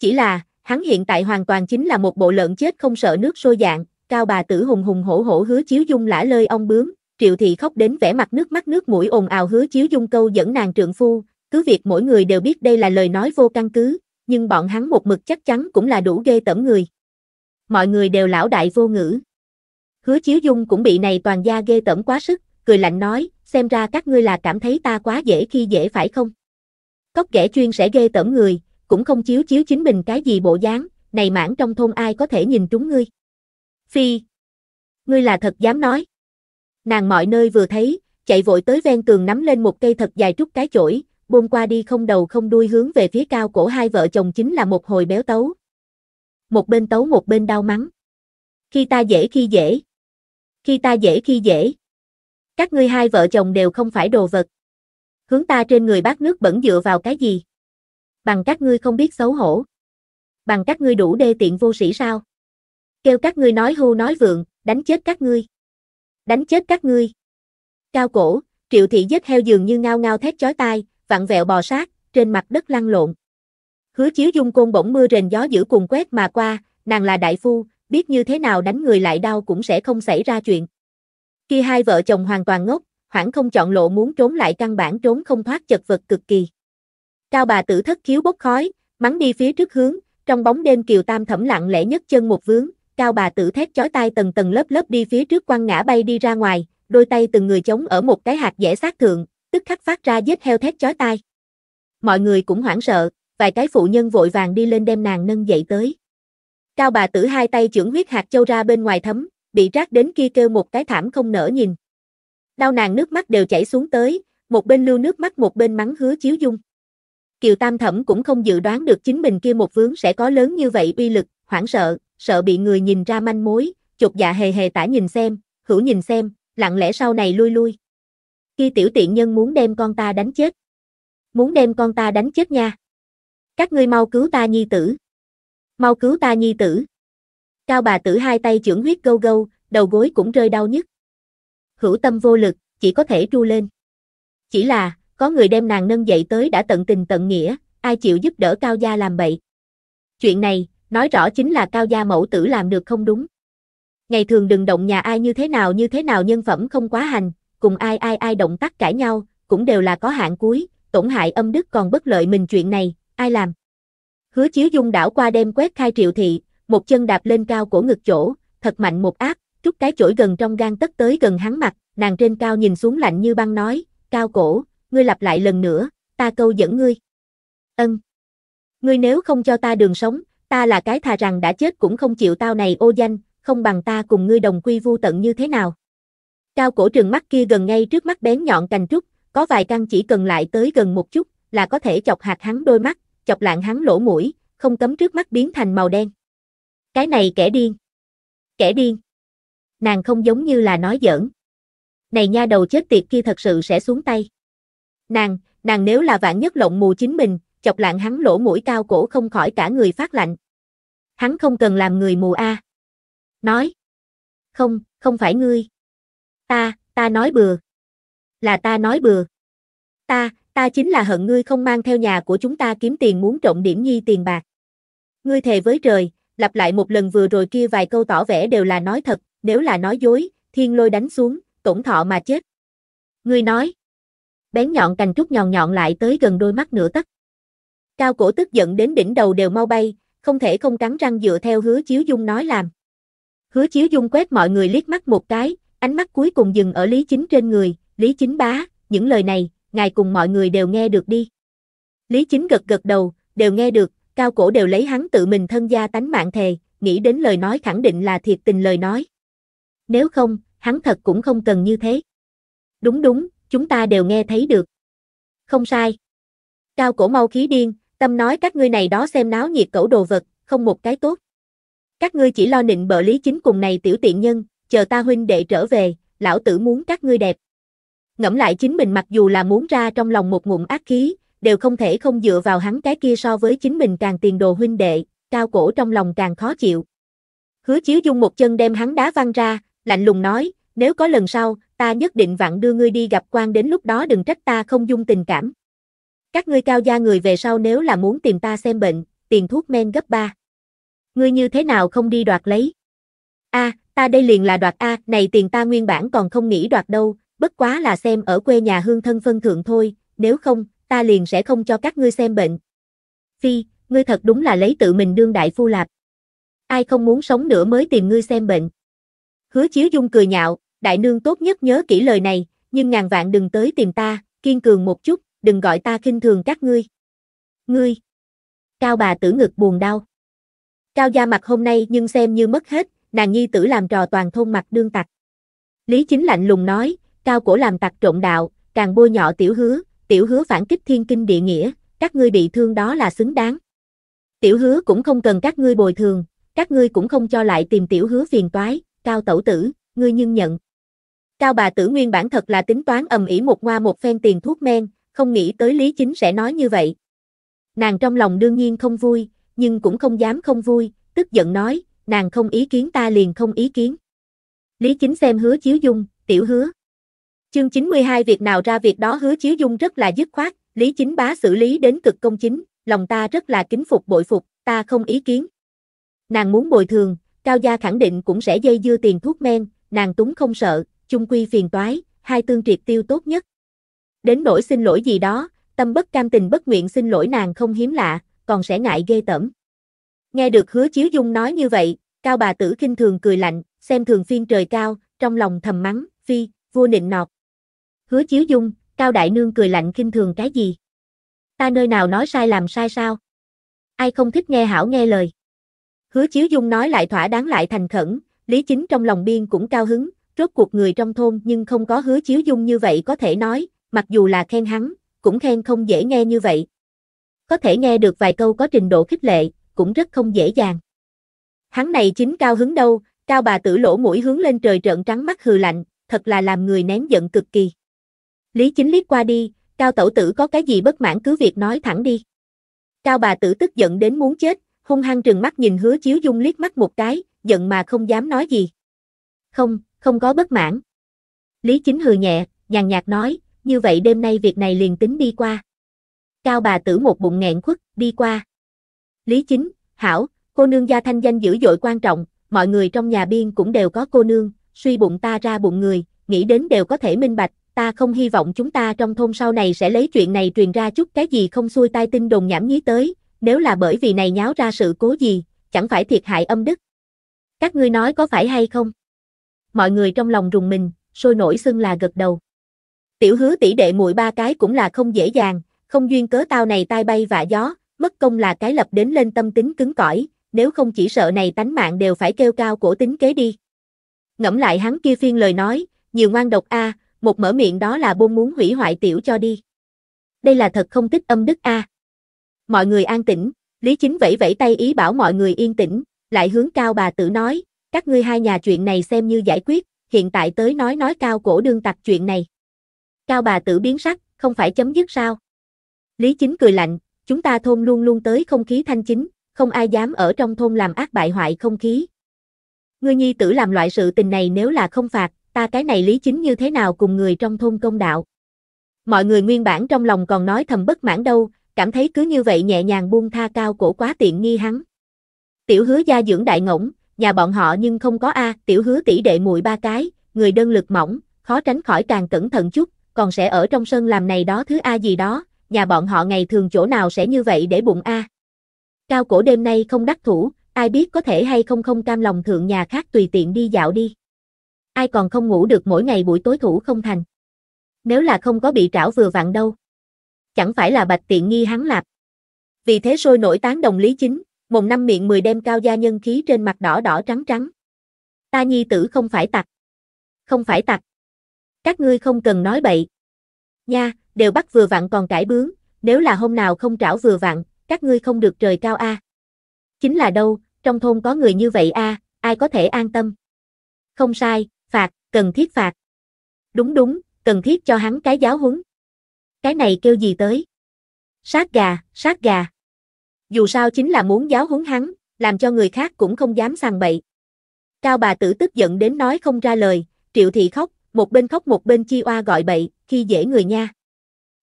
Chỉ là, hắn hiện tại hoàn toàn chính là một bộ lợn chết không sợ nước sôi dạng, cao bà tử hùng hùng hổ hổ hứa chiếu dung lả lơi ong bướm, Triệu thị khóc đến vẻ mặt nước mắt nước mũi ồn ào hứa chiếu dung câu dẫn nàng trượng phu, cứ việc mỗi người đều biết đây là lời nói vô căn cứ, nhưng bọn hắn một mực chắc chắn cũng là đủ ghê tẩm người. Mọi người đều lão đại vô ngữ. Hứa chiếu dung cũng bị này toàn gia ghê tẩm quá sức, cười lạnh nói, xem ra các ngươi là cảm thấy ta quá dễ khi dễ phải không? Cóc ghẻ chuyên sẽ ghê tẩm người, cũng không chiếu chiếu chính mình cái gì bộ dáng, này mãn trong thôn ai có thể nhìn trúng ngươi. Phi. Ngươi là thật dám nói. Nàng mọi nơi vừa thấy, chạy vội tới ven tường nắm lên một cây thật dài trúc cái chổi, buông qua đi không đầu không đuôi hướng về phía cao cổ hai vợ chồng chính là một hồi béo tấu. Một bên tấu một bên đau mắng. Khi ta dễ khi dễ. Khi ta dễ khi dễ. Các ngươi hai vợ chồng đều không phải đồ vật. Hướng ta trên người bát nước bẩn dựa vào cái gì? Bằng các ngươi không biết xấu hổ. Bằng các ngươi đủ đê tiện vô sĩ sao? Kêu các ngươi nói hưu nói vượng, đánh chết các ngươi đánh chết các ngươi. Cao cổ, triệu thị giết heo dường như ngao ngao thét chói tai, vặn vẹo bò sát, trên mặt đất lăn lộn. Hứa chiếu dung côn bỗng mưa rền gió dữ cùng quét mà qua, nàng là đại phu, biết như thế nào đánh người lại đau cũng sẽ không xảy ra chuyện. Khi hai vợ chồng hoàn toàn ngốc, hoảng không chọn lộ muốn trốn lại căn bản trốn không thoát chật vật cực kỳ. Cao bà tử thất khiếu bốc khói, mắng đi phía trước hướng, trong bóng đêm Kiều Tam Thẩm lặng lẽ nhất chân một vướng, cao bà tử thét chói tai tầng tầng lớp lớp đi phía trước quăng ngã bay đi ra ngoài, đôi tay từng người chống ở một cái hạt dẻ sát thượng, tức khắc phát ra giết heo thét chói tai. Mọi người cũng hoảng sợ, vài cái phụ nhân vội vàng đi lên đem nàng nâng dậy tới. Cao bà tử hai tay chưởng huyết hạt châu ra bên ngoài thấm, bị rác đến kia kêu một cái thảm không nở nhìn. Đau nàng nước mắt đều chảy xuống tới, một bên lưu nước mắt một bên mắng hứa chiếu dung. Kiều Tam Thẩm cũng không dự đoán được chính mình kia một vướng sẽ có lớn như vậy uy lực, hoảng sợ, sợ bị người nhìn ra manh mối, chột dạ hề hề tả nhìn xem, hữu nhìn xem, lặng lẽ sau này lui lui. Khi tiểu tiện nhân muốn đem con ta đánh chết. Muốn đem con ta đánh chết nha. Các ngươi mau cứu ta nhi tử. Mau cứu ta nhi tử. Cao bà tử hai tay chưởng huyết gâu gâu, đầu gối cũng rơi đau nhức. Hữu tâm vô lực, chỉ có thể tru lên. Chỉ là, có người đem nàng nâng dậy tới đã tận tình tận nghĩa, ai chịu giúp đỡ cao gia làm bậy. Chuyện này, nói rõ chính là cao gia mẫu tử làm được không đúng. Ngày thường đừng động nhà ai như thế nào như thế nào nhân phẩm không quá hành, cùng ai ai ai động tác cãi nhau, cũng đều là có hạn cuối, tổn hại âm đức còn bất lợi mình chuyện này, ai làm. Hứa chiếu dung đảo qua đêm quét khai triệu thị, một chân đạp lên cao của ngực chỗ, thật mạnh một áp, chút cái chổi gần trong gan tất tới gần hắn mặt, nàng trên cao nhìn xuống lạnh như băng nói, cao cổ, ngươi lặp lại lần nữa, ta câu dẫn ngươi. Ân. Ngươi nếu không cho ta đường sống, ta là cái thà rằng đã chết cũng không chịu tao này ô danh, không bằng ta cùng ngươi đồng quy vu tận như thế nào. Cao cổ trường mắt kia gần ngay trước mắt bén nhọn cành trúc, có vài căn chỉ cần lại tới gần một chút, là có thể chọc hạt hắn đôi mắt, chọc lạng hắn lỗ mũi, không cấm trước mắt biến thành màu đen. Cái này kẻ điên. Kẻ điên. Nàng không giống như là nói giỡn. Này nha đầu chết tiệt kia thật sự sẽ xuống tay. Nàng, nàng nếu là vạn nhất lộng mù chính mình, chọc lạng hắn lỗ mũi cao cổ không khỏi cả người phát lạnh hắn không cần làm người mù a. Nói. Không, không phải ngươi. Ta, ta nói bừa. Là ta nói bừa. Ta, ta chính là hận ngươi không mang theo nhà của chúng ta kiếm tiền muốn trộm điểm nhi tiền bạc. Ngươi thề với trời, lặp lại một lần vừa rồi kia vài câu tỏ vẻ đều là nói thật, nếu là nói dối, thiên lôi đánh xuống, tổn thọ mà chết. Ngươi nói. Bén nhọn cành trúc nhọn nhọn lại tới gần đôi mắt nửa tấc. Cao cổ tức giận đến đỉnh đầu đều mau bay, không thể không cắn răng dựa theo hứa chiếu dung nói làm. Hứa chiếu dung quét mọi người liếc mắt một cái, ánh mắt cuối cùng dừng ở Lý Chính trên người, Lý Chính bá, những lời này, ngài cùng mọi người đều nghe được đi. Lý Chính gật gật đầu, đều nghe được, cao cổ đều lấy hắn tự mình thân gia tánh mạng thề, nghĩ đến lời nói khẳng định là thiệt tình lời nói. Nếu không, hắn thật cũng không cần như thế. Đúng đúng, chúng ta đều nghe thấy được. Không sai. Cao cổ mau khí điên, Tâm nói các ngươi này đó xem náo nhiệt cẩu đồ vật, không một cái tốt. Các ngươi chỉ lo nịnh bợ lý chính cùng này tiểu tiện nhân, chờ ta huynh đệ trở về, lão tử muốn các ngươi đẹp. Ngẫm lại chính mình mặc dù là muốn ra trong lòng một ngụm ác khí, đều không thể không dựa vào hắn cái kia so với chính mình càng tiền đồ huynh đệ, cao cổ trong lòng càng khó chịu. Hứa chiếu dung một chân đem hắn đá văng ra, lạnh lùng nói, nếu có lần sau, ta nhất định vặn đưa ngươi đi gặp quan đến lúc đó đừng trách ta không dung tình cảm. Các ngươi cao gia người về sau nếu là muốn tìm ta xem bệnh, tiền thuốc men gấp ba. Ngươi như thế nào không đi đoạt lấy? A, à, ta đây liền là đoạt A, này tiền ta nguyên bản còn không nghĩ đoạt đâu, bất quá là xem ở quê nhà hương thân phân thượng thôi, nếu không, ta liền sẽ không cho các ngươi xem bệnh. Phi, ngươi thật đúng là lấy tự mình đương đại phu lạp. Ai không muốn sống nữa mới tìm ngươi xem bệnh. Hứa Chiếu Dung cười nhạo, đại nương tốt nhất nhớ kỹ lời này, nhưng ngàn vạn đừng tới tìm ta, kiên cường một chút, đừng gọi ta khinh thường các ngươi. Ngươi! Cao bà tử ngực buồn đau. Cao gia mặt hôm nay nhưng xem như mất hết, nàng nhi tử làm trò toàn thôn mặt đương tặc. Lý chính lạnh lùng nói, cao cổ làm tặc trộn đạo, càng bôi nhọ tiểu hứa, tiểu hứa phản kích thiên kinh địa nghĩa, các ngươi bị thương đó là xứng đáng. Tiểu hứa cũng không cần các ngươi bồi thường, các ngươi cũng không cho lại tìm tiểu hứa phiền toái, cao tẩu tử, ngươi nhưng nhận. Cao bà tử nguyên bản thật là tính toán ầm ĩ một ngoa một phen tiền thuốc men, không nghĩ tới Lý Chính sẽ nói như vậy. Nàng trong lòng đương nhiên không vui, nhưng cũng không dám không vui, tức giận nói, nàng không ý kiến ta liền không ý kiến. Lý Chính xem hứa chiếu dung, tiểu hứa. Chương 92 việc nào ra việc đó hứa chiếu dung rất là dứt khoát, Lý Chính bá xử lý đến cực công chính, lòng ta rất là kính phục bội phục, ta không ý kiến. Nàng muốn bồi thường, cao gia khẳng định cũng sẽ dây dưa tiền thuốc men, nàng túng không sợ, chung quy phiền toái, hai tương triệt tiêu tốt nhất. Đến nỗi xin lỗi gì đó, tâm bất cam tình bất nguyện xin lỗi nàng không hiếm lạ, còn sẽ ngại ghê tởm. Nghe được hứa chiếu dung nói như vậy, cao bà tử kinh thường cười lạnh, xem thường phiên trời cao, trong lòng thầm mắng, phi, vua nịnh nọt. Hứa chiếu dung, cao đại nương cười lạnh kinh thường cái gì? Ta nơi nào nói sai làm sai sao? Ai không thích nghe hảo nghe lời. Hứa chiếu dung nói lại thỏa đáng lại thành khẩn, lý chính trong lòng biên cũng cao hứng, rốt cuộc người trong thôn nhưng không có hứa chiếu dung như vậy có thể nói, mặc dù là khen hắn, cũng khen không dễ nghe như vậy. Có thể nghe được vài câu có trình độ khích lệ, cũng rất không dễ dàng. Hắn này chính cao hứng đâu, cao bà tử lỗ mũi hướng lên trời trợn trắng mắt hừ lạnh, thật là làm người nén giận cực kỳ. Lý chính liếc qua đi, cao tẩu tử có cái gì bất mãn cứ việc nói thẳng đi. Cao bà tử tức giận đến muốn chết, hung hăng trừng mắt nhìn hứa chiếu dung liếc mắt một cái, giận mà không dám nói gì. Không, không có bất mãn. Lý chính hừ nhẹ, nhàn nhạt nói, như vậy đêm nay việc này liền tính đi qua. Cao bà tử một bụng nghẹn khuất, đi qua. Lý chính, hảo, cô nương gia thanh danh dữ dội quan trọng, mọi người trong nhà biên cũng đều có cô nương, suy bụng ta ra bụng người, nghĩ đến đều có thể minh bạch, ta không hy vọng chúng ta trong thôn sau này sẽ lấy chuyện này truyền ra chút cái gì không xuôi tai tin đồn nhảm nhí tới, nếu là bởi vì này nháo ra sự cố gì, chẳng phải thiệt hại âm đức. Các ngươi nói có phải hay không? Mọi người trong lòng rùng mình, sôi nổi xưng là gật đầu tiểu hứa tỷ đệ muội ba cái cũng là không dễ dàng, không duyên cớ tao này tai bay vạ gió, mất công là cái lập đến lên tâm tính cứng cỏi, nếu không chỉ sợ này tánh mạng đều phải kêu cao cổ tính kế đi. Ngẫm lại hắn kia phiên lời nói, nhiều ngoan độc a, một mở miệng đó là buôn muốn hủy hoại tiểu cho đi. Đây là thật không tích âm đức a. Mọi người an tĩnh, Lý Chính vẫy vẫy tay ý bảo mọi người yên tĩnh, lại hướng cao bà tử nói, các ngươi hai nhà chuyện này xem như giải quyết, hiện tại tới nói nói cao cổ đương tặc chuyện này. Cao bà tử biến sắc, không phải chấm dứt sao? Lý Chính cười lạnh, chúng ta thôn luôn luôn tới không khí thanh chính, không ai dám ở trong thôn làm ác bại hoại không khí. Ngươi nhi tử làm loại sự tình này nếu là không phạt, ta cái này Lý Chính như thế nào cùng người trong thôn công đạo? Mọi người nguyên bản trong lòng còn nói thầm bất mãn đâu, cảm thấy cứ như vậy nhẹ nhàng buông tha cao cổ quá tiện nghi hắn. Tiểu hứa gia dưỡng đại ngỗng, nhà bọn họ nhưng không có A, tiểu hứa tỷ đệ muội ba cái, người đơn lực mỏng, khó tránh khỏi càng cẩn thận chút, còn sẽ ở trong sân làm này đó thứ A gì đó, nhà bọn họ ngày thường chỗ nào sẽ như vậy để bụng A. Cao cổ đêm nay không đắc thủ, ai biết có thể hay không không cam lòng thượng nhà khác tùy tiện đi dạo đi. Ai còn không ngủ được mỗi ngày buổi tối thủ không thành. Nếu là không có bị trảo vừa vặn đâu. Chẳng phải là bạch tiện nghi hắn lạp. Vì thế sôi nổi tán đồng lý chính, mồm năm miệng mười đem cao gia nhân khí trên mặt đỏ đỏ trắng trắng. Ta nhi tử không phải tặc. Không phải tặc các ngươi không cần nói bậy. Nha, đều bắt vừa vặn còn cải bướng, nếu là hôm nào không trảo vừa vặn, các ngươi không được trời cao a. Chính là đâu, trong thôn có người như vậy a, ai có thể an tâm. Không sai, phạt, cần thiết phạt. Đúng đúng, cần thiết cho hắn cái giáo huấn. Cái này kêu gì tới? Sát gà, sát gà. Dù sao chính là muốn giáo huấn hắn, làm cho người khác cũng không dám sàng bậy. Cao bà tử tức giận đến nói không ra lời, triệu thị khóc, một bên khóc một bên chi oa gọi bậy, khi dễ người nha.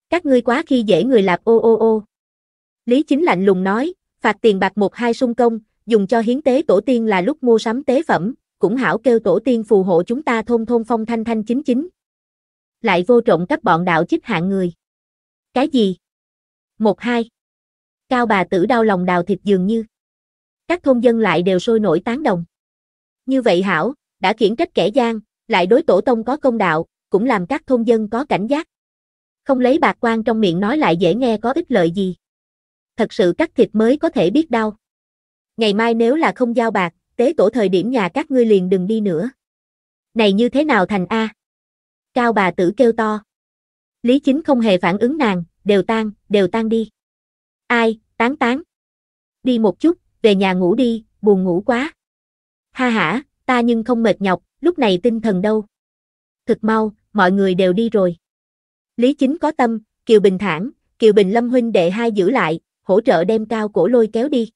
Các ngươi quá khi dễ người lạp ô ô ô. Lý chính lạnh lùng nói, phạt tiền bạc một hai sung công, dùng cho hiến tế tổ tiên là lúc mua sắm tế phẩm, cũng hảo kêu tổ tiên phù hộ chúng ta thôn thôn phong thanh thanh chính chính. Lại vô trộm các bọn đạo chích hạng người. Cái gì? Một hai. Cao bà tử đau lòng đào thịt dường như. Các thôn dân lại đều sôi nổi tán đồng. Như vậy hảo, đã khiển trách kẻ gian, lại đối tổ tông có công đạo, cũng làm các thôn dân có cảnh giác. Không lấy bạc quan trong miệng nói lại dễ nghe có ích lợi gì. Thật sự cắt thịt mới có thể biết đau. Ngày mai nếu là không giao bạc, tế tổ thời điểm nhà các ngươi liền đừng đi nữa. Này như thế nào thành A? Cao bà tử kêu to. Lý chính không hề phản ứng nàng, đều tan, đều tan đi. Ai, tán tán. Đi một chút, về nhà ngủ đi, buồn ngủ quá. Ha hả, ta nhưng không mệt nhọc, lúc này tinh thần đâu? Thực mau, mọi người đều đi rồi. Lý chính có tâm, Kiều Bình thản, Kiều Bình lâm huynh đệ hai giữ lại, hỗ trợ đem cao cổ lôi kéo đi.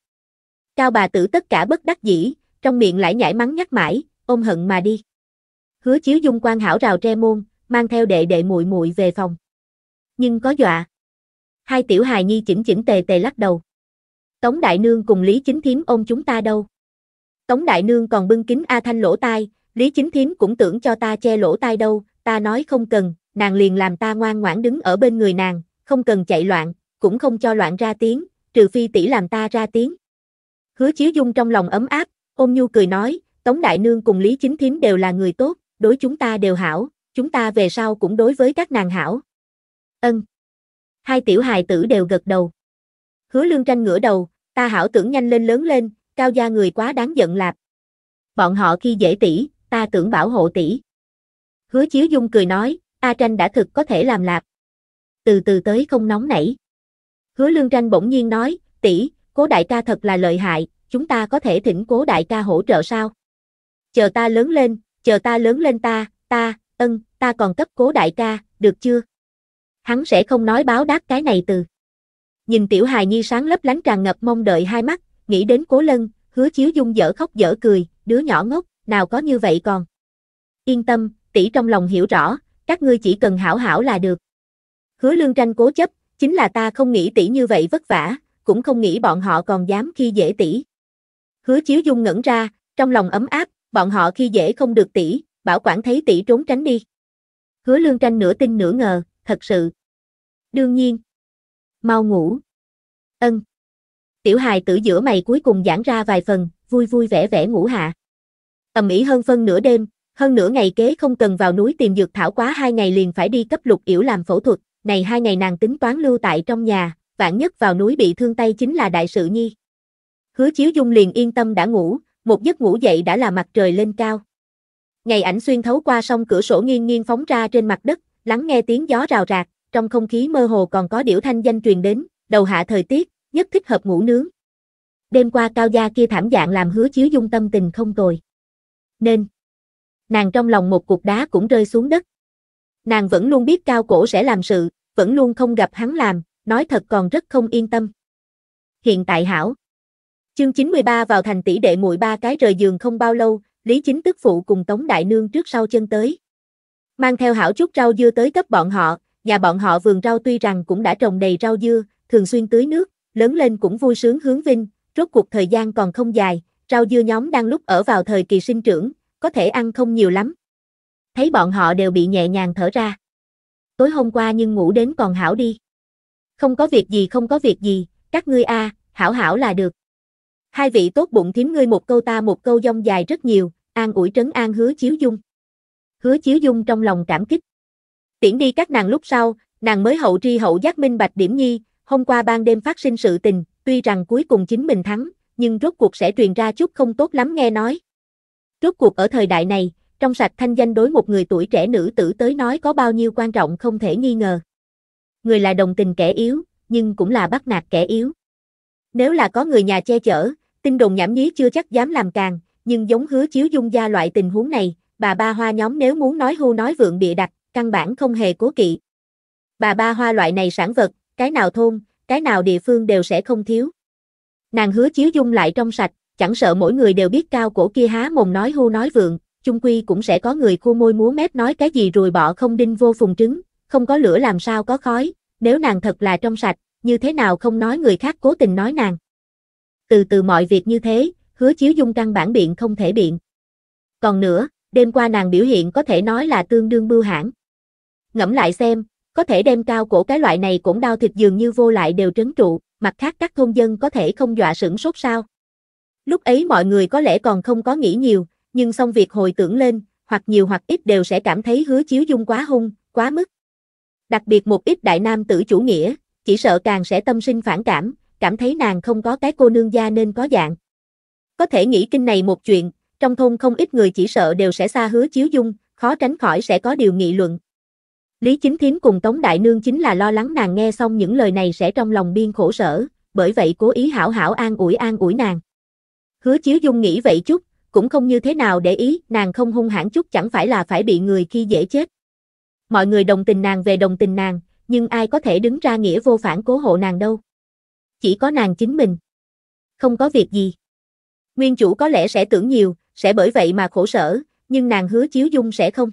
Cao bà tử tất cả bất đắc dĩ, trong miệng lại nhảy mắng nhắc mãi, ôm hận mà đi. Hứa chiếu dung quan hảo rào tre môn, mang theo đệ đệ muội muội về phòng. Nhưng có dọa. Hai tiểu hài nhi chỉnh chỉnh tề tề lắc đầu. Tống đại nương cùng Lý Chính Thiếm ôm chúng ta đâu. Tống đại nương còn bưng kính A Thanh lỗ tai, Lý Chính Thiến cũng tưởng cho ta che lỗ tai đâu, ta nói không cần, nàng liền làm ta ngoan ngoãn đứng ở bên người nàng, không cần chạy loạn, cũng không cho loạn ra tiếng, trừ phi tỷ làm ta ra tiếng. Hứa Chiếu Dung trong lòng ấm áp, ôm nhu cười nói, Tống Đại Nương cùng Lý Chính Thiến đều là người tốt, đối chúng ta đều hảo, chúng ta về sau cũng đối với các nàng hảo. Ân. Hai tiểu hài tử đều gật đầu. Hứa Lương Tranh ngửa đầu, ta hảo tưởng nhanh lên lớn lên, cao gia người quá đáng giận lạp. Bọn họ khi dễ tỷ, ta tưởng bảo hộ tỷ. Hứa Chiếu Dung cười nói, A Tranh đã thực có thể làm lạp. Từ từ tới không nóng nảy. Hứa Lương Tranh bỗng nhiên nói, tỷ, cố đại ca thật là lợi hại, chúng ta có thể thỉnh cố đại ca hỗ trợ sao? Chờ ta lớn lên, chờ ta lớn lên ta, ta, ân, ta còn cấp cố đại ca, được chưa? Hắn sẽ không nói báo đáp cái này từ. Nhìn tiểu hài nhi sáng lấp lánh tràn ngập mong đợi hai mắt, nghĩ đến cố lân, hứa chiếu dung dở khóc dở cười, đứa nhỏ ngốc, nào có như vậy còn. Yên tâm, tỷ trong lòng hiểu rõ, các ngươi chỉ cần hảo hảo là được. Hứa lương tranh cố chấp, chính là ta không nghĩ tỷ như vậy vất vả, cũng không nghĩ bọn họ còn dám khi dễ tỷ. Hứa chiếu dung ngẩn ra, trong lòng ấm áp, bọn họ khi dễ không được tỷ, bảo quản thấy tỷ trốn tránh đi. Hứa lương tranh nửa tin nửa ngờ, thật sự. Đương nhiên. Mau ngủ. Ân. Tiểu hài tử giữa mày cuối cùng giãn ra vài phần, vui vui vẻ vẻ ngủ hạ ầm ĩ hơn phân nửa đêm, hơn nửa ngày kế không cần vào núi tìm dược thảo quá hai ngày liền phải đi cấp lục yểu làm phẫu thuật, này hai ngày nàng tính toán lưu tại trong nhà, vạn nhất vào núi bị thương tay chính là đại sự nhi. Hứa Chiếu Dung liền yên tâm đã ngủ, một giấc ngủ dậy đã là mặt trời lên cao. Ngày ảnh xuyên thấu qua sông cửa sổ nghiêng nghiêng phóng ra trên mặt đất, lắng nghe tiếng gió rào rạc, trong không khí mơ hồ còn có điểu thanh danh truyền đến, đầu hạ thời tiết, nhất thích hợp ngủ nướng. Đêm qua cao gia kia thảm dạng làm hứa chiếu dung tâm tình không tồi nên. Nàng trong lòng một cục đá cũng rơi xuống đất. Nàng vẫn luôn biết cao cổ sẽ làm sự, vẫn luôn không gặp hắn làm, nói thật còn rất không yên tâm. Hiện tại hảo. Chương 93 vào thành tỷ đệ muội ba cái rời giường không bao lâu, Lý Chính tức phụ cùng Tống Đại Nương trước sau chân tới. Mang theo hảo chút rau dưa tới cấp bọn họ, nhà bọn họ vườn rau tuy rằng cũng đã trồng đầy rau dưa, thường xuyên tưới nước, lớn lên cũng vui sướng hướng vinh, rốt cuộc thời gian còn không dài, rau dưa nhóm đang lúc ở vào thời kỳ sinh trưởng, có thể ăn không nhiều lắm. Thấy bọn họ đều bị nhẹ nhàng thở ra. Tối hôm qua nhưng ngủ đến còn hảo đi. Không có việc gì không có việc gì, các ngươi a, à, hảo hảo là được. Hai vị tốt bụng thím ngươi một câu ta một câu dông dài rất nhiều, an ủi trấn an hứa chiếu dung. Hứa chiếu dung trong lòng cảm kích. Tiễn đi các nàng lúc sau, nàng mới hậu tri hậu giác minh bạch điểm nhi, hôm qua ban đêm phát sinh sự tình, tuy rằng cuối cùng chính mình thắng, nhưng rốt cuộc sẽ truyền ra chút không tốt lắm nghe nói. Rốt cuộc ở thời đại này, trong sạch thanh danh đối một người tuổi trẻ nữ tử tới nói có bao nhiêu quan trọng không thể nghi ngờ. Người là đồng tình kẻ yếu, nhưng cũng là bắt nạt kẻ yếu. Nếu là có người nhà che chở, tin đồn nhảm nhí chưa chắc dám làm càng, nhưng giống hứa chiếu dung gia loại tình huống này, bà ba hoa nhóm nếu muốn nói hưu nói vượng bịa đặt, căn bản không hề cố kỵ. Bà ba hoa loại này sản vật, cái nào thôn, cái nào địa phương đều sẽ không thiếu. Nàng hứa chiếu dung lại trong sạch, chẳng sợ mỗi người đều biết cao cổ kia há mồm nói hưu nói vượng, chung quy cũng sẽ có người khua môi múa mép nói cái gì rồi bỏ không đinh vô phùng trứng, không có lửa làm sao có khói, nếu nàng thật là trong sạch, như thế nào không nói người khác cố tình nói nàng. Từ từ mọi việc như thế, hứa chiếu dung căn bản biện không thể biện. Còn nữa, đêm qua nàng biểu hiện có thể nói là tương đương bưu hãn. Ngẫm lại xem, có thể đem cao cổ cái loại này cũng đau thịt dường như vô lại đều trấn trụ, mặt khác các thôn dân có thể không dọa sửng sốt sao. Lúc ấy mọi người có lẽ còn không có nghĩ nhiều, nhưng xong việc hồi tưởng lên, hoặc nhiều hoặc ít đều sẽ cảm thấy hứa chiếu dung quá hung, quá mức. Đặc biệt một ít đại nam tử chủ nghĩa, chỉ sợ càng sẽ tâm sinh phản cảm, cảm thấy nàng không có cái cô nương gia nên có dạng. Có thể nghĩ kinh này một chuyện, trong thôn không ít người chỉ sợ đều sẽ xa hứa chiếu dung, khó tránh khỏi sẽ có điều nghị luận. Lý Chính Thiến cùng Tống Đại Nương chính là lo lắng nàng nghe xong những lời này sẽ trong lòng biên khổ sở, bởi vậy cố ý hảo hảo an ủi an ủi nàng. Hứa Chiếu Dung nghĩ vậy chút, cũng không như thế nào để ý, nàng không hung hãn chút chẳng phải là phải bị người khi dễ chết. Mọi người đồng tình nàng về đồng tình nàng, nhưng ai có thể đứng ra nghĩa vô phản cố hộ nàng đâu. Chỉ có nàng chính mình. Không có việc gì. Nguyên chủ có lẽ sẽ tưởng nhiều, sẽ bởi vậy mà khổ sở, nhưng nàng hứa Chiếu Dung sẽ không.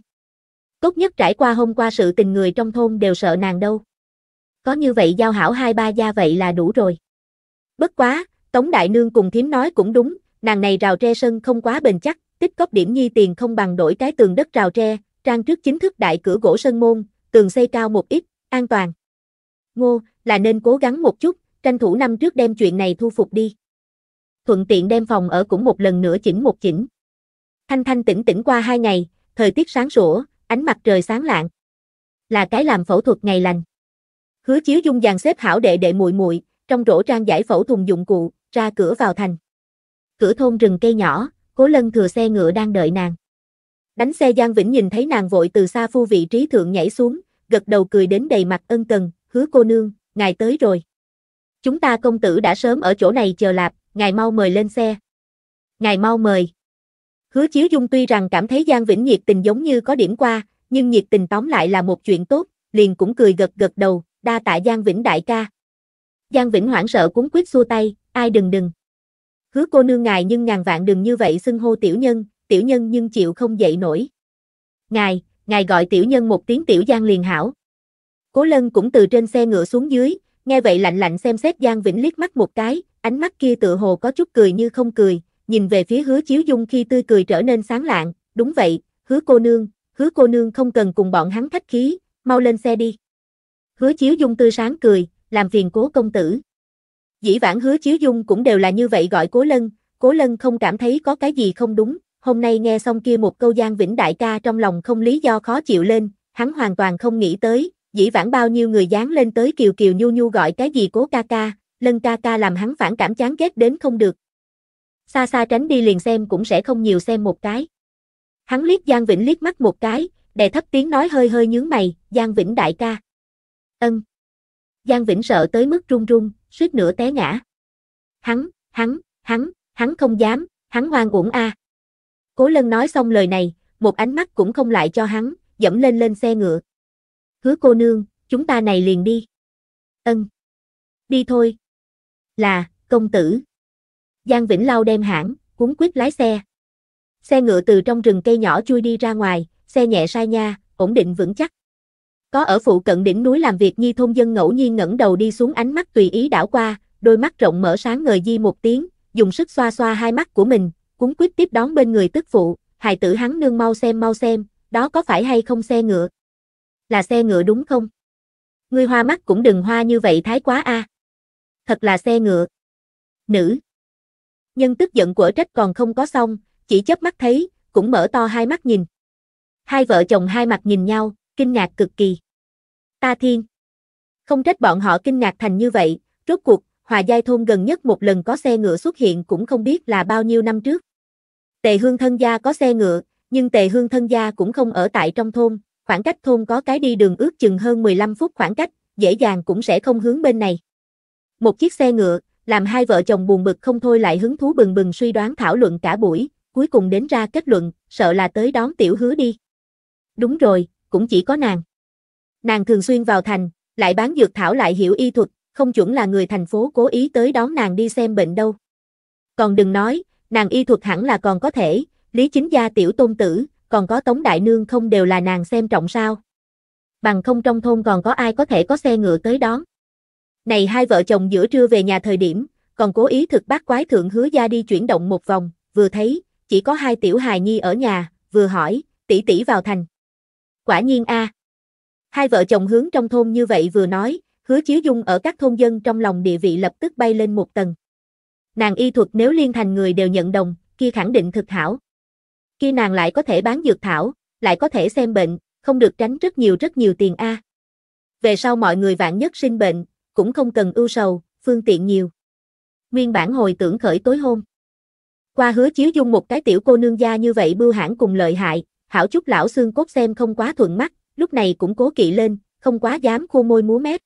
Tốt nhất trải qua hôm qua sự tình người trong thôn đều sợ nàng đâu. Có như vậy giao hảo hai ba gia vậy là đủ rồi. Bất quá, Tống Đại Nương cùng thím nói cũng đúng, nàng này rào tre sân không quá bền chắc, tích cóp điểm nhi tiền không bằng đổi cái tường đất rào tre, trang trước chính thức đại cửa gỗ sân môn, tường xây cao một ít, an toàn. Ngô, là nên cố gắng một chút, tranh thủ năm trước đem chuyện này thu phục đi. Thuận tiện đem phòng ở cũng một lần nữa chỉnh một chỉnh. Thanh Thanh tỉnh tỉnh qua hai ngày, thời tiết sáng sủa, ánh mặt trời sáng lạng. Là cái làm phẫu thuật ngày lành. Hứa Chiếu Dung dàn xếp hảo đệ đệ muội muội, trong rổ trang giải phẫu thùng dụng cụ, ra cửa vào thành. Cửa thôn rừng cây nhỏ, Cố Lân thừa xe ngựa đang đợi nàng. Đánh xe Giang Vĩnh nhìn thấy nàng vội từ xa phu vị trí thượng nhảy xuống, gật đầu cười đến đầy mặt ân cần, "Hứa cô nương, ngài tới rồi. Chúng ta công tử đã sớm ở chỗ này chờ lạp, ngài mau mời lên xe." "Ngài mau mời." Hứa Chiếu Dung tuy rằng cảm thấy Giang Vĩnh nhiệt tình giống như có điểm qua, nhưng nhiệt tình tóm lại là một chuyện tốt, liền cũng cười gật gật đầu, đa tạ Giang Vĩnh đại ca. Giang Vĩnh hoảng sợ cuốn quyết xua tay, ai đừng đừng. Hứa cô nương ngài nhưng ngàn vạn đừng như vậy xưng hô tiểu nhân, tiểu nhân nhưng chịu không dậy nổi. Ngài, ngài gọi tiểu nhân một tiếng tiểu Giang liền hảo. Cố lân cũng từ trên xe ngựa xuống dưới, nghe vậy lạnh lạnh xem xét Giang Vĩnh liếc mắt một cái, ánh mắt kia tự hồ có chút cười như không cười, nhìn về phía hứa chiếu dung khi tươi cười trở nên sáng lạng, đúng vậy, hứa cô nương, hứa cô nương không cần cùng bọn hắn khách khí, mau lên xe đi. Hứa chiếu dung tươi sáng cười, làm phiền cố công tử. Dĩ vãng hứa chiếu dung cũng đều là như vậy gọi cố lân, cố lân không cảm thấy có cái gì không đúng, hôm nay nghe xong kia một câu Giang Vĩnh Đại ca trong lòng không lý do khó chịu lên, hắn hoàn toàn không nghĩ tới, dĩ vãng bao nhiêu người dán lên tới kiều kiều nhu nhu gọi cái gì cố ca ca, lân ca ca làm hắn phản cảm chán ghét đến không được, xa xa tránh đi liền xem cũng sẽ không nhiều xem một cái. Hắn liếc Giang Vĩnh liếc mắt một cái, đè thấp tiếng nói hơi hơi nhướng mày, Giang Vĩnh đại ca. Ân. Giang Vĩnh sợ tới mức run run, suýt nữa té ngã. Hắn, hắn, hắn, hắn không dám, hắn ngoan uổng a. Cố Lân nói xong lời này, một ánh mắt cũng không lại cho hắn, dẫm lên lên xe ngựa. Hứa cô nương, chúng ta này liền đi. Ân. Đi thôi. Là, công tử. Giang Vĩnh Lao đem hãng, cuốn quyết lái xe. Xe ngựa từ trong rừng cây nhỏ chui đi ra ngoài, xe nhẹ sai nha, ổn định vững chắc. Có ở phụ cận đỉnh núi làm việc nhi thôn dân ngẫu nhiên ngẩng đầu đi xuống ánh mắt tùy ý đảo qua, đôi mắt rộng mở sáng ngời di một tiếng, dùng sức xoa xoa hai mắt của mình, cuốn quyết tiếp đón bên người tức phụ, hài tử hắn nương mau xem mau xem, đó có phải hay không xe ngựa? Là xe ngựa đúng không? Ngươi hoa mắt cũng đừng hoa như vậy thái quá a. À. Thật là xe ngựa. Nữ nhân tức giận của trách còn không có xong, chỉ chớp mắt thấy, cũng mở to hai mắt nhìn. Hai vợ chồng hai mặt nhìn nhau, kinh ngạc cực kỳ. Ta thiên. Không trách bọn họ kinh ngạc thành như vậy, rốt cuộc, hòa giai thôn gần nhất một lần có xe ngựa xuất hiện cũng không biết là bao nhiêu năm trước. Tề hương thân gia có xe ngựa, nhưng tề hương thân gia cũng không ở tại trong thôn, khoảng cách thôn có cái đi đường ước chừng hơn 15 phút khoảng cách, dễ dàng cũng sẽ không hướng bên này. Một chiếc xe ngựa, làm hai vợ chồng buồn bực không thôi lại hứng thú bừng bừng suy đoán thảo luận cả buổi, cuối cùng đến ra kết luận, sợ là tới đón tiểu hứa đi. Đúng rồi, cũng chỉ có nàng. Nàng thường xuyên vào thành, lại bán dược thảo lại hiểu y thuật, không chuẩn là người thành phố cố ý tới đón nàng đi xem bệnh đâu. Còn đừng nói, nàng y thuật hẳn là còn có thể, Lý Chính Gia tiểu tôn tử, còn có Tống Đại Nương không đều là nàng xem trọng sao. Bằng không trong thôn còn có ai có thể có xe ngựa tới đón. Này hai vợ chồng giữa trưa về nhà thời điểm, còn cố ý thực bác quái thượng hứa gia đi chuyển động một vòng, vừa thấy, chỉ có hai tiểu hài nhi ở nhà, vừa hỏi, tỷ tỷ vào thành. Quả nhiên a. Hai vợ chồng hướng trong thôn như vậy vừa nói, hứa chiếu dung ở các thôn dân trong lòng địa vị lập tức bay lên một tầng. Nàng y thuật nếu liên thành người đều nhận đồng, kia khẳng định thực hảo. Kia nàng lại có thể bán dược thảo, lại có thể xem bệnh, không được tránh rất nhiều rất nhiều tiền a. Về sau mọi người vạn nhất sinh bệnh, cũng không cần ưu sầu, phương tiện nhiều. Nguyên bản hồi tưởng khởi tối hôm. Qua hứa chiếu dung một cái tiểu cô nương gia như vậy bưu hãng cùng lợi hại, hảo chút lão xương cốt xem không quá thuận mắt, lúc này cũng cố kỵ lên, không quá dám khô môi múa mép.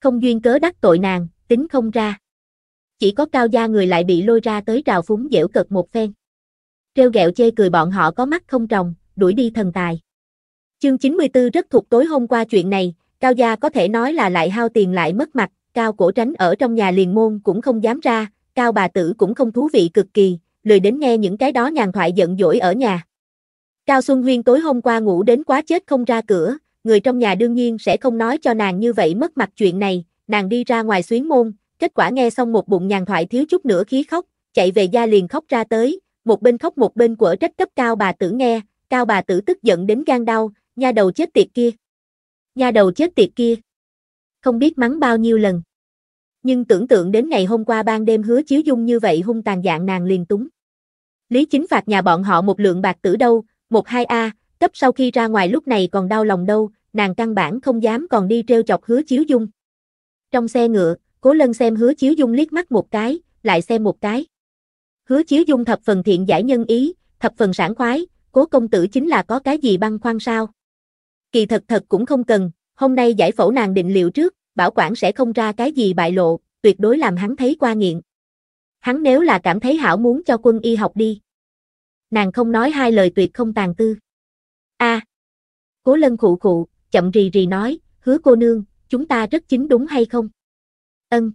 Không duyên cớ đắc tội nàng, tính không ra. Chỉ có cao gia người lại bị lôi ra tới trào phúng dễu cợt một phen. treo gẹo chê cười bọn họ có mắt không trồng, đuổi đi thần tài. Chương 94 rất thuộc tối hôm qua chuyện này, Cao gia có thể nói là lại hao tiền lại mất mặt, cao cổ tránh ở trong nhà liền môn cũng không dám ra, cao bà tử cũng không thú vị cực kỳ, lười đến nghe những cái đó nhàn thoại giận dỗi ở nhà. Cao Xuân Huyên tối hôm qua ngủ đến quá chết không ra cửa, người trong nhà đương nhiên sẽ không nói cho nàng như vậy mất mặt chuyện này, nàng đi ra ngoài xuyến môn, kết quả nghe xong một bụng nhàn thoại thiếu chút nữa khí khóc, chạy về gia liền khóc ra tới, một bên khóc một bên quở trách cấp cao bà tử nghe, cao bà tử tức giận đến gan đau, nha đầu chết tiệt kia. Nha đầu chết tiệt kia. Không biết mắng bao nhiêu lần. Nhưng tưởng tượng đến ngày hôm qua ban đêm hứa chiếu dung như vậy hung tàn dạng nàng liền túng. Lý chính phạt nhà bọn họ một lượng bạc tử đâu, một hai a cấp sau khi ra ngoài lúc này còn đau lòng đâu, nàng căn bản không dám còn đi treo chọc hứa chiếu dung. Trong xe ngựa, cố lân xem hứa chiếu dung liếc mắt một cái, lại xem một cái. Hứa chiếu dung thập phần thiện giải nhân ý, thập phần sảng khoái, cố công tử chính là có cái gì băng khoan sao kỳ thật thật cũng không cần, hôm nay giải phẫu nàng định liệu trước, bảo quản sẽ không ra cái gì bại lộ, tuyệt đối làm hắn thấy qua nghiện. Hắn nếu là cảm thấy hảo muốn cho quân y học đi. Nàng không nói hai lời tuyệt không tàn tư. a à, Cố lân khụ khụ, chậm rì rì nói, hứa cô nương, chúng ta rất chính đúng hay không? Ân.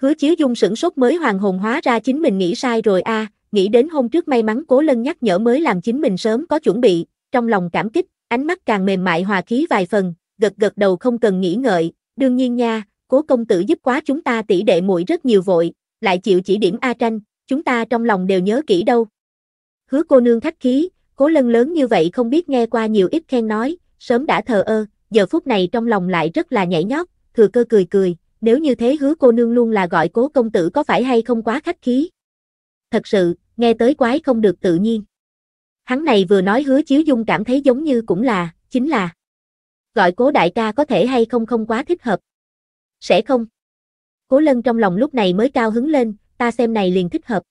Hứa chiếu dung sửng sốt mới hoàng hồn hóa ra chính mình nghĩ sai rồi a à, nghĩ đến hôm trước may mắn cố lân nhắc nhở mới làm chính mình sớm có chuẩn bị, trong lòng cảm kích, Ánh mắt càng mềm mại hòa khí vài phần, gật gật đầu không cần nghĩ ngợi, đương nhiên nha, cố công tử giúp quá chúng ta tỷ đệ muội rất nhiều vội, lại chịu chỉ điểm A Tranh, chúng ta trong lòng đều nhớ kỹ đâu. Hứa cô nương khách khí, cố lân lớn như vậy không biết nghe qua nhiều ít khen nói, sớm đã thờ ơ, giờ phút này trong lòng lại rất là nhảy nhót, thừa cơ cười cười, nếu như thế hứa cô nương luôn là gọi cố công tử có phải hay không quá khách khí. Thật sự, nghe tới quái không được tự nhiên. Hắn này vừa nói hứa chiếu dung cảm thấy giống như cũng là, chính là. Gọi cố đại ca có thể hay không không quá thích hợp. Sẽ không. Cố lân trong lòng lúc này mới cao hứng lên, ta xem này liền thích hợp.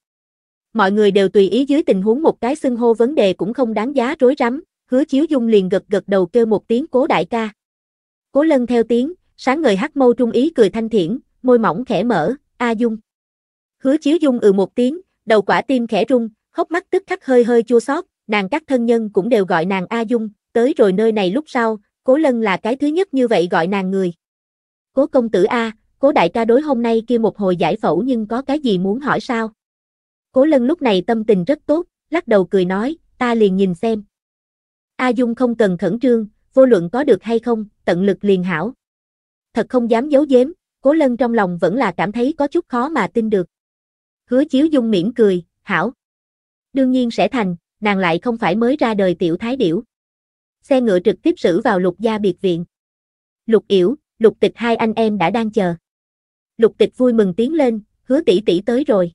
Mọi người đều tùy ý dưới tình huống một cái xưng hô vấn đề cũng không đáng giá rối rắm, hứa chiếu dung liền gật gật đầu kêu một tiếng cố đại ca. Cố lân theo tiếng, sáng ngời hắc mâu trung ý cười thanh thiển, môi mỏng khẽ mở, a dung. Hứa chiếu dung ừ một tiếng, đầu quả tim khẽ rung, hốc mắt tức khắc hơi hơi chua xót, nàng các thân nhân cũng đều gọi nàng A Dung, tới rồi nơi này lúc sau, cố lân là cái thứ nhất như vậy gọi nàng người. Cố công tử A, cố đại ca đối hôm nay kia một hồi giải phẫu nhưng có cái gì muốn hỏi sao? Cố lân lúc này tâm tình rất tốt, lắc đầu cười nói, ta liền nhìn xem. A Dung không cần khẩn trương, vô luận có được hay không, tận lực liền hảo. Thật không dám giấu giếm, cố lân trong lòng vẫn là cảm thấy có chút khó mà tin được. Hứa chiếu Dung mỉm cười, hảo. Đương nhiên sẽ thành, nàng lại không phải mới ra đời tiểu thái điểu. Xe ngựa trực tiếp xử vào lục gia biệt viện. Lục yểu, lục tịch hai anh em đã đang chờ. Lục tịch vui mừng tiến lên, hứa tỷ tỷ tới rồi.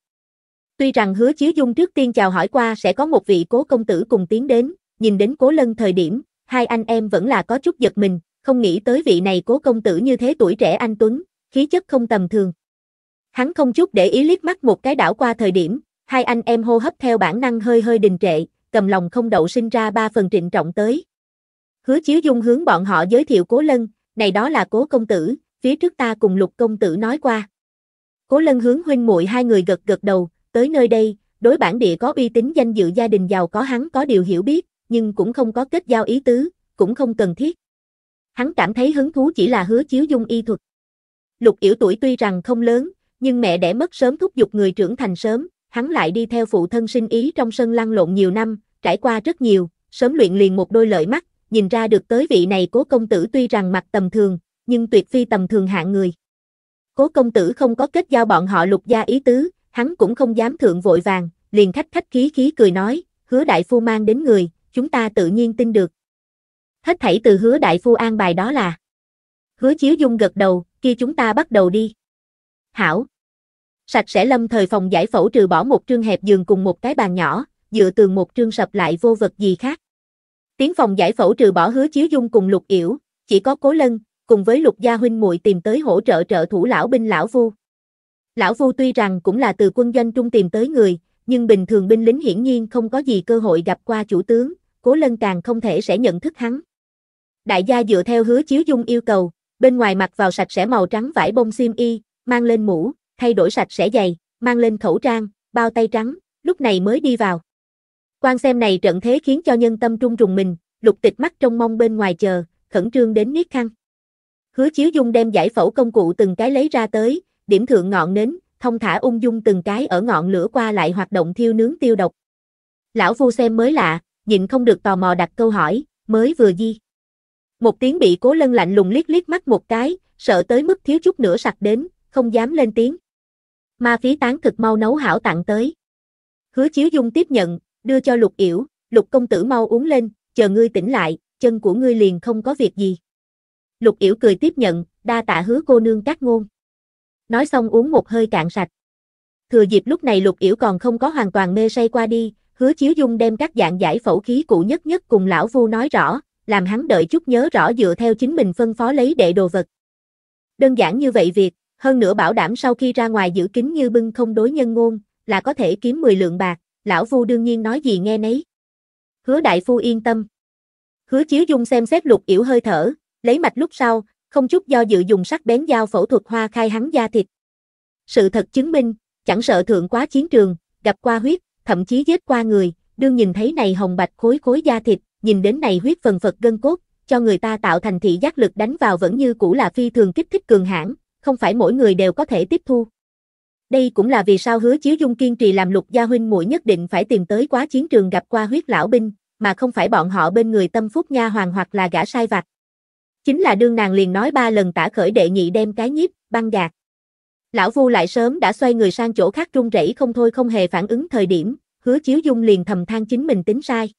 Tuy rằng hứa chiếu dung trước tiên chào hỏi qua sẽ có một vị cố công tử cùng tiến đến, nhìn đến cố lân thời điểm, hai anh em vẫn là có chút giật mình, không nghĩ tới vị này cố công tử như thế tuổi trẻ anh Tuấn, khí chất không tầm thường. Hắn không chút để ý liếc mắt một cái đảo qua thời điểm, hai anh em hô hấp theo bản năng hơi hơi đình trệ, cầm lòng không đậu sinh ra ba phần trịnh trọng tới. Hứa Chiếu Dung hướng bọn họ giới thiệu Cố Lân, này đó là Cố công tử, phía trước ta cùng Lục công tử nói qua. Cố Lân hướng huynh muội hai người gật gật đầu, tới nơi đây, đối bản địa có uy tín danh dự gia đình giàu có hắn có điều hiểu biết, nhưng cũng không có kết giao ý tứ, cũng không cần thiết. Hắn cảm thấy hứng thú chỉ là Hứa Chiếu Dung y thuật. Lục Yểu tuổi tuy rằng không lớn, nhưng mẹ đẻ mất sớm thúc giục người trưởng thành sớm, hắn lại đi theo phụ thân sinh ý trong sân lăn lộn nhiều năm, trải qua rất nhiều, sớm luyện liền một đôi lợi mắt, nhìn ra được tới vị này cố công tử tuy rằng mặt tầm thường, nhưng tuyệt phi tầm thường hạng người. Cố công tử không có kết giao bọn họ lục gia ý tứ, hắn cũng không dám thượng vội vàng, liền khách khách khí khí cười nói, hứa đại phu mang đến người, chúng ta tự nhiên tin được. Hết thảy từ hứa đại phu an bài đó là. Hứa chiếu dung gật đầu, kia chúng ta bắt đầu đi. Hảo, sạch sẽ lâm thời phòng giải phẫu trừ bỏ một trương hẹp giường cùng một cái bàn nhỏ, dựa tường một trương sập lại vô vật gì khác. Tiếng phòng giải phẫu trừ bỏ hứa chiếu dung cùng lục yểu, chỉ có cố lân, cùng với lục gia huynh muội tìm tới hỗ trợ trợ thủ lão binh lão vu. Lão vu tuy rằng cũng là từ quân doanh trung tìm tới người, nhưng bình thường binh lính hiển nhiên không có gì cơ hội gặp qua chủ tướng, cố lân càng không thể sẽ nhận thức hắn. Đại gia dựa theo hứa chiếu dung yêu cầu, bên ngoài mặc vào sạch sẽ màu trắng vải bông xiêm y, mang lên mũ, thay đổi sạch sẽ giày, mang lên khẩu trang, bao tay trắng, lúc này mới đi vào. Quan xem này trận thế khiến cho nhân tâm trung trùng mình, lục tịch mắt trong mong bên ngoài chờ, khẩn trương đến niết khăn. Hứa Chiếu Dung đem giải phẫu công cụ từng cái lấy ra tới, điểm thượng ngọn nến, thông thả ung dung từng cái ở ngọn lửa qua lại hoạt động thiêu nướng tiêu độc. Lão phu xem mới lạ, nhịn không được tò mò đặt câu hỏi, mới vừa di. Một tiếng bị cố lân lạnh lùng liếc liếc mắt một cái, sợ tới mức thiếu chút nữa sặc đến, không dám lên tiếng ma phí tán thực mau nấu hảo tặng tới. Hứa Chiếu Dung tiếp nhận, đưa cho Lục Yểu, Lục công tử mau uống lên, chờ ngươi tỉnh lại, chân của ngươi liền không có việc gì. Lục Yểu cười tiếp nhận, đa tạ hứa cô nương các ngôn. Nói xong uống một hơi cạn sạch. Thừa dịp lúc này Lục Yểu còn không có hoàn toàn mê say qua đi, Hứa Chiếu Dung đem các dạng giải phẫu khí cụ nhất nhất cùng lão Vu nói rõ, làm hắn đợi chút nhớ rõ dựa theo chính mình phân phó lấy đệ đồ vật. Đơn giản như vậy việc, hơn nữa bảo đảm sau khi ra ngoài giữ kín như bưng không đối nhân ngôn, là có thể kiếm 10 lượng bạc, lão phu đương nhiên nói gì nghe nấy. Hứa đại phu yên tâm. Hứa chiếu dung xem xét lục yểu hơi thở, lấy mạch lúc sau, không chút do dự dùng sắc bén dao phẫu thuật hoa khai hắn da thịt. Sự thật chứng minh, chẳng sợ thượng quá chiến trường, gặp qua huyết, thậm chí giết qua người, đương nhìn thấy này hồng bạch khối khối da thịt, nhìn đến này huyết phần phật gân cốt, cho người ta tạo thành thị giác lực đánh vào vẫn như cũ là phi thường kích thích cường hãn, không phải mỗi người đều có thể tiếp thu. Đây cũng là vì sao hứa chiếu dung kiên trì làm lục gia huynh muội nhất định phải tìm tới quá chiến trường gặp qua huyết lão binh, mà không phải bọn họ bên người tâm phúc nha hoàng hoặc là gã sai vặt. Chính là đương nàng liền nói ba lần tả khởi đệ nhị đem cái nhiếp, băng gạt. Lão Vu lại sớm đã xoay người sang chỗ khác trung rẩy không thôi không hề phản ứng thời điểm, hứa chiếu dung liền thầm than chính mình tính sai.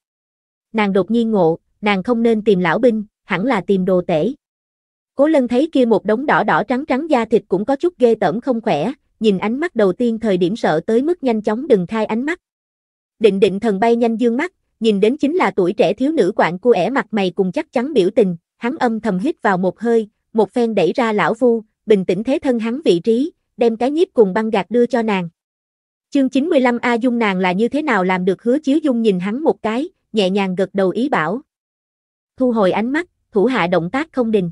Nàng đột nhiên ngộ, nàng không nên tìm lão binh, hẳn là tìm đồ tể. Cố lân thấy kia một đống đỏ đỏ trắng trắng da thịt cũng có chút ghê tởm không khỏe, nhìn ánh mắt đầu tiên thời điểm sợ tới mức nhanh chóng đừng khai ánh mắt. Định định thần bay nhanh dương mắt, nhìn đến chính là tuổi trẻ thiếu nữ quạng cu ẻ mặt mày cùng chắc chắn biểu tình, hắn âm thầm hít vào một hơi, một phen đẩy ra lão vu, bình tĩnh thế thân hắn vị trí, đem cái nhiếp cùng băng gạt đưa cho nàng. Chương 95 A Dung nàng là như thế nào làm được hứa chiếu Dung nhìn hắn một cái, nhẹ nhàng gật đầu ý bảo. Thu hồi ánh mắt, thủ hạ động tác không đình.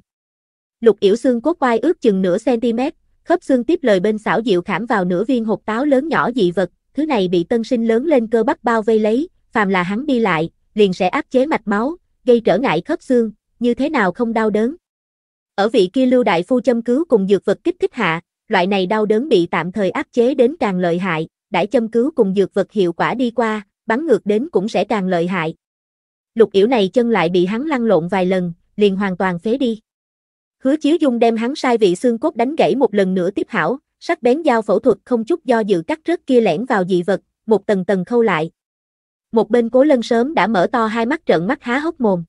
Lục yểu xương cốt vai ước chừng nửa cm, khớp xương tiếp lời bên xảo diệu khảm vào nửa viên hộp táo lớn nhỏ dị vật, thứ này bị tân sinh lớn lên cơ bắp bao vây lấy, phàm là hắn đi lại, liền sẽ áp chế mạch máu, gây trở ngại khớp xương, như thế nào không đau đớn. Ở vị kia lưu đại phu châm cứu cùng dược vật kích thích hạ, loại này đau đớn bị tạm thời áp chế đến càng lợi hại, đãi châm cứu cùng dược vật hiệu quả đi qua, bắn ngược đến cũng sẽ càng lợi hại. Lục yểu này chân lại bị hắn lăn lộn vài lần, liền hoàn toàn phế đi. Hứa Chiếu Dung đem hắn sai vị xương cốt đánh gãy một lần nữa tiếp hảo, sắc bén dao phẫu thuật không chút do dự cắt rớt kia lẻn vào dị vật, một tầng tầng khâu lại. Một bên Cố Lân sớm đã mở to hai mắt trợn mắt há hốc mồm.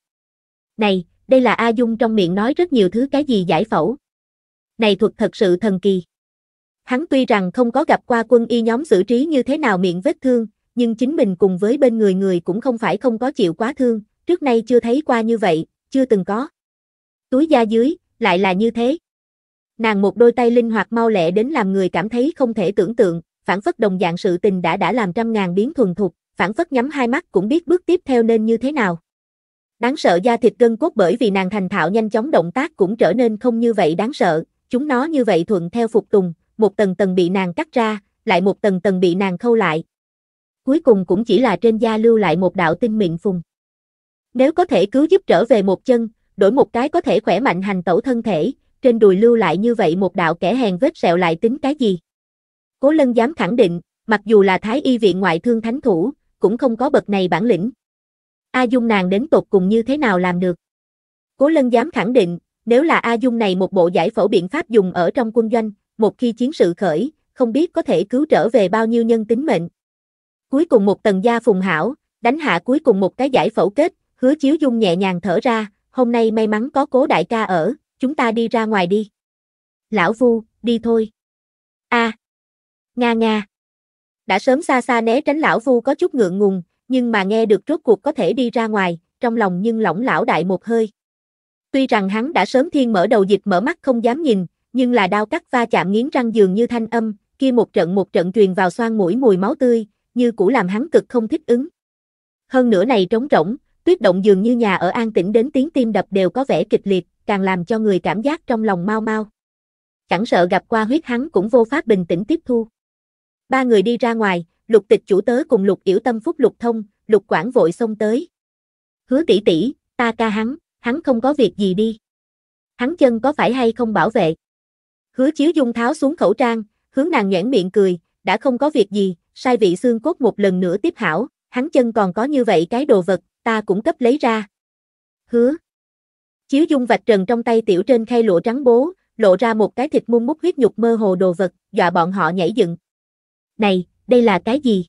Này, đây là A Dung trong miệng nói rất nhiều thứ cái gì giải phẫu. Này thuật thật sự thần kỳ. Hắn tuy rằng không có gặp qua quân y nhóm xử trí như thế nào miệng vết thương, nhưng chính mình cùng với bên người người cũng không phải không có chịu quá thương, trước nay chưa thấy qua như vậy, chưa từng có. Túi da dưới, lại là như thế. Nàng một đôi tay linh hoạt mau lẹ đến làm người cảm thấy không thể tưởng tượng, phản phất đồng dạng sự tình đã đã làm trăm ngàn biến thuần thục, phản phất nhắm hai mắt cũng biết bước tiếp theo nên như thế nào. Đáng sợ da thịt gân cốt bởi vì nàng thành thạo nhanh chóng động tác cũng trở nên không như vậy đáng sợ, chúng nó như vậy thuận theo phục tùng, một tầng tầng bị nàng cắt ra, lại một tầng tầng bị nàng khâu lại. Cuối cùng cũng chỉ là trên da lưu lại một đạo tinh miệng phùng. Nếu có thể cứu giúp trở về một chân, đổi một cái có thể khỏe mạnh hành tẩu thân thể, trên đùi lưu lại như vậy một đạo kẻ hèn vết sẹo lại tính cái gì. Cố lân dám khẳng định, mặc dù là thái y viện ngoại thương thánh thủ, cũng không có bậc này bản lĩnh. A Dung nàng đến tột cùng như thế nào làm được? Cố lân dám khẳng định, nếu là A Dung này một bộ giải phẫu biện pháp dùng ở trong quân doanh, một khi chiến sự khởi, không biết có thể cứu trở về bao nhiêu nhân tính mệnh. Cuối cùng một tầng da phùng hảo, đánh hạ cuối cùng một cái giải phẫu kết, hứa chiếu dung nhẹ nhàng thở ra, hôm nay may mắn có cố đại ca ở, chúng ta đi ra ngoài đi. Lão Vu, đi thôi. a à, Nga nga. Đã sớm xa xa né tránh lão Vu có chút ngượng ngùng, nhưng mà nghe được rốt cuộc có thể đi ra ngoài, trong lòng nhưng lỏng lão đại một hơi. Tuy rằng hắn đã sớm thiên mở đầu dịch mở mắt không dám nhìn, nhưng là đau cắt va chạm nghiến răng dường như thanh âm, kia một trận một trận truyền vào xoan mũi mùi máu tươi, như cũ làm hắn cực không thích ứng. Hơn nữa này trống rỗng, Tuyết động dường như nhà ở an tĩnh đến tiếng tim đập đều có vẻ kịch liệt, càng làm cho người cảm giác trong lòng mau mau. Chẳng sợ gặp qua huyết hắn cũng vô pháp bình tĩnh tiếp thu. Ba người đi ra ngoài, lục tịch chủ tớ cùng lục yểu tâm phúc lục thông, lục quản vội xông tới. Hứa tỷ tỷ, ta ca hắn, hắn không có việc gì đi. Hắn chân có phải hay không bảo vệ? Hứa chiếu dung tháo xuống khẩu trang, hướng nàng nhoẻn miệng cười, đã không có việc gì, sai vị xương cốt một lần nữa tiếp hảo, hắn chân còn có như vậy cái đồ vật, ta cũng cấp lấy ra. Hứa. Chiếu dung vạch trần trong tay tiểu trên khay lụa trắng bố, lộ ra một cái thịt muôn mút huyết nhục mơ hồ đồ vật, dọa bọn họ nhảy dựng. Này, đây là cái gì?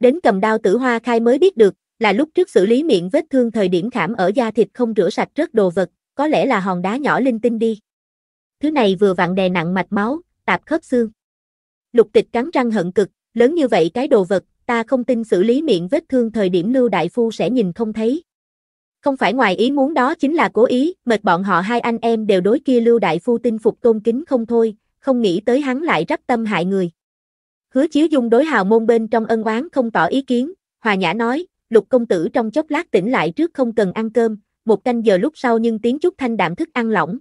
Đến cầm đao tử hoa khai mới biết được, là lúc trước xử lý miệng vết thương thời điểm khảm ở da thịt không rửa sạch rất đồ vật, có lẽ là hòn đá nhỏ linh tinh đi. Thứ này vừa vặn đè nặng mạch máu, tạp khớp xương. Lục tịch cắn răng hận cực, lớn như vậy cái đồ vật, ta không tin xử lý miệng vết thương thời điểm Lưu Đại Phu sẽ nhìn không thấy. Không phải ngoài ý muốn đó chính là cố ý, mệt bọn họ hai anh em đều đối kia Lưu Đại Phu tin phục tôn kính không thôi, không nghĩ tới hắn lại rắp tâm hại người. Hứa Chiếu Dung đối hào môn bên trong ân oán không tỏ ý kiến, hòa nhã nói, lục công tử trong chốc lát tỉnh lại trước không cần ăn cơm, một canh giờ lúc sau nhưng tiếng chút thanh đạm thức ăn lỏng.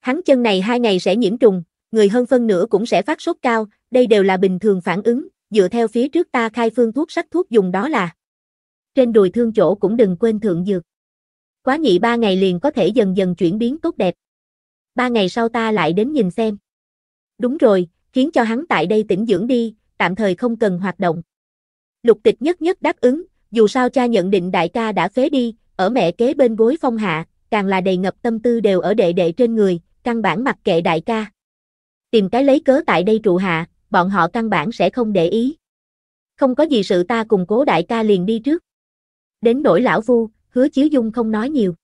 Hắn chân này hai ngày sẽ nhiễm trùng, người hơn phân nửa cũng sẽ phát sốt cao, đây đều là bình thường phản ứng, dựa theo phía trước ta khai phương thuốc sắc thuốc dùng đó là. Trên đùi thương chỗ cũng đừng quên thượng dược. Quá nhị ba ngày liền có thể dần dần chuyển biến tốt đẹp. Ba ngày sau ta lại đến nhìn xem. Đúng rồi, khiến cho hắn tại đây tĩnh dưỡng đi, tạm thời không cần hoạt động. Lục tịch nhất nhất đáp ứng, dù sao cha nhận định đại ca đã phế đi, ở mẹ kế bên gối phong hạ, càng là đầy ngập tâm tư đều ở đệ đệ trên người, căn bản mặc kệ đại ca. Tìm cái lấy cớ tại đây trụ hạ, bọn họ căn bản sẽ không để ý. Không có gì sự ta cùng cố đại ca liền đi trước. Đến đổi lão vu, hứa chiếu dung không nói nhiều.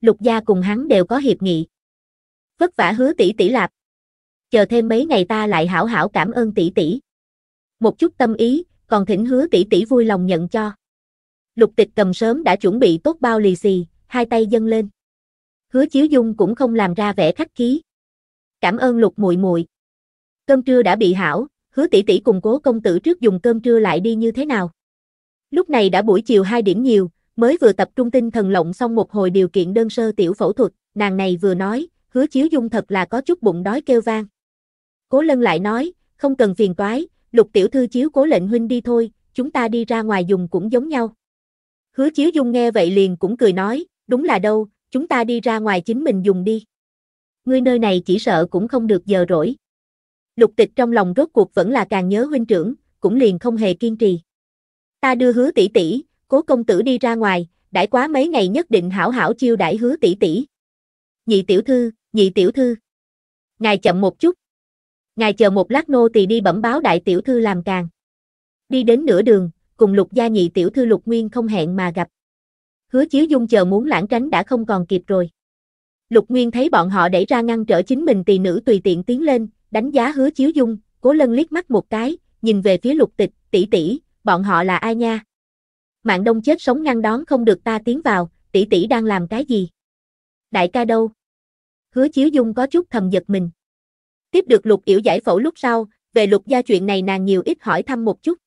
Lục gia cùng hắn đều có hiệp nghị. Vất vả hứa tỷ tỷ lạp. Chờ thêm mấy ngày ta lại hảo hảo cảm ơn tỷ tỷ. Một chút tâm ý, còn thỉnh hứa tỷ tỷ vui lòng nhận cho. Lục tịch cầm sớm đã chuẩn bị tốt bao lì xì, hai tay dâng lên. Hứa chiếu dung cũng không làm ra vẻ khách khí. Cảm ơn lục muội muội cơm trưa đã bị hảo, hứa tỷ tỷ cùng cố công tử trước dùng cơm trưa lại đi như thế nào. Lúc này đã buổi chiều 2 điểm nhiều, mới vừa tập trung tinh thần lộng xong một hồi điều kiện đơn sơ tiểu phẫu thuật, nàng này vừa nói, hứa chiếu dung thật là có chút bụng đói kêu vang. Cố lân lại nói, không cần phiền toái, lục tiểu thư chiếu cố lệnh huynh đi thôi, chúng ta đi ra ngoài dùng cũng giống nhau. Hứa chiếu dung nghe vậy liền cũng cười nói, đúng là đâu, chúng ta đi ra ngoài chính mình dùng đi. Ngươi nơi này chỉ sợ cũng không được giờ rỗi. Lục tịch trong lòng rốt cuộc vẫn là càng nhớ huynh trưởng, cũng liền không hề kiên trì. Ta đưa hứa tỷ tỷ, cố công tử đi ra ngoài, đãi quá mấy ngày nhất định hảo hảo chiêu đãi hứa tỷ tỷ. Nhị tiểu thư, nhị tiểu thư. Ngài chậm một chút. Ngài chờ một lát nô tỳ đi bẩm báo đại tiểu thư làm càng. Đi đến nửa đường, cùng lục gia nhị tiểu thư lục nguyên không hẹn mà gặp. Hứa chiếu dung chờ muốn lãng tránh đã không còn kịp rồi. Lục Nguyên thấy bọn họ đẩy ra ngăn trở chính mình tỳ nữ tùy tiện tiến lên, đánh giá hứa chiếu dung, cố lân liếc mắt một cái, nhìn về phía lục tịch, tỷ tỷ, bọn họ là ai nha? Mạng đông chết sống ngăn đón không được ta tiến vào, tỷ tỷ đang làm cái gì? Đại ca đâu? Hứa chiếu dung có chút thầm giật mình. Tiếp được lục yểu giải phẫu lúc sau, về lục gia chuyện này nàng nhiều ít hỏi thăm một chút.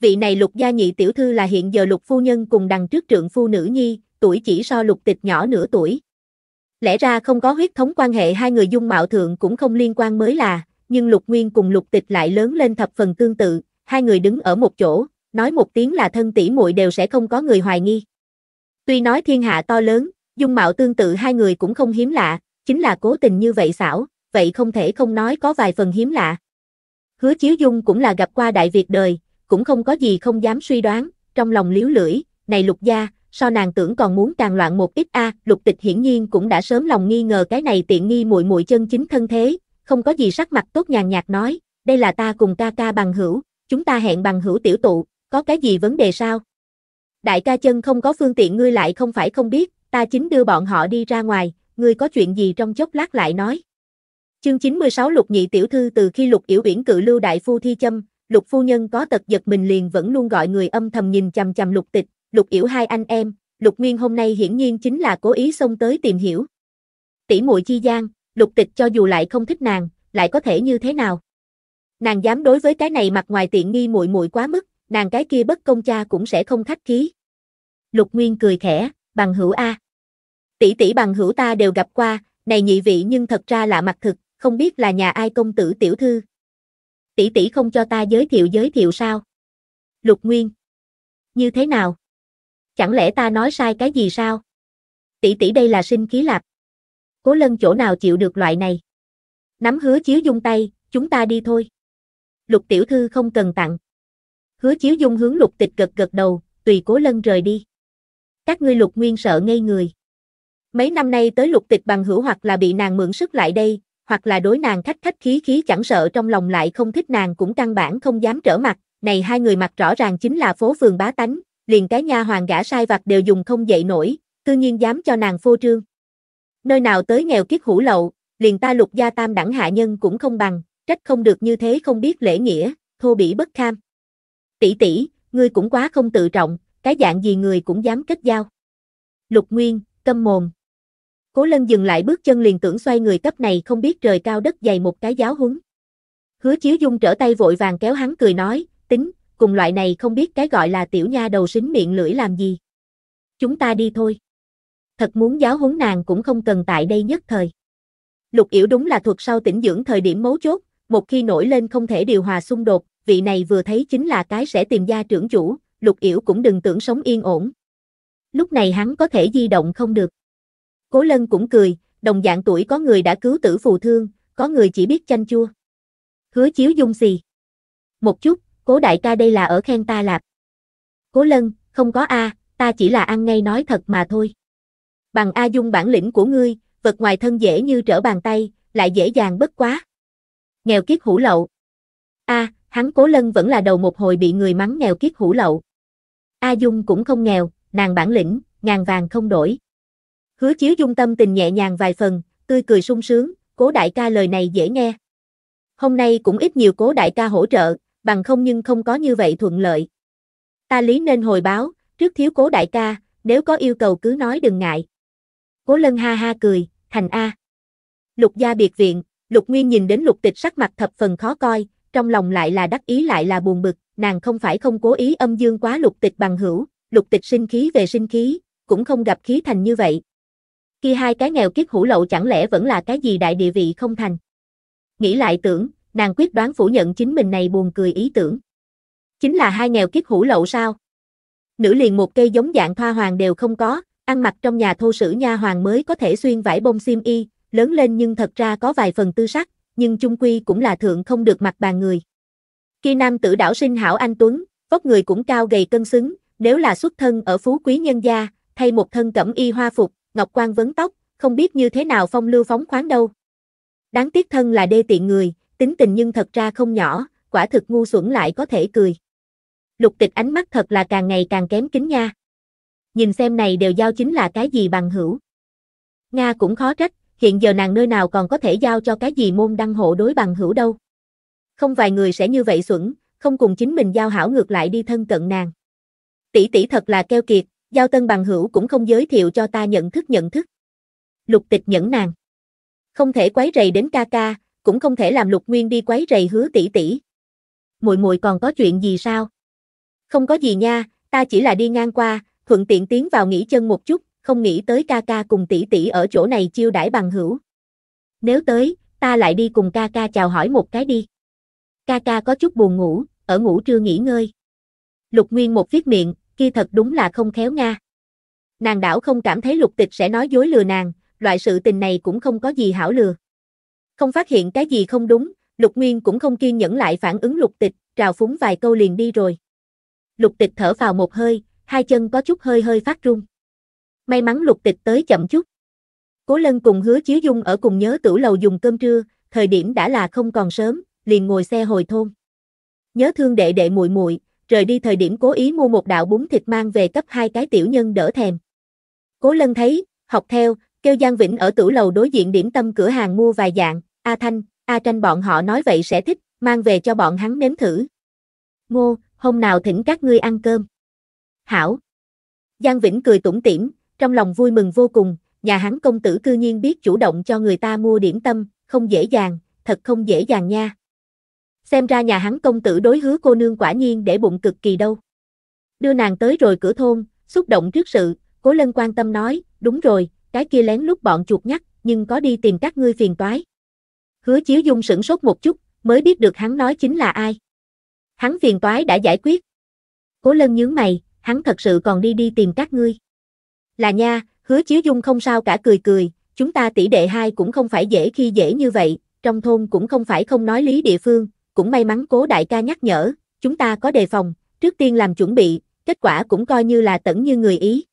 Vị này lục gia nhị tiểu thư là hiện giờ lục phu nhân cùng đằng trước trượng phu nữ nhi, tuổi chỉ so lục tịch nhỏ nửa tuổi. Lẽ ra không có huyết thống quan hệ hai người dung mạo thượng cũng không liên quan mới là, nhưng Lục Nguyên cùng Lục Tịch lại lớn lên thập phần tương tự, hai người đứng ở một chỗ, nói một tiếng là thân tỷ muội đều sẽ không có người hoài nghi. Tuy nói thiên hạ to lớn, dung mạo tương tự hai người cũng không hiếm lạ, chính là cố tình như vậy xảo, vậy không thể không nói có vài phần hiếm lạ. Hứa Chiếu Dung cũng là gặp qua đại việc đời, cũng không có gì không dám suy đoán, trong lòng liếu lưỡi, này lục gia, so nàng tưởng còn muốn càng loạn một ít a, Lục Tịch hiển nhiên cũng đã sớm lòng nghi ngờ cái này tiện nghi muội muội chân chính thân thế, không có gì sắc mặt tốt nhàn nhạt nói, đây là ta cùng ca ca bằng hữu, chúng ta hẹn bằng hữu tiểu tụ, có cái gì vấn đề sao? Đại ca chân không có phương tiện ngươi lại không phải không biết, ta chính đưa bọn họ đi ra ngoài, ngươi có chuyện gì trong chốc lát lại nói. Chương 96 Lục Nhị tiểu thư từ khi Lục Yểu Uyển cự lưu đại phu thi châm, Lục phu nhân có tật giật mình liền vẫn luôn gọi người âm thầm nhìn chằm chằm Lục Tịch, lục yểu hai anh em, lục nguyên hôm nay hiển nhiên chính là cố ý xông tới tìm hiểu. Tỷ muội chi gian, lục tịch cho dù lại không thích nàng, lại có thể như thế nào? Nàng dám đối với cái này mặt ngoài tiện nghi muội muội quá mức, nàng cái kia bất công cha cũng sẽ không khách khí. Lục Nguyên cười khẽ, bằng hữu A. Tỷ tỷ bằng hữu ta đều gặp qua, này nhị vị nhưng thật ra lạ mặt thực, không biết là nhà ai công tử tiểu thư. Tỷ tỷ không cho ta giới thiệu giới thiệu sao? Lục Nguyên. Như thế nào? chẳng lẽ ta nói sai cái gì sao? Tỷ tỷ đây là sinh khí lạp. Cố lân chỗ nào chịu được loại này? Nắm hứa chiếu dung tay, chúng ta đi thôi. Lục tiểu thư không cần tặng. Hứa chiếu dung hướng lục tịch gật gật đầu, tùy cố lân rời đi. Các ngươi lục nguyên sợ ngây người. Mấy năm nay tới lục tịch bằng hữu hoặc là bị nàng mượn sức lại đây, hoặc là đối nàng khách khách khí khí chẳng sợ trong lòng lại không thích nàng cũng căn bản không dám trở mặt. Này hai người mặt rõ ràng chính là phố phường bá tánh, liền cái nha hoàng gã sai vặt đều dùng không dậy nổi, cư nhiên dám cho nàng phô trương. Nơi nào tới nghèo kiết hủ lậu, liền ta lục gia tam đẳng hạ nhân cũng không bằng, trách không được như thế không biết lễ nghĩa, thô bỉ bất kham. Tỷ tỷ, ngươi cũng quá không tự trọng, cái dạng gì người cũng dám kết giao. Lục Nguyên, câm mồm. Cố Lân dừng lại bước chân liền tưởng xoay người cấp này không biết trời cao đất dày một cái giáo huấn. Hứa Chiếu Dung trở tay vội vàng kéo hắn cười nói, tính, cùng loại này không biết cái gọi là tiểu nha đầu xính miệng lưỡi làm gì. Chúng ta đi thôi. Thật muốn giáo huấn nàng cũng không cần tại đây nhất thời. Lục Yểu đúng là thuật sau tỉnh dưỡng thời điểm mấu chốt, một khi nổi lên không thể điều hòa xung đột, vị này vừa thấy chính là cái sẽ tìm gia trưởng chủ, Lục Yểu cũng đừng tưởng sống yên ổn. Lúc này hắn có thể di động không được. Cố Lân cũng cười, đồng dạng tuổi có người đã cứu tử phù thương, có người chỉ biết chanh chua. Hứa chiếu dung gì Một chút, cố đại ca đây là ở khen ta lạp. Cố lân, không có A, ta chỉ là ăn ngay nói thật mà thôi. Bằng A dung bản lĩnh của ngươi, vật ngoài thân dễ như trở bàn tay, lại dễ dàng bất quá. Nghèo kiết hủ lậu. A, hắn cố lân vẫn là đầu một hồi bị người mắng nghèo kiết hủ lậu. A dung cũng không nghèo, nàng bản lĩnh, ngàn vàng không đổi. Hứa chiếu dung tâm tình nhẹ nhàng vài phần, tươi cười sung sướng, cố đại ca lời này dễ nghe. Hôm nay cũng ít nhiều cố đại ca hỗ trợ, bằng không nhưng không có như vậy thuận lợi. Ta lý nên hồi báo, trước thiếu cố đại ca, nếu có yêu cầu cứ nói đừng ngại. Cố lân ha ha cười, thành A. Lục gia biệt viện, lục nguyên nhìn đến lục tịch sắc mặt thập phần khó coi, trong lòng lại là đắc ý lại là buồn bực, nàng không phải không cố ý âm dương quá lục tịch bằng hữu, lục tịch sinh khí về sinh khí, cũng không gặp khí thành như vậy. Khi hai cái nghèo kiết hủ lậu chẳng lẽ vẫn là cái gì đại địa vị không thành. Nghĩ lại tưởng, nàng quyết đoán phủ nhận chính mình này buồn cười ý tưởng. Chính là hai nghèo kiết hủ lậu sao? Nữ liền một cây giống dạng thoa hoàng đều không có, ăn mặc trong nhà thô sử nha hoàng mới có thể xuyên vải bông xiêm y, lớn lên nhưng thật ra có vài phần tư sắc, nhưng chung quy cũng là thượng không được mặt bàn người. Khi nam tử đảo sinh hảo anh Tuấn, vóc người cũng cao gầy cân xứng, nếu là xuất thân ở phú quý nhân gia, thay một thân cẩm y hoa phục, ngọc quan vấn tóc, không biết như thế nào phong lưu phóng khoáng đâu. Đáng tiếc thân là đê tiện người, tính tình nhưng thật ra không nhỏ, quả thực ngu xuẩn lại có thể cười. Lục tịch ánh mắt thật là càng ngày càng kém kính nha. Nhìn xem này đều giao chính là cái gì bằng hữu. Nga cũng khó trách, hiện giờ nàng nơi nào còn có thể giao cho cái gì môn đăng hộ đối bằng hữu đâu. Không vài người sẽ như vậy xuẩn, không cùng chính mình giao hảo ngược lại đi thân cận nàng. Tỷ tỷ thật là keo kiệt, giao tân bằng hữu cũng không giới thiệu cho ta nhận thức nhận thức. Lục tịch nhẫn nàng. Không thể quấy rầy đến ca ca, cũng không thể làm Lục Nguyên đi quấy rầy hứa tỷ tỷ. Muội muội còn có chuyện gì sao? Không có gì nha, ta chỉ là đi ngang qua, thuận tiện tiến vào nghỉ chân một chút, không nghĩ tới ca ca cùng tỷ tỷ ở chỗ này chiêu đãi bằng hữu. Nếu tới, ta lại đi cùng ca ca chào hỏi một cái đi. Ca ca có chút buồn ngủ, ở ngủ trưa nghỉ ngơi. Lục Nguyên một viết miệng, kia thật đúng là không khéo nga. Nàng đảo không cảm thấy lục tịch sẽ nói dối lừa nàng, loại sự tình này cũng không có gì hảo lừa. Không phát hiện cái gì không đúng, Lục Nguyên cũng không kiên nhẫn lại phản ứng Lục Tịch, trào phúng vài câu liền đi rồi. Lục Tịch thở vào một hơi, hai chân có chút hơi hơi phát run. May mắn Lục Tịch tới chậm chút. Cố Lân cùng Hứa Chiếu Dung ở cùng nhớ tử lầu dùng cơm trưa, thời điểm đã là không còn sớm, liền ngồi xe hồi thôn. Nhớ thương đệ đệ muội muội, rời đi thời điểm cố ý mua một đạo bún thịt mang về cấp hai cái tiểu nhân đỡ thèm. Cố Lân thấy, học theo, kêu Giang Vĩnh ở tử lầu đối diện điểm tâm cửa hàng mua vài dạng, A Thanh, A Tranh bọn họ nói vậy sẽ thích, mang về cho bọn hắn nếm thử. Ngô, hôm nào thỉnh các ngươi ăn cơm. Hảo. Giang Vĩnh cười tủm tỉm, trong lòng vui mừng vô cùng, nhà hắn công tử cư nhiên biết chủ động cho người ta mua điểm tâm, không dễ dàng, thật không dễ dàng nha. Xem ra nhà hắn công tử đối hứa cô nương quả nhiên để bụng cực kỳ đâu. Đưa nàng tới rồi cửa thôn, xúc động trước sự, Cố Lân quan tâm nói, đúng rồi, cái kia lén lúc bọn chuột nhắc, nhưng có đi tìm các ngươi phiền toái. Hứa Chiếu Dung sửng sốt một chút, mới biết được hắn nói chính là ai. Hắn phiền toái đã giải quyết. Cố Lân nhướng mày, hắn thật sự còn đi đi tìm các ngươi. Là nha, Hứa Chiếu Dung không sao cả cười cười, chúng ta tỷ đệ hai cũng không phải dễ khi dễ như vậy, trong thôn cũng không phải không nói lý địa phương, cũng may mắn Cố đại ca nhắc nhở, chúng ta có đề phòng, trước tiên làm chuẩn bị, kết quả cũng coi như là tận như người ý.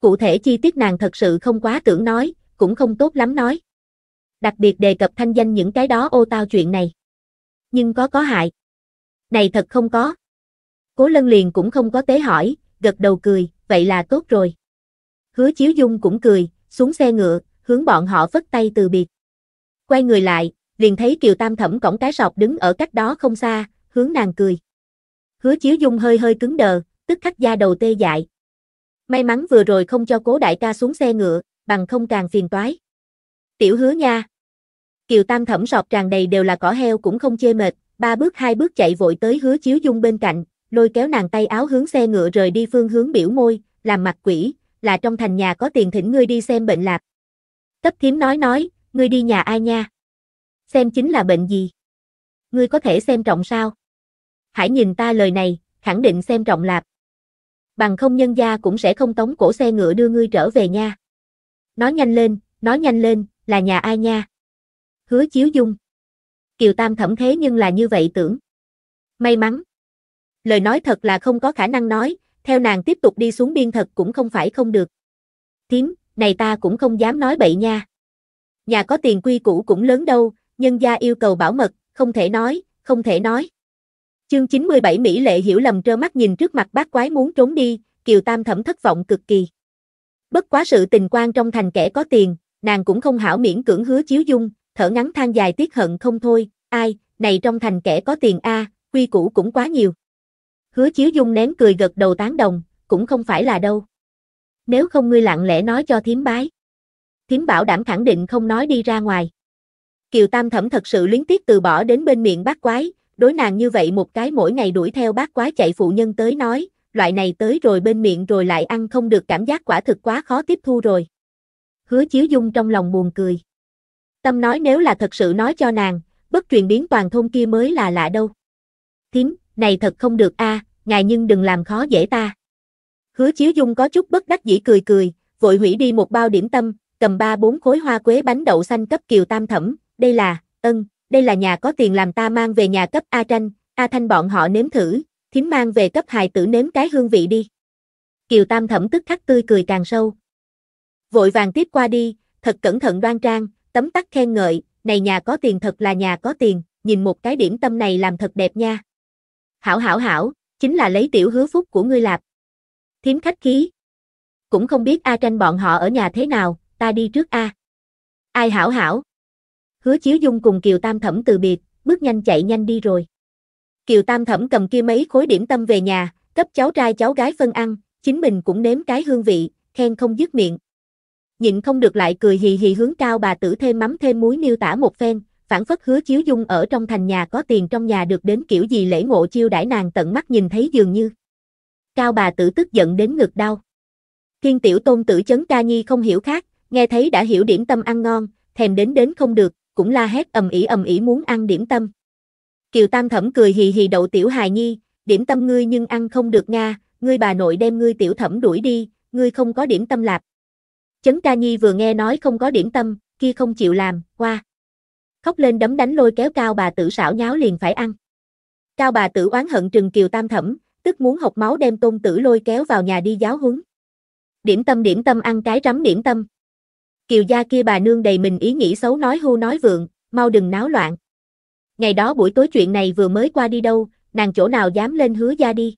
Cụ thể chi tiết nàng thật sự không quá tưởng nói, cũng không tốt lắm nói đặc biệt đề cập thanh danh những cái đó ô tao chuyện này. Nhưng có có hại. Này thật không có. Cố lân liền cũng không có tế hỏi, gật đầu cười, vậy là tốt rồi. Hứa Chiếu Dung cũng cười, xuống xe ngựa, hướng bọn họ vất tay từ biệt. Quay người lại, liền thấy Kiều Tam Thẩm cổng cái sọc đứng ở cách đó không xa, hướng nàng cười. Hứa Chiếu Dung hơi hơi cứng đờ, tức khắc da đầu tê dại. May mắn vừa rồi không cho cố đại ca xuống xe ngựa, bằng không càng phiền toái. Tiểu hứa nha. Kiều Tam thẩm sọt tràn đầy đều là cỏ heo cũng không chê mệt, ba bước hai bước chạy vội tới hứa chiếu dung bên cạnh, lôi kéo nàng tay áo hướng xe ngựa rời đi phương hướng biểu môi, làm mặt quỷ, là trong thành nhà có tiền thỉnh ngươi đi xem bệnh lạc. Cấp thiếm nói nói, ngươi đi nhà ai nha? Xem chính là bệnh gì? Ngươi có thể xem trọng sao? Hãy nhìn ta lời này, khẳng định xem trọng lạp. Bằng không nhân gia cũng sẽ không tống cổ xe ngựa đưa ngươi trở về nha. Nói nhanh lên, nói nhanh lên, là nhà ai nha? Hứa Chiếu Dung. Kiều Tam thẩm thế nhưng là như vậy tưởng. May mắn. Lời nói thật là không có khả năng nói, theo nàng tiếp tục đi xuống biên thật cũng không phải không được. Thím, này ta cũng không dám nói bậy nha. Nhà có tiền quy củ cũng lớn đâu, nhân gia yêu cầu bảo mật, không thể nói, không thể nói. Chương 97 Mỹ Lệ hiểu lầm trơ mắt nhìn trước mặt bác quái muốn trốn đi, Kiều Tam thẩm thất vọng cực kỳ. Bất quá sự tình quan trong thành kẻ có tiền, nàng cũng không hảo miễn cưỡng hứa chiếu dung, thở ngắn than dài tiếc hận không thôi, ai, này trong thành kẻ có tiền a, quy củ cũng quá nhiều. Hứa chiếu dung nén cười gật đầu tán đồng, cũng không phải là đâu. Nếu không ngươi lặng lẽ nói cho thím bái. Thím bảo đảm khẳng định không nói đi ra ngoài. Kiều Tam Thẩm thật sự luyến tiếc từ bỏ đến bên miệng bác quái, đối nàng như vậy một cái mỗi ngày đuổi theo bác quái chạy phụ nhân tới nói, loại này tới rồi bên miệng rồi lại ăn không được cảm giác quả thực quá khó tiếp thu rồi hứa chiếu dung trong lòng buồn cười. Tâm nói nếu là thật sự nói cho nàng, bất truyền biến toàn thôn kia mới là lạ đâu. Thím, này thật không được a, à, ngài nhưng đừng làm khó dễ ta. Hứa chiếu dung có chút bất đắc dĩ cười cười, vội hủy đi một bao điểm tâm, cầm ba bốn khối hoa quế bánh đậu xanh cấp kiều tam thẩm, đây là, ân, đây là nhà có tiền làm ta mang về nhà cấp A Tranh, A Thanh bọn họ nếm thử, thím mang về cấp hài tử nếm cái hương vị đi. Kiều Tam Thẩm tức khắc tươi cười càng sâu, vội vàng tiếp qua đi, thật cẩn thận đoan trang, tấm tắc khen ngợi, này nhà có tiền thật là nhà có tiền, nhìn một cái điểm tâm này làm thật đẹp nha. Hảo hảo hảo, chính là lấy tiểu hứa phúc của ngươi lạp. Thiếm khách khí. Cũng không biết A tranh bọn họ ở nhà thế nào, ta đi trước A. Ai hảo hảo. Hứa Chiếu Dung cùng Kiều Tam Thẩm từ biệt, bước nhanh chạy nhanh đi rồi. Kiều Tam Thẩm cầm kia mấy khối điểm tâm về nhà, cấp cháu trai cháu gái phân ăn, chính mình cũng nếm cái hương vị, khen không dứt miệng nhịn không được lại cười hì hì hướng cao bà tử thêm mắm thêm muối miêu tả một phen, phản phất hứa chiếu dung ở trong thành nhà có tiền trong nhà được đến kiểu gì lễ ngộ chiêu đãi nàng tận mắt nhìn thấy dường như. Cao bà tử tức giận đến ngực đau. Thiên tiểu tôn tử chấn ca nhi không hiểu khác, nghe thấy đã hiểu điểm tâm ăn ngon, thèm đến đến không được, cũng la hét ầm ĩ ầm ĩ muốn ăn điểm tâm. Kiều Tam Thẩm cười hì hì đậu tiểu hài nhi, điểm tâm ngươi nhưng ăn không được nga, ngươi bà nội đem ngươi tiểu thẩm đuổi đi, ngươi không có điểm tâm lạp. Chấn Ca Nhi vừa nghe nói không có điểm tâm, kia không chịu làm, qua. Khóc lên đấm đánh lôi kéo cao bà tử xảo nháo liền phải ăn. Cao bà tử oán hận Trừng Kiều Tam Thẩm, tức muốn học máu đem tôn tử lôi kéo vào nhà đi giáo huấn. Điểm tâm điểm tâm ăn cái rắm điểm tâm. Kiều gia kia bà nương đầy mình ý nghĩ xấu nói hưu nói vượng, mau đừng náo loạn. Ngày đó buổi tối chuyện này vừa mới qua đi đâu, nàng chỗ nào dám lên hứa gia đi.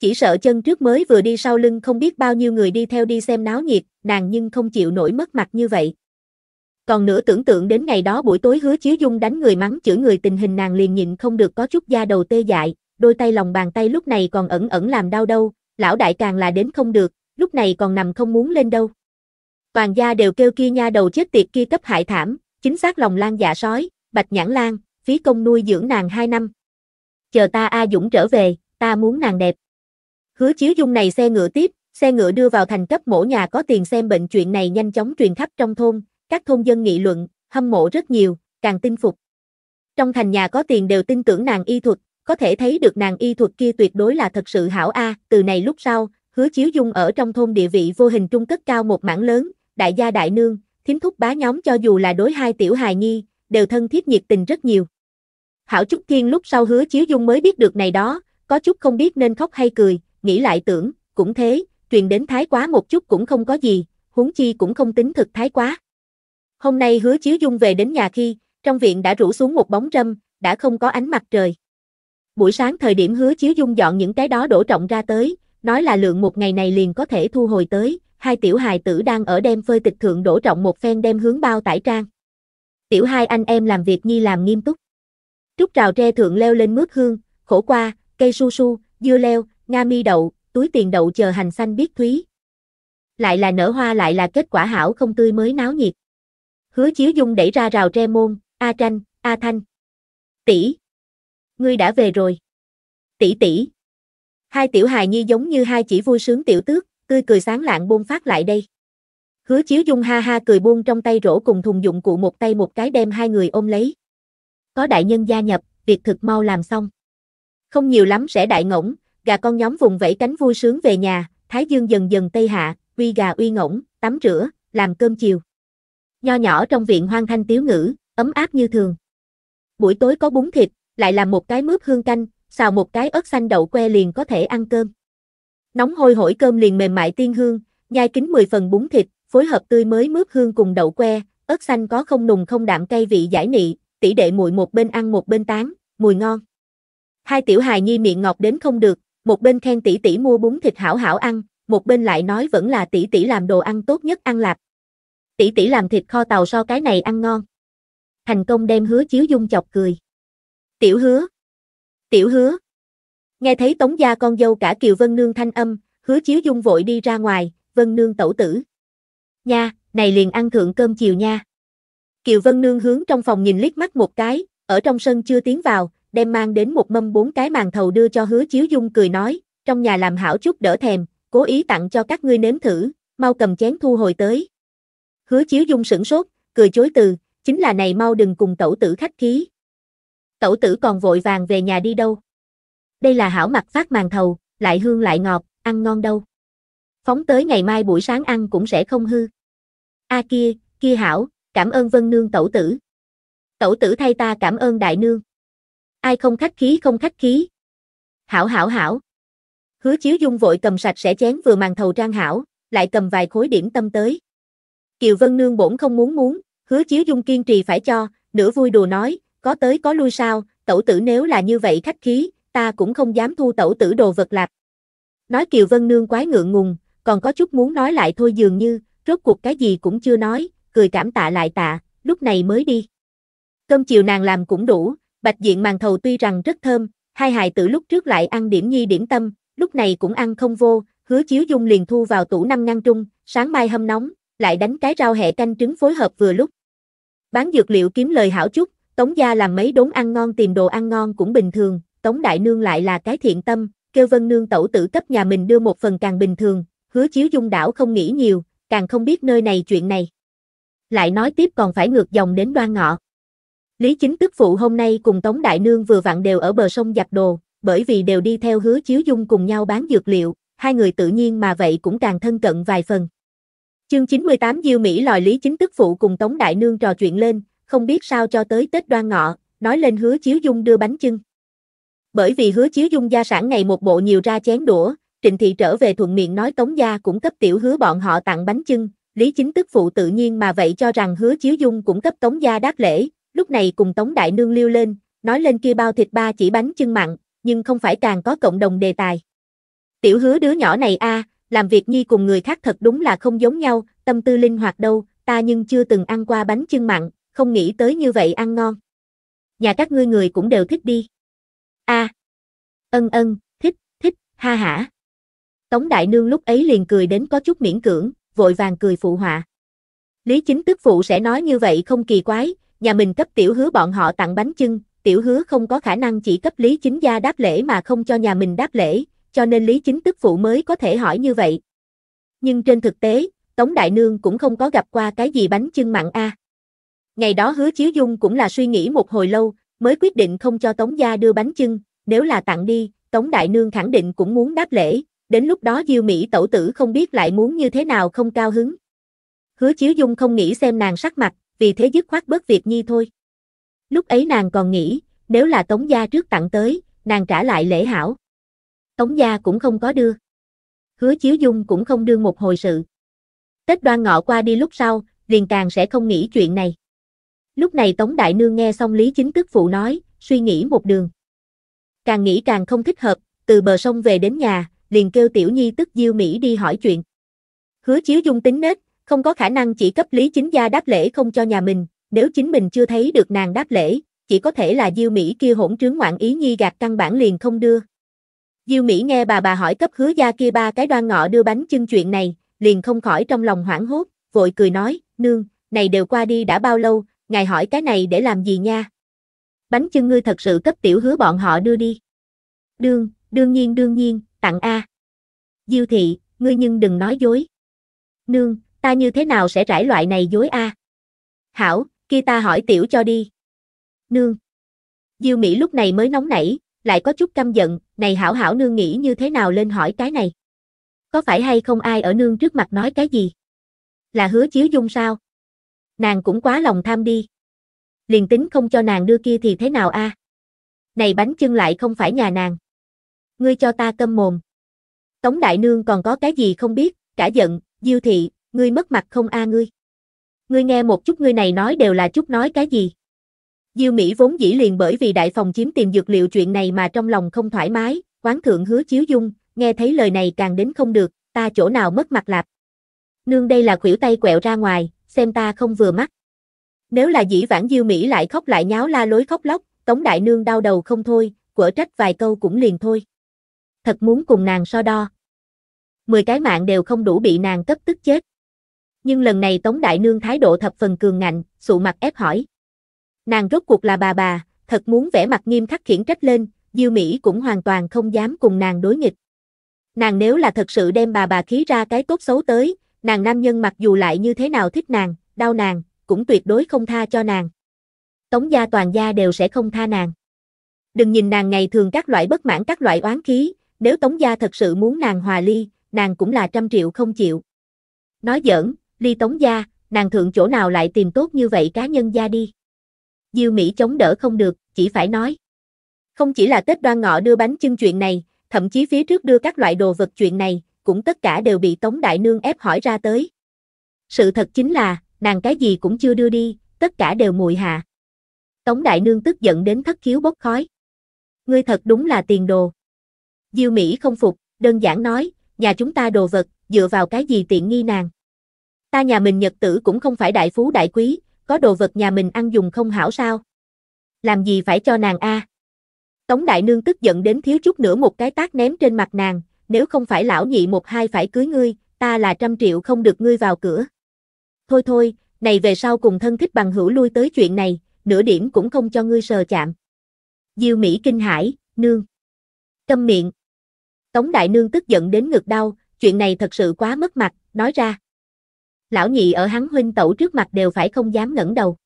Chỉ sợ chân trước mới vừa đi sau lưng không biết bao nhiêu người đi theo đi xem náo nhiệt, nàng nhưng không chịu nổi mất mặt như vậy. Còn nữa tưởng tượng đến ngày đó buổi tối hứa chiếu dung đánh người mắng chửi người tình hình nàng liền nhịn không được có chút da đầu tê dại, đôi tay lòng bàn tay lúc này còn ẩn ẩn làm đau đâu, lão đại càng là đến không được, lúc này còn nằm không muốn lên đâu. Toàn gia đều kêu kia nha đầu chết tiệt kia cấp hại thảm, chính xác lòng lan dạ sói, bạch nhãn lan, phí công nuôi dưỡng nàng 2 năm. Chờ ta A Dũng trở về, ta muốn nàng đẹp. Hứa Chiếu Dung này xe ngựa tiếp, xe ngựa đưa vào thành cấp mổ nhà có tiền xem bệnh chuyện này nhanh chóng truyền khắp trong thôn, các thôn dân nghị luận, hâm mộ rất nhiều, càng tin phục. Trong thành nhà có tiền đều tin tưởng nàng y thuật, có thể thấy được nàng y thuật kia tuyệt đối là thật sự hảo a, từ này lúc sau, Hứa Chiếu Dung ở trong thôn địa vị vô hình trung cất cao một mảng lớn, đại gia đại nương, thiếm thúc bá nhóm cho dù là đối hai tiểu hài nhi, đều thân thiết nhiệt tình rất nhiều. Hảo Trúc Thiên lúc sau Hứa Chiếu Dung mới biết được này đó, có chút không biết nên khóc hay cười, nghĩ lại tưởng, cũng thế, truyền đến thái quá một chút cũng không có gì, huống chi cũng không tính thực thái quá. Hôm nay hứa chiếu dung về đến nhà khi, trong viện đã rủ xuống một bóng râm, đã không có ánh mặt trời. Buổi sáng thời điểm hứa chiếu dung dọn những cái đó đổ trọng ra tới, nói là lượng một ngày này liền có thể thu hồi tới, hai tiểu hài tử đang ở đem phơi tịch thượng đổ trọng một phen đem hướng bao tải trang. Tiểu hai anh em làm việc nhi làm nghiêm túc. Trúc trào tre thượng leo lên mướt hương, khổ qua, cây su su, dưa leo, Nga mi đậu, túi tiền đậu chờ hành xanh biết thúy. Lại là nở hoa lại là kết quả hảo không tươi mới náo nhiệt. Hứa chiếu dung đẩy ra rào tre môn, A tranh, A thanh. Tỷ. Ngươi đã về rồi. Tỷ tỷ. Hai tiểu hài nhi giống như hai chỉ vui sướng tiểu tước, tươi cười sáng lạng buông phát lại đây. Hứa chiếu dung ha ha cười buông trong tay rổ cùng thùng dụng cụ một tay một cái đem hai người ôm lấy. Có đại nhân gia nhập, việc thực mau làm xong. Không nhiều lắm sẽ đại ngỗng, gà con nhóm vùng vẫy cánh vui sướng về nhà, Thái Dương dần dần tây hạ, uy gà uy ngỗng, tắm rửa, làm cơm chiều. Nho nhỏ trong viện hoang thanh tiếu ngữ, ấm áp như thường. Buổi tối có bún thịt, lại làm một cái mướp hương canh, xào một cái ớt xanh đậu que liền có thể ăn cơm. Nóng hôi hổi cơm liền mềm mại tiên hương, nhai kính 10 phần bún thịt, phối hợp tươi mới mướp hương cùng đậu que, ớt xanh có không nùng không đạm cay vị giải nị, tỷ đệ muội một bên ăn một bên tán, mùi ngon. Hai tiểu hài nhi miệng ngọt đến không được, một bên khen tỷ tỷ mua bún thịt hảo hảo ăn, một bên lại nói vẫn là tỷ tỷ làm đồ ăn tốt nhất ăn lạp. Tỷ tỷ làm thịt kho tàu so cái này ăn ngon. Thành công đem hứa chiếu dung chọc cười. Tiểu hứa. Tiểu hứa. Nghe thấy tống gia con dâu cả Kiều Vân Nương thanh âm, hứa chiếu dung vội đi ra ngoài, Vân Nương tẩu tử. Nha, này liền ăn thượng cơm chiều nha. Kiều Vân Nương hướng trong phòng nhìn liếc mắt một cái, ở trong sân chưa tiến vào, đem mang đến một mâm bốn cái màn thầu đưa cho hứa chiếu dung cười nói, trong nhà làm hảo chút đỡ thèm, cố ý tặng cho các ngươi nếm thử, mau cầm chén thu hồi tới. Hứa chiếu dung sửng sốt, cười chối từ, chính là này mau đừng cùng tẩu tử khách khí. Tẩu tử còn vội vàng về nhà đi đâu. Đây là hảo mặt phát màn thầu, lại hương lại ngọt, ăn ngon đâu. Phóng tới ngày mai buổi sáng ăn cũng sẽ không hư. A à kia, kia hảo, cảm ơn vân nương tẩu tử. Tẩu tử thay ta cảm ơn đại nương ai không khách khí không khách khí. Hảo hảo hảo. Hứa Chiếu Dung vội cầm sạch sẽ chén vừa màn thầu trang hảo, lại cầm vài khối điểm tâm tới. Kiều Vân Nương bổn không muốn muốn, Hứa Chiếu Dung kiên trì phải cho, nửa vui đùa nói, có tới có lui sao, tẩu tử nếu là như vậy khách khí, ta cũng không dám thu tẩu tử đồ vật lạp. Nói Kiều Vân Nương quái ngượng ngùng, còn có chút muốn nói lại thôi dường như, rốt cuộc cái gì cũng chưa nói, cười cảm tạ lại tạ, lúc này mới đi. Cơm chiều nàng làm cũng đủ, Bạch diện màn thầu tuy rằng rất thơm, hai hài tử lúc trước lại ăn điểm nhi điểm tâm, lúc này cũng ăn không vô, hứa chiếu dung liền thu vào tủ năm ngăn trung, sáng mai hâm nóng, lại đánh cái rau hẹ canh trứng phối hợp vừa lúc. Bán dược liệu kiếm lời hảo chút, Tống gia làm mấy đốn ăn ngon tìm đồ ăn ngon cũng bình thường, Tống đại nương lại là cái thiện tâm, kêu Vân nương tẩu tử cấp nhà mình đưa một phần càng bình thường, hứa chiếu dung đảo không nghĩ nhiều, càng không biết nơi này chuyện này. Lại nói tiếp còn phải ngược dòng đến đoan ngọ. Lý Chính tức phụ hôm nay cùng Tống Đại Nương vừa vặn đều ở bờ sông giặt đồ, bởi vì đều đi theo hứa chiếu dung cùng nhau bán dược liệu, hai người tự nhiên mà vậy cũng càng thân cận vài phần. Chương 98 Diêu Mỹ lòi Lý Chính tức phụ cùng Tống Đại Nương trò chuyện lên, không biết sao cho tới Tết đoan ngọ, nói lên hứa chiếu dung đưa bánh chưng. Bởi vì hứa chiếu dung gia sản ngày một bộ nhiều ra chén đũa, Trịnh Thị trở về thuận miệng nói Tống Gia cũng cấp tiểu hứa bọn họ tặng bánh chưng, Lý Chính tức phụ tự nhiên mà vậy cho rằng hứa chiếu dung cũng cấp Tống Gia đáp lễ, lúc này cùng Tống Đại Nương liêu lên, nói lên kia bao thịt ba chỉ bánh chưng mặn, nhưng không phải càng có cộng đồng đề tài. Tiểu hứa đứa nhỏ này a, à, làm việc nhi cùng người khác thật đúng là không giống nhau, tâm tư linh hoạt đâu, ta nhưng chưa từng ăn qua bánh chưng mặn, không nghĩ tới như vậy ăn ngon. Nhà các ngươi người cũng đều thích đi. A. À, ân ân, thích, thích, ha hả. Tống đại nương lúc ấy liền cười đến có chút miễn cưỡng, vội vàng cười phụ họa. Lý chính tức phụ sẽ nói như vậy không kỳ quái, nhà mình cấp tiểu hứa bọn họ tặng bánh chưng, tiểu hứa không có khả năng chỉ cấp Lý Chính gia đáp lễ mà không cho nhà mình đáp lễ, cho nên Lý Chính tức phụ mới có thể hỏi như vậy. Nhưng trên thực tế, Tống Đại Nương cũng không có gặp qua cái gì bánh chưng mặn a. Ngày đó hứa Chiếu Dung cũng là suy nghĩ một hồi lâu, mới quyết định không cho Tống gia đưa bánh chưng, nếu là tặng đi, Tống Đại Nương khẳng định cũng muốn đáp lễ, đến lúc đó Diêu Mỹ tẩu tử không biết lại muốn như thế nào không cao hứng. Hứa Chiếu Dung không nghĩ xem nàng sắc mặt, vì thế dứt khoát bớt việc nhi thôi. Lúc ấy nàng còn nghĩ, nếu là Tống Gia trước tặng tới, nàng trả lại lễ hảo. Tống Gia cũng không có đưa. Hứa Chiếu Dung cũng không đưa một hồi sự. Tết đoan ngọ qua đi lúc sau, liền càng sẽ không nghĩ chuyện này. Lúc này Tống Đại Nương nghe xong Lý Chính Tức Phụ nói, suy nghĩ một đường. Càng nghĩ càng không thích hợp, từ bờ sông về đến nhà, liền kêu Tiểu Nhi tức Diêu Mỹ đi hỏi chuyện. Hứa Chiếu Dung tính nết, không có khả năng chỉ cấp Lý Chính Gia đáp lễ không cho nhà mình, nếu chính mình chưa thấy được nàng đáp lễ, chỉ có thể là Diêu Mỹ kia hỗn trướng ngoạn ý nhi gạt căn bản liền không đưa. Diêu Mỹ nghe bà bà hỏi cấp hứa gia kia ba cái đoan ngọ đưa bánh chưng chuyện này, liền không khỏi trong lòng hoảng hốt, vội cười nói, nương, này đều qua đi đã bao lâu, ngài hỏi cái này để làm gì nha? Bánh chưng ngươi thật sự cấp tiểu hứa bọn họ đưa đi. Đương, đương nhiên đương nhiên, tặng A. Diêu thị, ngươi nhưng đừng nói dối. Nương, ta như thế nào sẽ rải loại này dối a? À? Hảo, kia ta hỏi tiểu cho đi. Nương. Diêu Mỹ lúc này mới nóng nảy, lại có chút căm giận, này hảo hảo nương nghĩ như thế nào lên hỏi cái này. Có phải hay không ai ở nương trước mặt nói cái gì? Là hứa chiếu dung sao? Nàng cũng quá lòng tham đi. Liền tính không cho nàng đưa kia thì thế nào a? À? Này bánh chưng lại không phải nhà nàng. Ngươi cho ta câm mồm. Tống đại nương còn có cái gì không biết, cả giận, Diêu thị, ngươi mất mặt không a à ngươi. Ngươi nghe một chút ngươi này nói đều là chút nói cái gì. Diêu Mỹ vốn dĩ liền bởi vì đại phòng chiếm tiền dược liệu chuyện này mà trong lòng không thoải mái, quán thượng hứa chiếu dung, nghe thấy lời này càng đến không được, ta chỗ nào mất mặt lạp. Nương đây là khuỷu tay quẹo ra ngoài, xem ta không vừa mắt. Nếu là dĩ vãng Diêu Mỹ lại khóc lại nháo la lối khóc lóc, Tống Đại Nương đau đầu không thôi, quở trách vài câu cũng liền thôi. Thật muốn cùng nàng so đo. Mười cái mạng đều không đủ bị nàng cấp tức chết. Nhưng lần này Tống Đại Nương thái độ thập phần cường ngạnh, sụ mặt ép hỏi. Nàng rốt cuộc là bà bà, thật muốn vẽ mặt nghiêm khắc khiển trách lên, Diêu Mỹ cũng hoàn toàn không dám cùng nàng đối nghịch. Nàng nếu là thật sự đem bà bà khí ra cái tốt xấu tới, nàng nam nhân mặc dù lại như thế nào thích nàng, đau nàng, cũng tuyệt đối không tha cho nàng. Tống gia toàn gia đều sẽ không tha nàng. Đừng nhìn nàng ngày thường các loại bất mãn các loại oán khí, nếu Tống gia thật sự muốn nàng hòa ly, nàng cũng là trăm triệu không chịu. Nói giỡn, ly tống gia, nàng thượng chỗ nào lại tìm tốt như vậy cá nhân gia đi. Diêu Mỹ chống đỡ không được, chỉ phải nói. Không chỉ là Tết đoan ngọ đưa bánh chưng chuyện này, thậm chí phía trước đưa các loại đồ vật chuyện này, cũng tất cả đều bị Tống Đại Nương ép hỏi ra tới. Sự thật chính là, nàng cái gì cũng chưa đưa đi, tất cả đều mùi hạ. Tống Đại Nương tức giận đến thất khiếu bốc khói. Ngươi thật đúng là tiền đồ. Diêu Mỹ không phục, đơn giản nói, nhà chúng ta đồ vật, dựa vào cái gì tiện nghi nàng. Ta nhà mình nhật tử cũng không phải đại phú đại quý, có đồ vật nhà mình ăn dùng không hảo sao? Làm gì phải cho nàng a? À? Tống đại nương tức giận đến thiếu chút nữa một cái tát ném trên mặt nàng, nếu không phải lão nhị một hai phải cưới ngươi, ta là trăm triệu không được ngươi vào cửa. Thôi thôi, này về sau cùng thân thích bằng hữu lui tới chuyện này, nửa điểm cũng không cho ngươi sờ chạm. Diêu Mỹ kinh hải, nương. Câm miệng. Tống đại nương tức giận đến ngực đau, chuyện này thật sự quá mất mặt, nói ra lão nhị ở hắn huynh tẩu trước mặt đều phải không dám ngẩng đầu.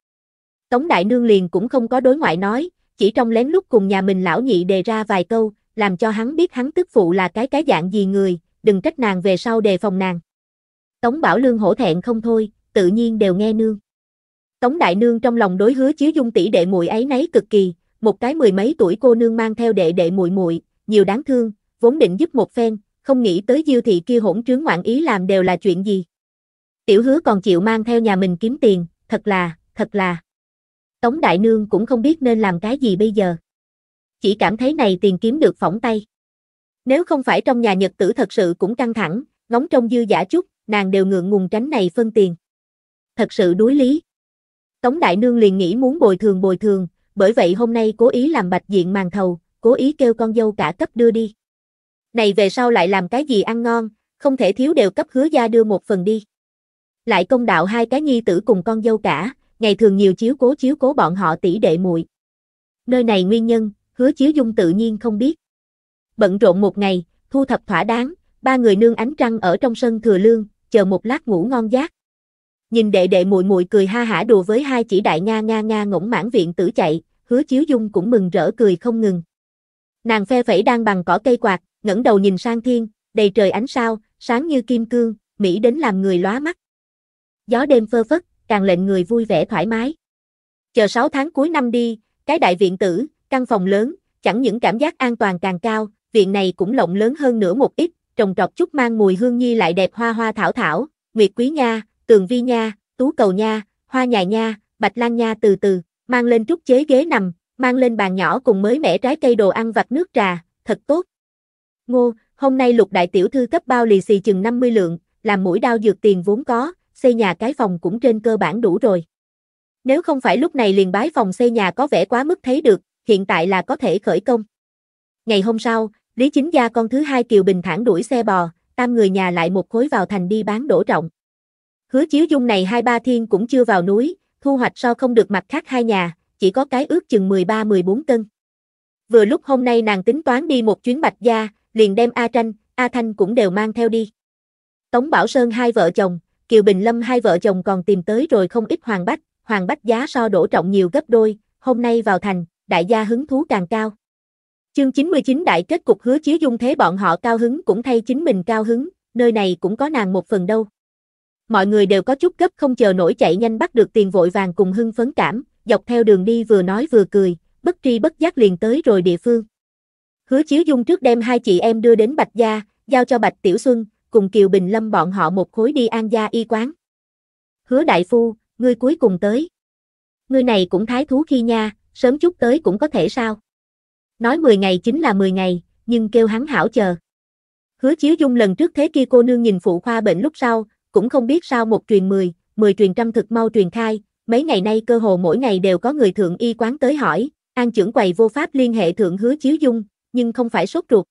Tống Đại Nương liền cũng không có đối ngoại nói, chỉ trong lén lúc cùng nhà mình lão nhị đề ra vài câu, làm cho hắn biết hắn tức phụ là cái cái dạng gì người, đừng trách nàng về sau đề phòng nàng. Tống Bảo Lương hổ thẹn không thôi, tự nhiên đều nghe nương. Tống Đại Nương trong lòng đối hứa chứa dung tỷ đệ muội ấy nấy cực kỳ, một cái mười mấy tuổi cô nương mang theo đệ đệ muội muội, nhiều đáng thương, vốn định giúp một phen, không nghĩ tới Diêu thị kia hỗn trướng ngoạn ý làm đều là chuyện gì. Tiểu hứa còn chịu mang theo nhà mình kiếm tiền, thật là, thật là. Tống Đại Nương cũng không biết nên làm cái gì bây giờ. Chỉ cảm thấy này tiền kiếm được phỏng tay. Nếu không phải trong nhà nhật tử thật sự cũng căng thẳng, ngóng trong dư giả chút, nàng đều ngượng ngùng tránh này phân tiền. Thật sự đối lý. Tống Đại Nương liền nghĩ muốn bồi thường bồi thường, bởi vậy hôm nay cố ý làm bạch diện màn thầu, cố ý kêu con dâu cả cấp đưa đi. Này về sau lại làm cái gì ăn ngon, không thể thiếu đều cấp hứa gia đưa một phần đi lại công đạo hai cái nhi tử cùng con dâu cả, ngày thường nhiều chiếu cố chiếu cố bọn họ tỷ đệ muội. Nơi này nguyên nhân, hứa chiếu dung tự nhiên không biết. Bận rộn một ngày, thu thập thỏa đáng, ba người nương ánh trăng ở trong sân thừa lương, chờ một lát ngủ ngon giấc. Nhìn đệ đệ muội muội cười ha hả đùa với hai chỉ đại nga nga nga ngỗng mãn viện tử chạy, hứa chiếu dung cũng mừng rỡ cười không ngừng. Nàng phe phẩy đang bằng cỏ cây quạt, ngẩng đầu nhìn sang thiên, đầy trời ánh sao, sáng như kim cương, mỹ đến làm người lóa mắt gió đêm phơ phất, càng lệnh người vui vẻ thoải mái. Chờ 6 tháng cuối năm đi, cái đại viện tử, căn phòng lớn, chẳng những cảm giác an toàn càng cao, viện này cũng lộng lớn hơn nữa một ít, trồng trọt chút mang mùi hương nhi lại đẹp hoa hoa thảo thảo, nguyệt quý nha, tường vi nha, tú cầu nha, hoa nhài nha, bạch lan nha từ từ, mang lên trúc chế ghế nằm, mang lên bàn nhỏ cùng mới mẻ trái cây đồ ăn vặt nước trà, thật tốt. Ngô, hôm nay lục đại tiểu thư cấp bao lì xì chừng 50 lượng, làm mũi đao dược tiền vốn có, xây nhà cái phòng cũng trên cơ bản đủ rồi. Nếu không phải lúc này liền bái phòng xây nhà có vẻ quá mức thấy được, hiện tại là có thể khởi công. Ngày hôm sau, Lý Chính Gia con thứ hai Kiều Bình thẳng đuổi xe bò, tam người nhà lại một khối vào thành đi bán đổ trọng. Hứa chiếu dung này hai ba thiên cũng chưa vào núi, thu hoạch so không được mặt khác hai nhà, chỉ có cái ước chừng 13-14 cân. Vừa lúc hôm nay nàng tính toán đi một chuyến bạch gia, liền đem A Tranh, A Thanh cũng đều mang theo đi. Tống Bảo Sơn hai vợ chồng, Kiều Bình Lâm hai vợ chồng còn tìm tới rồi không ít Hoàng Bách, Hoàng Bách giá so đổ trọng nhiều gấp đôi, hôm nay vào thành, đại gia hứng thú càng cao. Chương 99 đại kết cục hứa chiếu dung thế bọn họ cao hứng cũng thay chính mình cao hứng, nơi này cũng có nàng một phần đâu. Mọi người đều có chút gấp không chờ nổi chạy nhanh bắt được tiền vội vàng cùng hưng phấn cảm, dọc theo đường đi vừa nói vừa cười, bất tri bất giác liền tới rồi địa phương. Hứa Chiếu Dung trước đem hai chị em đưa đến Bạch Gia, giao cho Bạch Tiểu Xuân, cùng Kiều Bình Lâm bọn họ một khối đi An Gia y quán. Hứa đại phu, ngươi cuối cùng tới. Ngươi này cũng thái thú khi nha, sớm chút tới cũng có thể sao. Nói 10 ngày chính là 10 ngày, nhưng kêu hắn hảo chờ. Hứa Chiếu Dung lần trước thế kia cô nương nhìn phụ khoa bệnh lúc sau, cũng không biết sao một truyền 10, 10 truyền trăm thực mau truyền khai, mấy ngày nay cơ hồ mỗi ngày đều có người thượng y quán tới hỏi, an trưởng quầy vô pháp liên hệ thượng Hứa Chiếu Dung, nhưng không phải sốt ruột.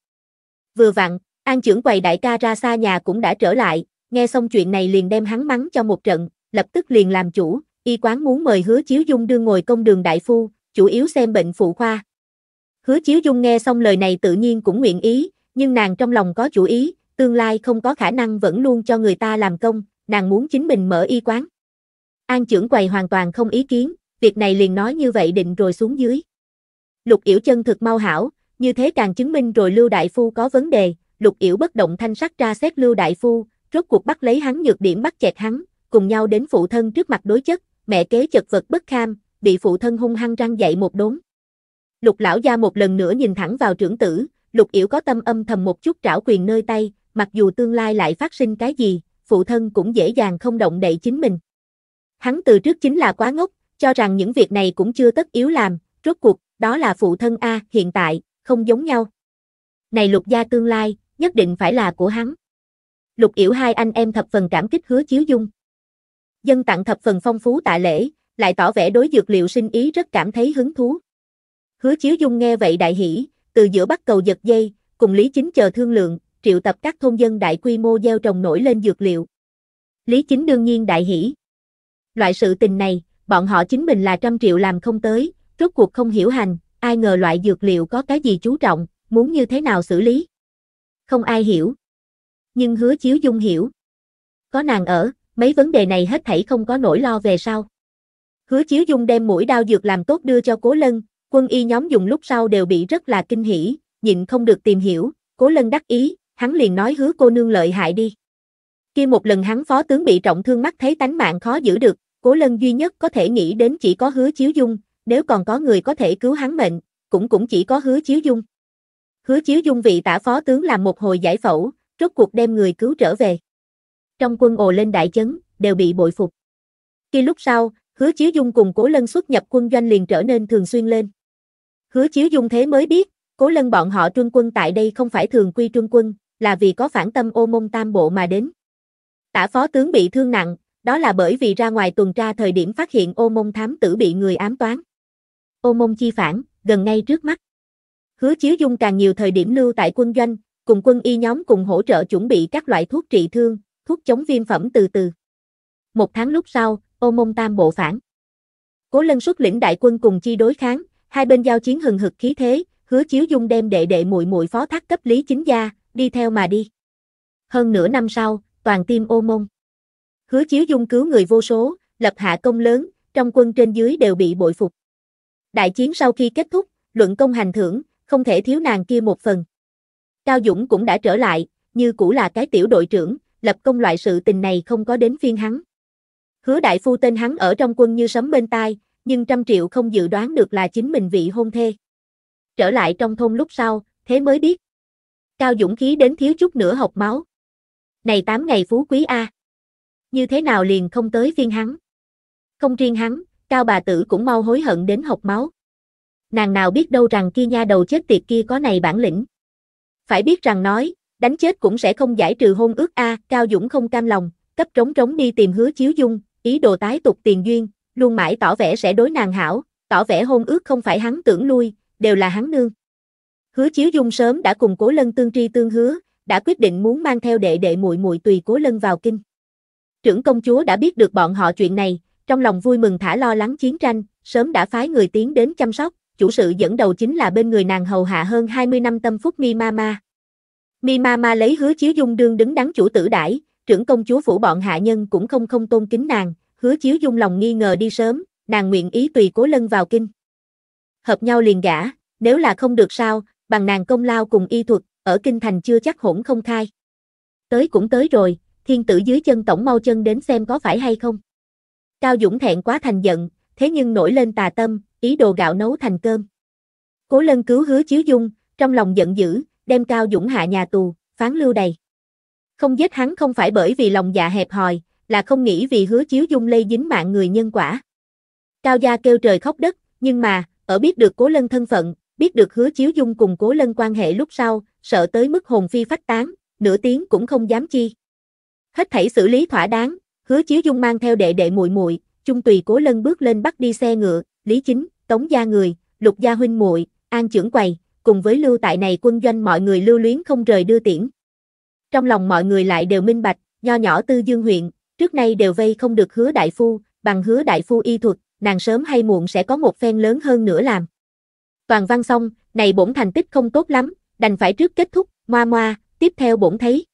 Vừa vặn, An trưởng quầy đại ca ra xa nhà cũng đã trở lại, nghe xong chuyện này liền đem hắn mắng cho một trận, lập tức liền làm chủ, y quán muốn mời hứa chiếu dung đương ngồi công đường đại phu, chủ yếu xem bệnh phụ khoa. Hứa chiếu dung nghe xong lời này tự nhiên cũng nguyện ý, nhưng nàng trong lòng có chủ ý, tương lai không có khả năng vẫn luôn cho người ta làm công, nàng muốn chính mình mở y quán. An trưởng quầy hoàn toàn không ý kiến, việc này liền nói như vậy định rồi xuống dưới. Lục yểu chân thực mau hảo, như thế càng chứng minh rồi Lưu Đại Phu có vấn đề, lục yểu bất động thanh sắc ra xét lưu đại phu, rốt cuộc bắt lấy hắn nhược điểm bắt chẹt hắn, cùng nhau đến phụ thân trước mặt đối chất, mẹ kế chật vật bất kham, bị phụ thân hung hăng răng dậy một đốn. Lục lão gia một lần nữa nhìn thẳng vào trưởng tử, lục yểu có tâm âm thầm một chút trảo quyền nơi tay, mặc dù tương lai lại phát sinh cái gì, phụ thân cũng dễ dàng không động đậy chính mình. Hắn từ trước chính là quá ngốc, cho rằng những việc này cũng chưa tất yếu làm, rốt cuộc, đó là phụ thân A hiện tại, không giống nhau. Này lục gia tương lai, nhất định phải là của hắn. Lục Yểu hai anh em thập phần cảm kích hứa chiếu dung. Dân tặng thập phần phong phú tạ lễ, lại tỏ vẻ đối dược liệu sinh ý rất cảm thấy hứng thú. Hứa chiếu dung nghe vậy đại hỉ, từ giữa bắt cầu giật dây, cùng Lý Chính chờ thương lượng, triệu tập các thôn dân đại quy mô gieo trồng nổi lên dược liệu. Lý Chính đương nhiên đại hỉ. Loại sự tình này, bọn họ chính mình là trăm triệu làm không tới, rốt cuộc không hiểu hành, ai ngờ loại dược liệu có cái gì chú trọng, muốn như thế nào xử lý không ai hiểu. Nhưng hứa chiếu dung hiểu. Có nàng ở, mấy vấn đề này hết thảy không có nỗi lo về sau. Hứa chiếu dung đem mũi đao dược làm tốt đưa cho cố lân, quân y nhóm dùng lúc sau đều bị rất là kinh hỉ, nhịn không được tìm hiểu, cố lân đắc ý, hắn liền nói hứa cô nương lợi hại đi. Khi một lần hắn phó tướng bị trọng thương mắt thấy tánh mạng khó giữ được, cố lân duy nhất có thể nghĩ đến chỉ có hứa chiếu dung, nếu còn có người có thể cứu hắn mệnh, cũng cũng chỉ có hứa chiếu dung hứa chiếu dung vị tả phó tướng làm một hồi giải phẫu, rốt cuộc đem người cứu trở về. Trong quân ồ lên đại chấn, đều bị bội phục. Khi lúc sau, hứa chiếu dung cùng cố lân xuất nhập quân doanh liền trở nên thường xuyên lên. Hứa chiếu dung thế mới biết, cố lân bọn họ trung quân tại đây không phải thường quy trung quân, là vì có phản tâm ô mông tam bộ mà đến. Tả phó tướng bị thương nặng, đó là bởi vì ra ngoài tuần tra thời điểm phát hiện ô mông thám tử bị người ám toán. Ô mông chi phản, gần ngay trước mắt. Hứa Chiếu Dung càng nhiều thời điểm lưu tại quân doanh, cùng quân y nhóm cùng hỗ trợ chuẩn bị các loại thuốc trị thương, thuốc chống viêm phẩm từ từ. Một tháng lúc sau, ô mông tam bộ phản. Cố lân xuất lĩnh đại quân cùng chi đối kháng, hai bên giao chiến hừng hực khí thế, hứa chiếu dung đem đệ đệ muội muội phó thác cấp lý chính gia, đi theo mà đi. Hơn nửa năm sau, toàn tim ô mông. Hứa chiếu dung cứu người vô số, lập hạ công lớn, trong quân trên dưới đều bị bội phục. Đại chiến sau khi kết thúc, luận công hành thưởng, không thể thiếu nàng kia một phần. Cao Dũng cũng đã trở lại, như cũ là cái tiểu đội trưởng, lập công loại sự tình này không có đến phiên hắn. Hứa đại phu tên hắn ở trong quân như sấm bên tai, nhưng trăm triệu không dự đoán được là chính mình vị hôn thê. Trở lại trong thôn lúc sau, thế mới biết. Cao Dũng khí đến thiếu chút nữa học máu. Này tám ngày phú quý A. Như thế nào liền không tới phiên hắn. Không riêng hắn, Cao bà tử cũng mau hối hận đến học máu nàng nào biết đâu rằng kia nha đầu chết tiệt kia có này bản lĩnh. Phải biết rằng nói, đánh chết cũng sẽ không giải trừ hôn ước A, Cao Dũng không cam lòng, cấp trống trống đi tìm hứa chiếu dung, ý đồ tái tục tiền duyên, luôn mãi tỏ vẻ sẽ đối nàng hảo, tỏ vẻ hôn ước không phải hắn tưởng lui, đều là hắn nương. Hứa Chiếu Dung sớm đã cùng Cố Lân tương tri tương hứa, đã quyết định muốn mang theo đệ đệ muội muội tùy Cố Lân vào kinh. Trưởng công chúa đã biết được bọn họ chuyện này, trong lòng vui mừng thả lo lắng chiến tranh, sớm đã phái người tiến đến chăm sóc, chủ sự dẫn đầu chính là bên người nàng hầu hạ hơn 20 năm tâm phúc Mi Mama. Mi Mama lấy hứa chiếu dung đương đứng đắn chủ tử đãi, trưởng công chúa phủ bọn hạ nhân cũng không không tôn kính nàng, hứa chiếu dung lòng nghi ngờ đi sớm, nàng nguyện ý tùy cố lân vào kinh. Hợp nhau liền gả, nếu là không được sao, bằng nàng công lao cùng y thuật, ở kinh thành chưa chắc hỗn không khai. Tới cũng tới rồi, thiên tử dưới chân tổng mau chân đến xem có phải hay không. Cao Dũng thẹn quá thành giận, thế nhưng nổi lên tà tâm, ý đồ gạo nấu thành cơm. Cố lân cứu hứa chiếu dung, trong lòng giận dữ, đem cao dũng hạ nhà tù, phán lưu đầy. Không giết hắn không phải bởi vì lòng dạ hẹp hòi, là không nghĩ vì hứa chiếu dung lây dính mạng người nhân quả. Cao gia kêu trời khóc đất, nhưng mà, ở biết được cố lân thân phận, biết được hứa chiếu dung cùng cố lân quan hệ lúc sau, sợ tới mức hồn phi phách tán, nửa tiếng cũng không dám chi. Hết thảy xử lý thỏa đáng, hứa chiếu dung mang theo đệ đệ muội muội, chung tùy cố lân bước lên bắt đi xe ngựa, Lý Chính, Tống gia người, Lục gia huynh muội, An trưởng quầy, cùng với lưu tại này quân doanh mọi người lưu luyến không rời đưa tiễn. Trong lòng mọi người lại đều minh bạch, nho nhỏ tư dương huyện, trước nay đều vây không được hứa đại phu, bằng hứa đại phu y thuật, nàng sớm hay muộn sẽ có một phen lớn hơn nữa làm. Toàn văn xong, này bổn thành tích không tốt lắm, đành phải trước kết thúc, moa moa, tiếp theo bổn thấy.